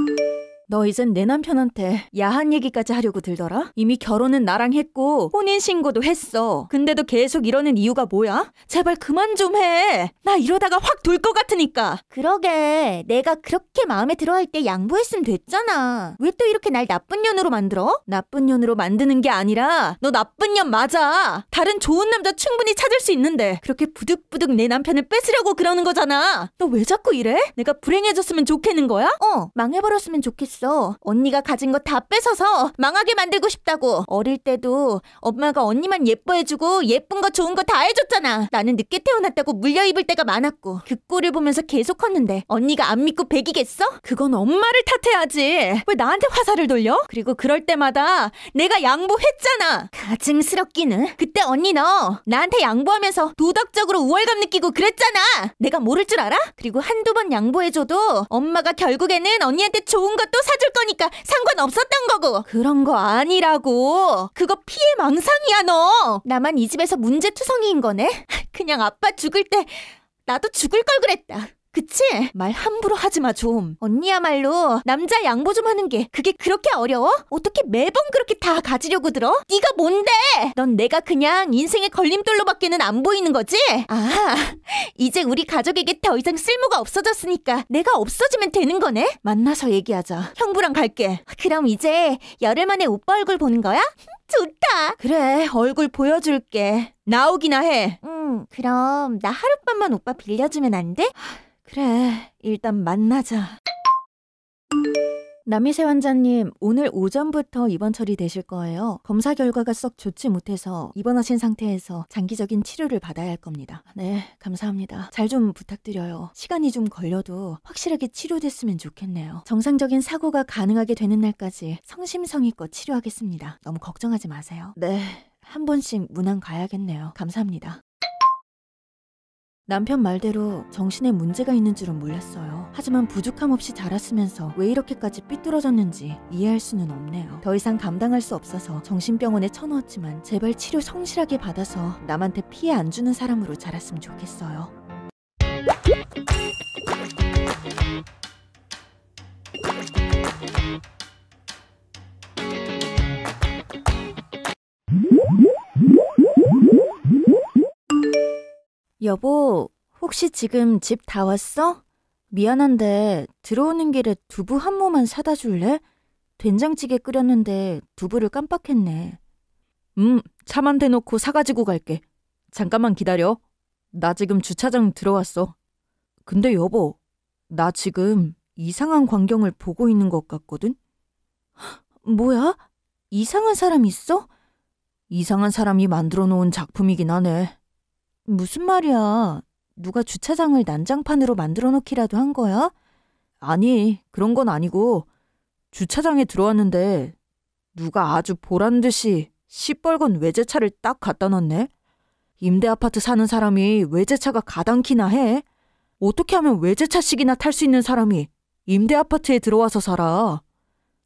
S2: 너 이젠 내 남편한테 야한 얘기까지 하려고 들더라? 이미 결혼은 나랑 했고 혼인신고도 했어. 근데도 계속 이러는 이유가 뭐야? 제발 그만 좀 해. 나 이러다가 확 돌 것 같으니까. 그러게. 내가 그렇게 마음에 들어할 때 양보했으면 됐잖아. 왜 또 이렇게 날 나쁜 년으로 만들어? 나쁜 년으로 만드는 게 아니라 너 나쁜 년 맞아. 다른 좋은 남자 충분히 찾을 수 있는데 그렇게 부득부득 내 남편을 뺏으려고 그러는 거잖아. 너 왜 자꾸 이래? 내가 불행해졌으면 좋겠는 거야? 어. 망해버렸으면 좋겠어. 그어 언니가 가진 거다 뺏어서 망하게 만들고 싶다고. 어릴 때도 엄마가 언니만 예뻐해주고 예쁜 거 좋은 거 다 해줬잖아. 나는 늦게 태어났다고 물려입을 때가 많았고 그 꼴을 보면서 계속 컸는데 언니가 안 믿고 배기겠어? 그건 엄마를 탓해야지. 왜 나한테 화살을 돌려? 그리고 그럴 때마다 내가 양보했잖아. 가증스럽기는. 그때 언니 너 나한테 양보하면서 도덕적으로 우월감 느끼고 그랬잖아. 내가 모를 줄 알아? 그리고 한두 번 양보해줘도 엄마가 결국에는 언니한테 좋은 것도 사줄 거니까 상관없었던 거고 그런 거 아니라고 그거 피해 망상이야 너 나만 이 집에서 문제투성이인 거네 [LAUGHS] 그냥 아빠 죽을 때 나도 죽을 걸 그랬다 그치? 말 함부로 하지 마 좀. 언니야말로 남자 양보 좀 하는 게 그게 그렇게 어려워? 어떻게 매번 그렇게 다 가지려고 들어? 네가 뭔데? 넌 내가 그냥 인생의 걸림돌로밖에는 안 보이는 거지? 아, [LAUGHS] 이제 우리 가족에게 더 이상 쓸모가 없어졌으니까 내가 없어지면 되는 거네? 만나서 얘기하자. 형부랑 갈게. 그럼 이제 열흘 만에 오빠 얼굴 보는 거야? [LAUGHS] 좋다. 그래, 얼굴 보여줄게. 나오기나 해. 음, 그럼 나 하룻밤만 오빠 빌려주면 안 돼? 그래, 일단 만나자. 남이세 환자님, 오늘 오전부터 입원 처리되실 거예요. 검사 결과가 썩 좋지 못해서 입원하신 상태에서 장기적인 치료를 받아야 할 겁니다. 네, 감사합니다. 잘 좀 부탁드려요. 시간이 좀 걸려도 확실하게 치료됐으면 좋겠네요. 정상적인 사고가 가능하게 되는 날까지 성심성의껏 치료하겠습니다. 너무 걱정하지 마세요. 네, 한 번씩 문안 가야겠네요. 감사합니다. 남편 말대로 정신에 문제가 있는 줄은 몰랐어요. 하지만 부족함 없이 자랐으면서 왜 이렇게까지 삐뚤어졌는지 이해할 수는 없네요. 더 이상 감당할 수 없어서 정신병원에 쳐넣었지만 제발 치료 성실하게 받아서 남한테 피해 안 주는 사람으로 자랐으면 좋겠어요.
S1: 여보,
S2: 혹시 지금 집 다 왔어? 미안한데 들어오는 길에 두부 한 모만 사다 줄래? 된장찌개 끓였는데 두부를 깜빡했네. 음, 차만 대놓고 사가지고 갈게. 잠깐만 기다려. 나 지금 주차장 들어왔어. 근데 여보, 나 지금 이상한 광경을 보고 있는 것 같거든? 뭐야? 이상한 사람 있어? 이상한 사람이 만들어 놓은 작품이긴 하네. 무슨 말이야. 누가 주차장을 난장판으로 만들어 놓기라도 한 거야? 아니, 그런 건 아니고 주차장에 들어왔는데 누가 아주 보란 듯이 시뻘건 외제차를 딱 갖다 놨네. 임대 아파트 사는 사람이 외제차가 가당키나 해? 어떻게 하면 외제차식이나 탈 수 있는 사람이 임대 아파트에 들어와서 살아?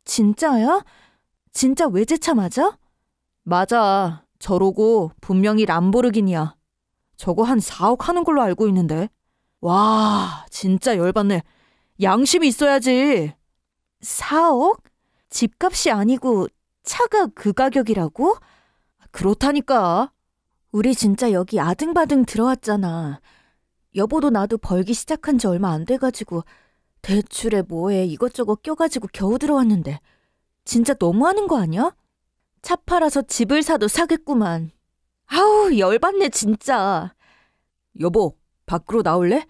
S2: 진짜야? 진짜 외제차 맞아? 맞아. 저러고 분명히 람보르기니야. 저거 한 4억 하는 걸로 알고 있는데. 와, 진짜 열받네. 양심이 있어야지. 4억? 집값이 아니고 차가 그 가격이라고? 그렇다니까. 우리 진짜 여기 아등바등 들어왔잖아. 여보도 나도 벌기 시작한 지 얼마 안 돼가지고 대출에 뭐에 이것저것 껴가지고 겨우 들어왔는데 진짜 너무하는 거 아니야? 차 팔아서 집을 사도 사겠구만. 아우, 열받네, 진짜. 여보, 밖으로 나올래?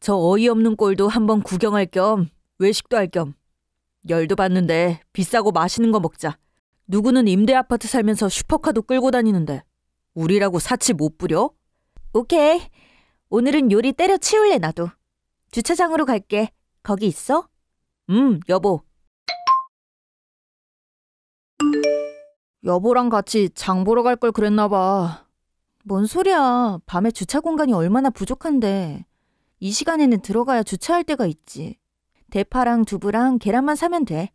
S2: 저 어이없는 꼴도 한번 구경할 겸, 외식도 할 겸. 열도 받는데 비싸고 맛있는 거 먹자. 누구는 임대 아파트 살면서 슈퍼카도 끌고 다니는데 우리라고 사치 못 부려? 오케이. 오늘은 요리 때려치울래 나도. 주차장으로 갈게. 거기 있어? 음, 여보. 여보랑 같이 장 보러 갈 걸 그랬나 봐. 뭔 소리야. 밤에 주차 공간이 얼마나 부족한데. 이 시간에는 들어가야 주차할 데가 있지. 대파랑 두부랑 계란만 사면 돼.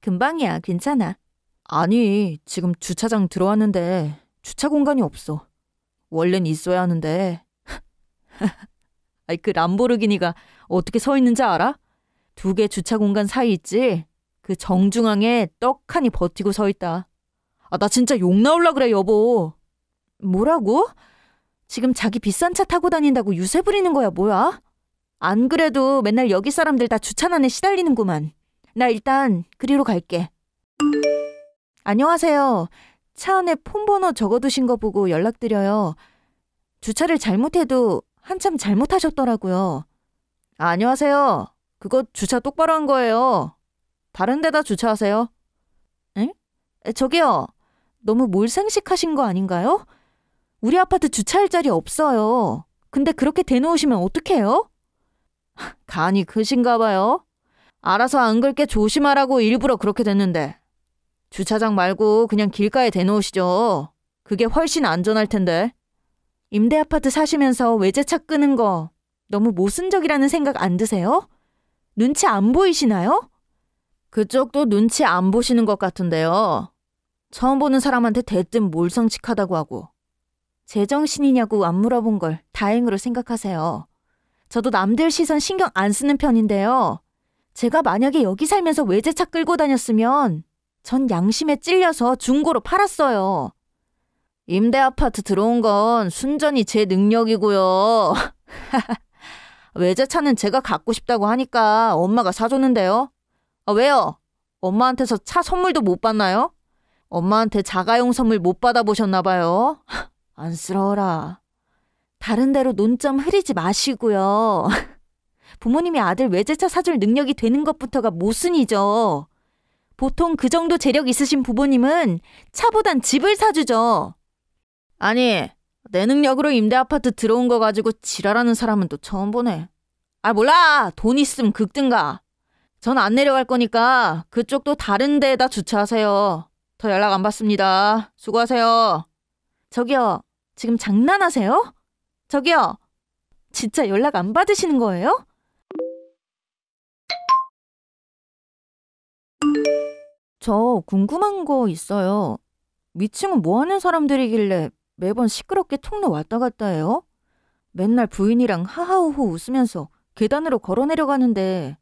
S2: 금방이야. 괜찮아. 아니, 지금 주차장 들어왔는데 주차 공간이 없어. 원래는 있어야 하는데. [LAUGHS] 아이 그 람보르기니가 어떻게 서 있는지 알아? 두 개 주차 공간 사이 있지? 그 정중앙에 떡하니 버티고 서 있다. 아, 나 진짜 욕 나올라 그래, 여보. 뭐라고? 지금 자기 비싼 차 타고 다닌다고 유세 부리는 거야, 뭐야? 안 그래도 맨날 여기 사람들 다 주차난에 시달리는구만. 나 일단 그리로 갈게. 안녕하세요. 차 안에 폰번호 적어두신 거 보고 연락드려요. 주차를 잘못해도 한참 잘못하셨더라고요. 안녕하세요. 그거 주차 똑바로 한 거예요. 다른 데다 주차하세요. 응? 저기요. 너무 몰상식하신 거 아닌가요? 우리 아파트 주차할 자리 없어요. 근데 그렇게 대놓으시면 어떡해요? [LAUGHS] 간이 크신가 봐요. 알아서 안 긁게 조심하라고 일부러 그렇게 됐는데. 주차장 말고 그냥 길가에 대놓으시죠. 그게 훨씬 안전할 텐데. 임대 아파트 사시면서 외제차 끄는 거 너무 모순적이라는 생각 안 드세요? 눈치 안 보이시나요? 그쪽도 눈치 안 보시는 것 같은데요. 처음 보는 사람한테 대뜸 몰성식하다고 하고 제정신이냐고 안 물어본 걸 다행으로 생각하세요. 저도 남들 시선 신경 안 쓰는 편인데요. 제가 만약에 여기 살면서 외제차 끌고 다녔으면 전 양심에 찔려서 중고로 팔았어요. 임대 아파트 들어온 건 순전히 제 능력이고요. [LAUGHS] 외제차는 제가 갖고 싶다고 하니까 엄마가 사줬는데요. 아, 왜요? 엄마한테서 차 선물도 못 받나요? 엄마한테 자가용 선물 못 받아보셨나 봐요. [LAUGHS] 안쓰러워라. 다른 데로 논점 흐리지 마시고요. [LAUGHS] 부모님이 아들 외제차 사줄 능력이 되는 것부터가 모순이죠. 보통 그 정도 재력 있으신 부모님은 차보단 집을 사주죠. 아니, 내 능력으로 임대 아파트 들어온 거 가지고 지랄하는 사람은 또 처음 보네. 아, 몰라! 돈 있음 극든가. 전 안 내려갈 거니까 그쪽도 다른 데에다 주차하세요. 저 연락 안 받습니다. 수고하세요. 저기요, 지금 장난하세요? 저기요, 진짜 연락 안 받으시는 거예요? 저 궁금한 거 있어요. 위층은 뭐 하는 사람들이길래 매번 시끄럽게 통로 왔다 갔다 해요? 맨날 부인이랑 하하호호 웃으면서 계단으로 걸어 내려가는데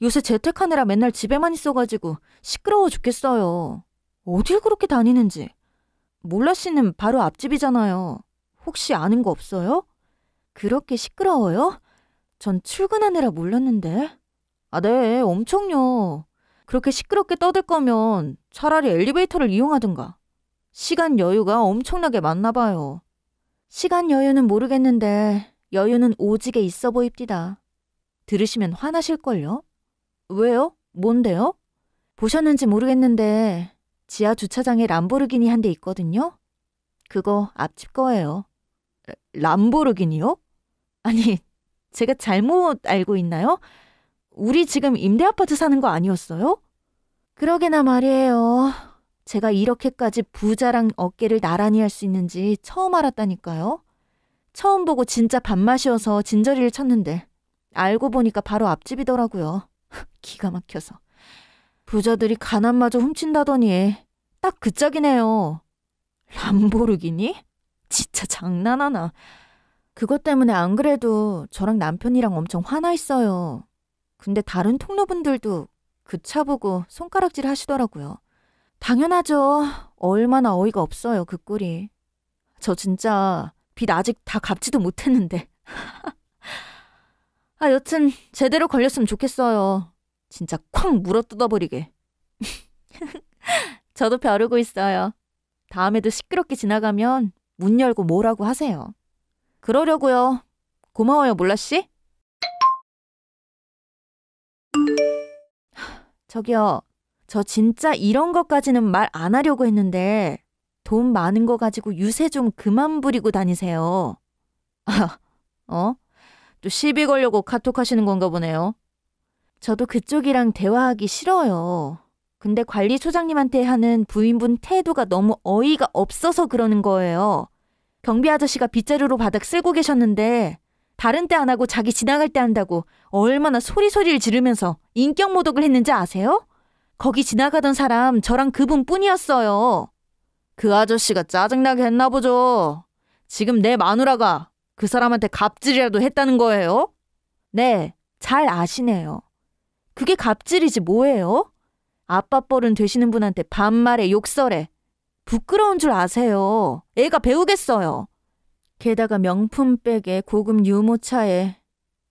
S2: 요새 재택하느라 맨날 집에만 있어가지고 시끄러워 죽겠어요. 어딜 그렇게 다니는지. 몰라 씨는 바로 앞집이잖아요. 혹시 아는 거 없어요? 그렇게 시끄러워요? 전 출근하느라 몰랐는데. 아, 네, 엄청요. 그렇게 시끄럽게 떠들 거면 차라리 엘리베이터를 이용하든가. 시간 여유가 엄청나게 많나 봐요. 시간 여유는 모르겠는데 여유는 오지게 있어 보입디다. 들으시면 화나실걸요? 왜요? 뭔데요? 보셨는지 모르겠는데 지하 주차장에 람보르기니 한 대 있거든요. 그거 앞집 거예요. 람보르기니요? 아니, 제가 잘못 알고 있나요? 우리 지금 임대 아파트 사는 거 아니었어요? 그러게나 말이에요. 제가 이렇게까지 부자랑 어깨를 나란히 할 수 있는지 처음 알았다니까요. 처음 보고 진짜 밥맛이어서 진저리를 쳤는데 알고 보니까 바로 앞집이더라고요. [LAUGHS] 기가 막혀서. 부자들이 가난마저 훔친다더니 딱 그 짝이네요. 람보르기니? 진짜 장난하나. 그것 때문에 안 그래도 저랑 남편이랑 엄청 화나 있어요. 근데 다른 통로분들도 그 차 보고 손가락질 하시더라고요. 당연하죠. 얼마나 어이가 없어요, 그 꼴이. 저 진짜 빚 아직 다 갚지도 못했는데. [LAUGHS] 아, 여튼 제대로 걸렸으면 좋겠어요. 진짜 쾅 물어 뜯어버리게. [LAUGHS] 저도 벼르고 있어요. 다음에도 시끄럽게 지나가면 문 열고 뭐라고 하세요. 그러려고요. 고마워요, 몰라씨.
S3: [SIGHS]
S2: 저기요. 저 진짜 이런 것까지는 말 안 하려고 했는데 돈 많은 거 가지고 유세 좀 그만 부리고 다니세요. [LAUGHS] 어? 또 시비 걸려고 카톡 하시는 건가 보네요. 저도 그쪽이랑 대화하기 싫어요. 근데 관리소장님한테 하는 부인분 태도가 너무 어이가 없어서 그러는 거예요. 경비 아저씨가 빗자루로 바닥 쓸고 계셨는데 다른 때 안 하고 자기 지나갈 때 한다고 얼마나 소리소리를 지르면서 인격 모독을 했는지 아세요? 거기 지나가던 사람 저랑 그분 뿐이었어요. 그 아저씨가 짜증나게 했나 보죠. 지금 내 마누라가 그 사람한테 갑질이라도 했다는 거예요? 네, 잘 아시네요. 그게 갑질이지 뭐예요? 아빠 뻘은 되시는 분한테 반말에 욕설에 부끄러운 줄 아세요. 애가 배우겠어요. 게다가 명품 백에 고급 유모차에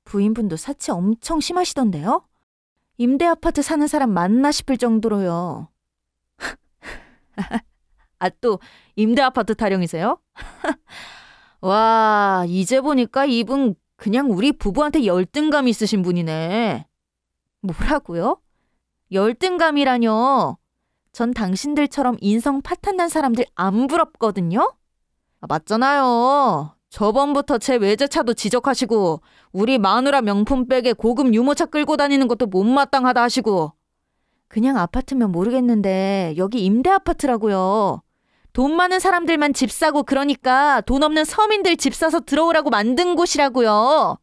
S2: 부인분도 사치 엄청 심하시던데요? 임대 아파트 사는 사람 맞나 싶을 정도로요. [LAUGHS] 아, 또 임대 아파트 타령이세요? [LAUGHS] 와, 이제 보니까 이분 그냥 우리 부부한테 열등감 있으신 분이네. 뭐라고요? 열등감이라뇨. 전 당신들처럼 인성 파탄난 사람들 안 부럽거든요? 아, 맞잖아요. 저번부터 제 외제차도 지적하시고 우리 마누라 명품백에 고급 유모차 끌고 다니는 것도 못마땅하다 하시고 그냥 아파트면 모르겠는데 여기 임대 아파트라고요. 돈 많은 사람들만 집 사고 그러니까 돈 없는 서민들 집 사서 들어오라고 만든 곳이라고요.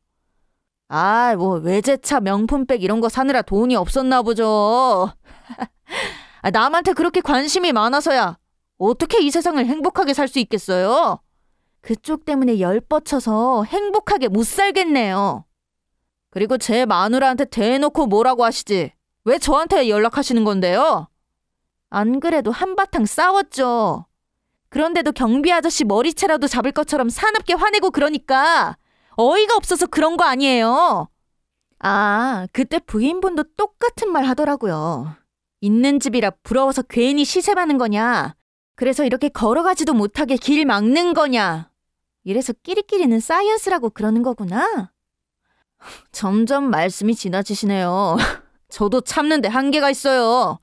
S2: 아, 뭐 외제차 명품백 이런 거 사느라 돈이 없었나 보죠. [LAUGHS] 아, 남한테 그렇게 관심이 많아서야 어떻게 이 세상을 행복하게 살 수 있겠어요? 그쪽 때문에 열뻗쳐서 행복하게 못 살겠네요. 그리고 제 마누라한테 대놓고 뭐라고 하시지? 왜 저한테 연락하시는 건데요? 안 그래도 한바탕 싸웠죠. 그런데도 경비 아저씨 머리채라도 잡을 것처럼 사납게 화내고 그러니까 어이가 없어서 그런 거 아니에요. 아, 그때 부인분도 똑같은 말 하더라고요. 있는 집이라 부러워서 괜히 시세 받는 거냐. 그래서 이렇게 걸어가지도 못하게 길 막는 거냐. 이래서 끼리끼리는 사이언스라고 그러는 거구나. 점점 말씀이 지나치시네요. [LAUGHS] 저도 참는데 한계가 있어요.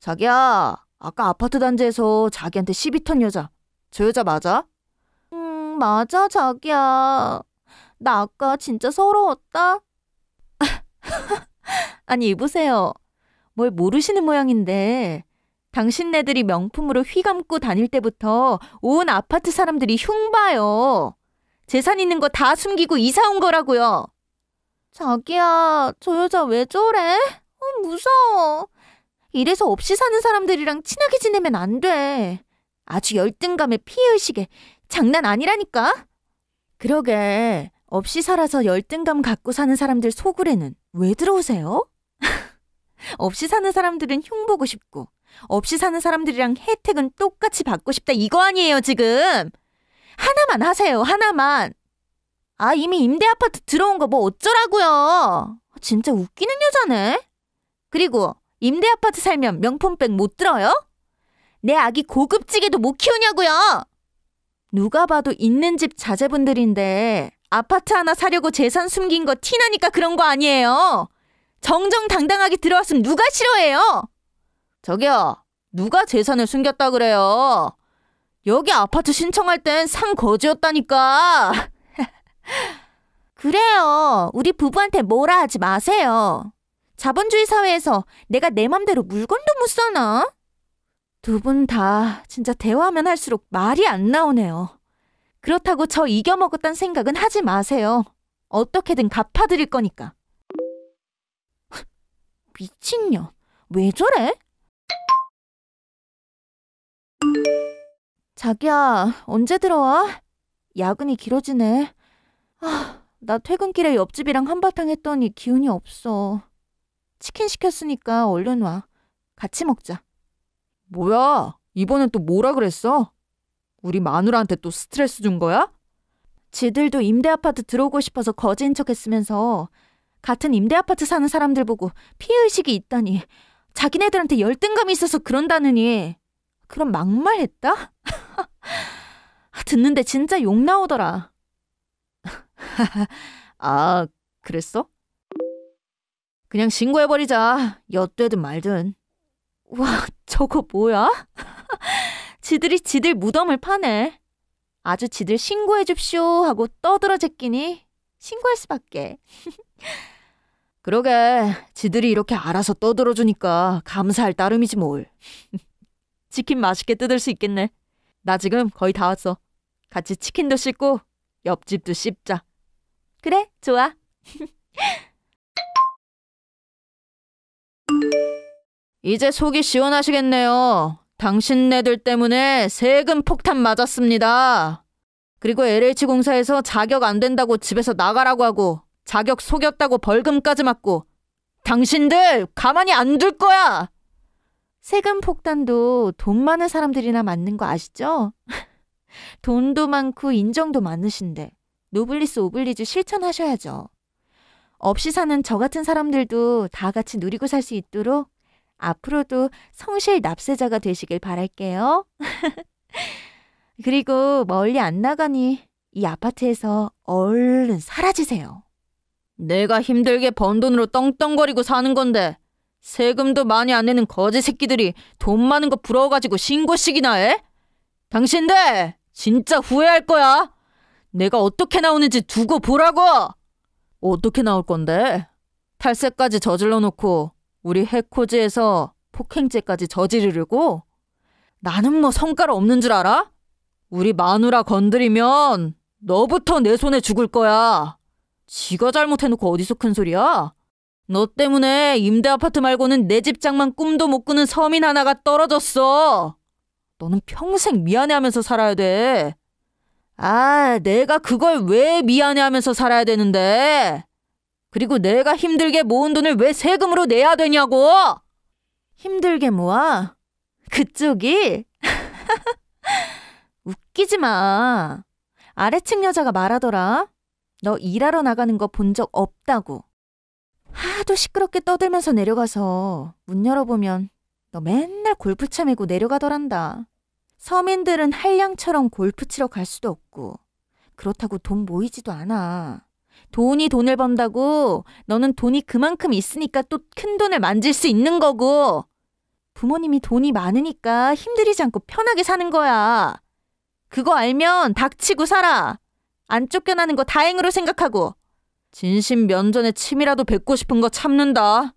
S2: 자기야, 아까 아파트 단지에서 자기한테 12톤 여자. 저 여자 맞아? 맞아, 자기야. 나 아까 진짜 서러웠다? [LAUGHS] 아니, 이보세요. 뭘 모르시는 모양인데. 당신네들이 명품으로 휘감고 다닐 때부터 온 아파트 사람들이 흉봐요. 재산 있는 거 다 숨기고 이사 온 거라고요. 자기야, 저 여자 왜 저래? 어, 무서워. 이래서 없이 사는 사람들이랑 친하게 지내면 안 돼. 아주 열등감에 피해의식에 장난 아니라니까. 그러게 없이 살아서 열등감 갖고 사는 사람들 속으래는왜 들어오세요? [LAUGHS] 없이 사는 사람들은 흉 보고 싶고 없이 사는 사람들이랑 혜택은 똑같이 받고 싶다 이거 아니에요 지금 하나만 하세요 하나만 아 이미 임대 아파트 들어온 거 뭐 어쩌라고요 진짜 웃기는 여자네 그리고 임대 아파트 살면 명품백 못 들어요? 내 아기 고급지게도 못 키우냐고요 누가 봐도 있는 집 자제분들인데 아파트 하나 사려고 재산 숨긴 거 티나니까 그런 거 아니에요. 정정당당하게 들어왔으면 누가 싫어해요? 저기요, 누가 재산을 숨겼다 그래요? 여기 아파트 신청할 땐 상거지였다니까. [LAUGHS] 그래요. 우리 부부한테 뭐라 하지 마세요. 자본주의 사회에서 내가 내 맘대로 물건도 못 사나? 두분다 진짜 대화하면 할수록 말이 안 나오네요. 그렇다고 저 이겨먹었단 생각은 하지 마세요. 어떻게든 갚아드릴 거니까. [LAUGHS] 미친년. 왜 저래? 자기야, 언제 들어와? 야근이 길어지네. 아, 나 퇴근길에 옆집이랑 한바탕 했더니 기운이 없어. 치킨 시켰으니까 얼른 와. 같이 먹자. 뭐야? 이번엔 또 뭐라 그랬어? 우리 마누라한테 또 스트레스 준 거야? 지들도 임대 아파트 들어오고 싶어서 거지인 척 했으면서 같은 임대 아파트 사는 사람들 보고 피해의식이 있다니 자기네들한테 열등감이 있어서 그런다느니 그럼 막말했다? [LAUGHS] 듣는데 진짜 욕 나오더라. [LAUGHS] 아, 그랬어? 그냥 신고해버리자. 엿되든 말든. 와, [LAUGHS] 저거 뭐야? [LAUGHS] 지들이 지들 무덤을 파네. 아주 지들 신고해 줍쇼 하고 떠들어 제끼니 신고할 수밖에. [LAUGHS] 그러게 지들이 이렇게 알아서 떠들어 주니까 감사할 따름이지 뭘. 치킨 맛있게 뜯을 수 있겠네. 나 지금 거의 다 왔어. 같이 치킨도 씹고 옆집도 씹자. 그래, 좋아. 이제 속이 시원하시겠네요. 당신네들 때문에 세금 폭탄 맞았습니다. 그리고 LH공사에서 자격 안 된다고 집에서 나가라고 하고 자격 속였다고 벌금까지 맞고 당신들 가만히 안 둘 거야. 세금 폭탄도 돈 많은 사람들이나 맞는 거 아시죠? [LAUGHS] 돈도 많고 인정도 많으신데 노블리스 오블리주 실천하셔야죠. 없이 사는 저 같은 사람들도 다 같이 누리고 살 수 있도록 앞으로도 성실 납세자가 되시길 바랄게요. [LAUGHS] 그리고 멀리 안 나가니 이 아파트에서 얼른 사라지세요. 내가 힘들게 번 돈으로 떵떵거리고 사는 건데 세금도 많이 안 내는 거지 새끼들이 돈 많은 거 부러워가지고 신고식이나 해? 당신들 진짜 후회할 거야. 내가 어떻게 나오는지 두고 보라고. 어떻게 나올 건데? 탈세까지 저질러 놓고 우리 해코즈에서 폭행죄까지 저지르려고? 나는 뭐 성깔 없는 줄 알아? 우리 마누라 건드리면 너부터 내 손에 죽을 거야. 지가 잘못해놓고 어디서 큰 소리야? 너 때문에 임대 아파트 말고는 내 집장만 꿈도 못 꾸는 서민 하나가 떨어졌어. 너는 평생 미안해하면서 살아야 돼. 아, 내가 그걸 왜 미안해하면서 살아야 되는데? 그리고 내가 힘들게 모은 돈을 왜 세금으로 내야 되냐고! 힘들게 모아? 그쪽이? [LAUGHS] 웃기지 마. 아래층 여자가 말하더라. 너 일하러 나가는 거 본 적 없다고. 하도 시끄럽게 떠들면서 내려가서 문 열어보면 너 맨날 골프 차 메고 내려가더란다. 서민들은 한량처럼 골프 치러 갈 수도 없고 그렇다고 돈 모이지도 않아. 돈이 돈을 번다고 너는 돈이 그만큼 있으니까 또 큰 돈을 만질 수 있는 거고 부모님이 돈이 많으니까 힘들이지 않고 편하게 사는 거야. 그거 알면 닥치고 살아. 안 쫓겨나는 거 다행으로 생각하고. 진심 면전에 침이라도 뱉고 싶은 거 참는다.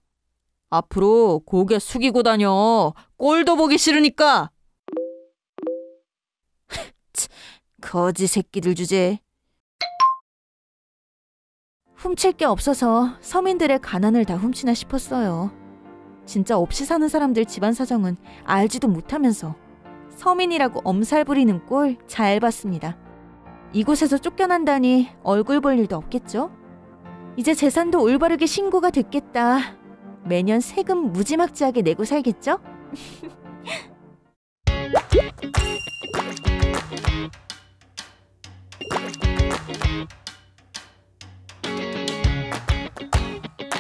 S2: 앞으로 고개 숙이고 다녀. 꼴도 보기 싫으니까. [LAUGHS] 거지 새끼들 주제. 훔칠 게 없어서 서민들의 가난을 다 훔치나 싶었어요. 진짜 없이 사는 사람들 집안 사정은 알지도 못하면서 서민이라고 엄살 부리는 꼴 잘 봤습니다. 이곳에서 쫓겨난다니 얼굴 볼 일도 없겠죠? 이제 재산도 올바르게 신고가 됐겠다. 매년 세금 무지막지하게 내고 살겠죠? [LAUGHS]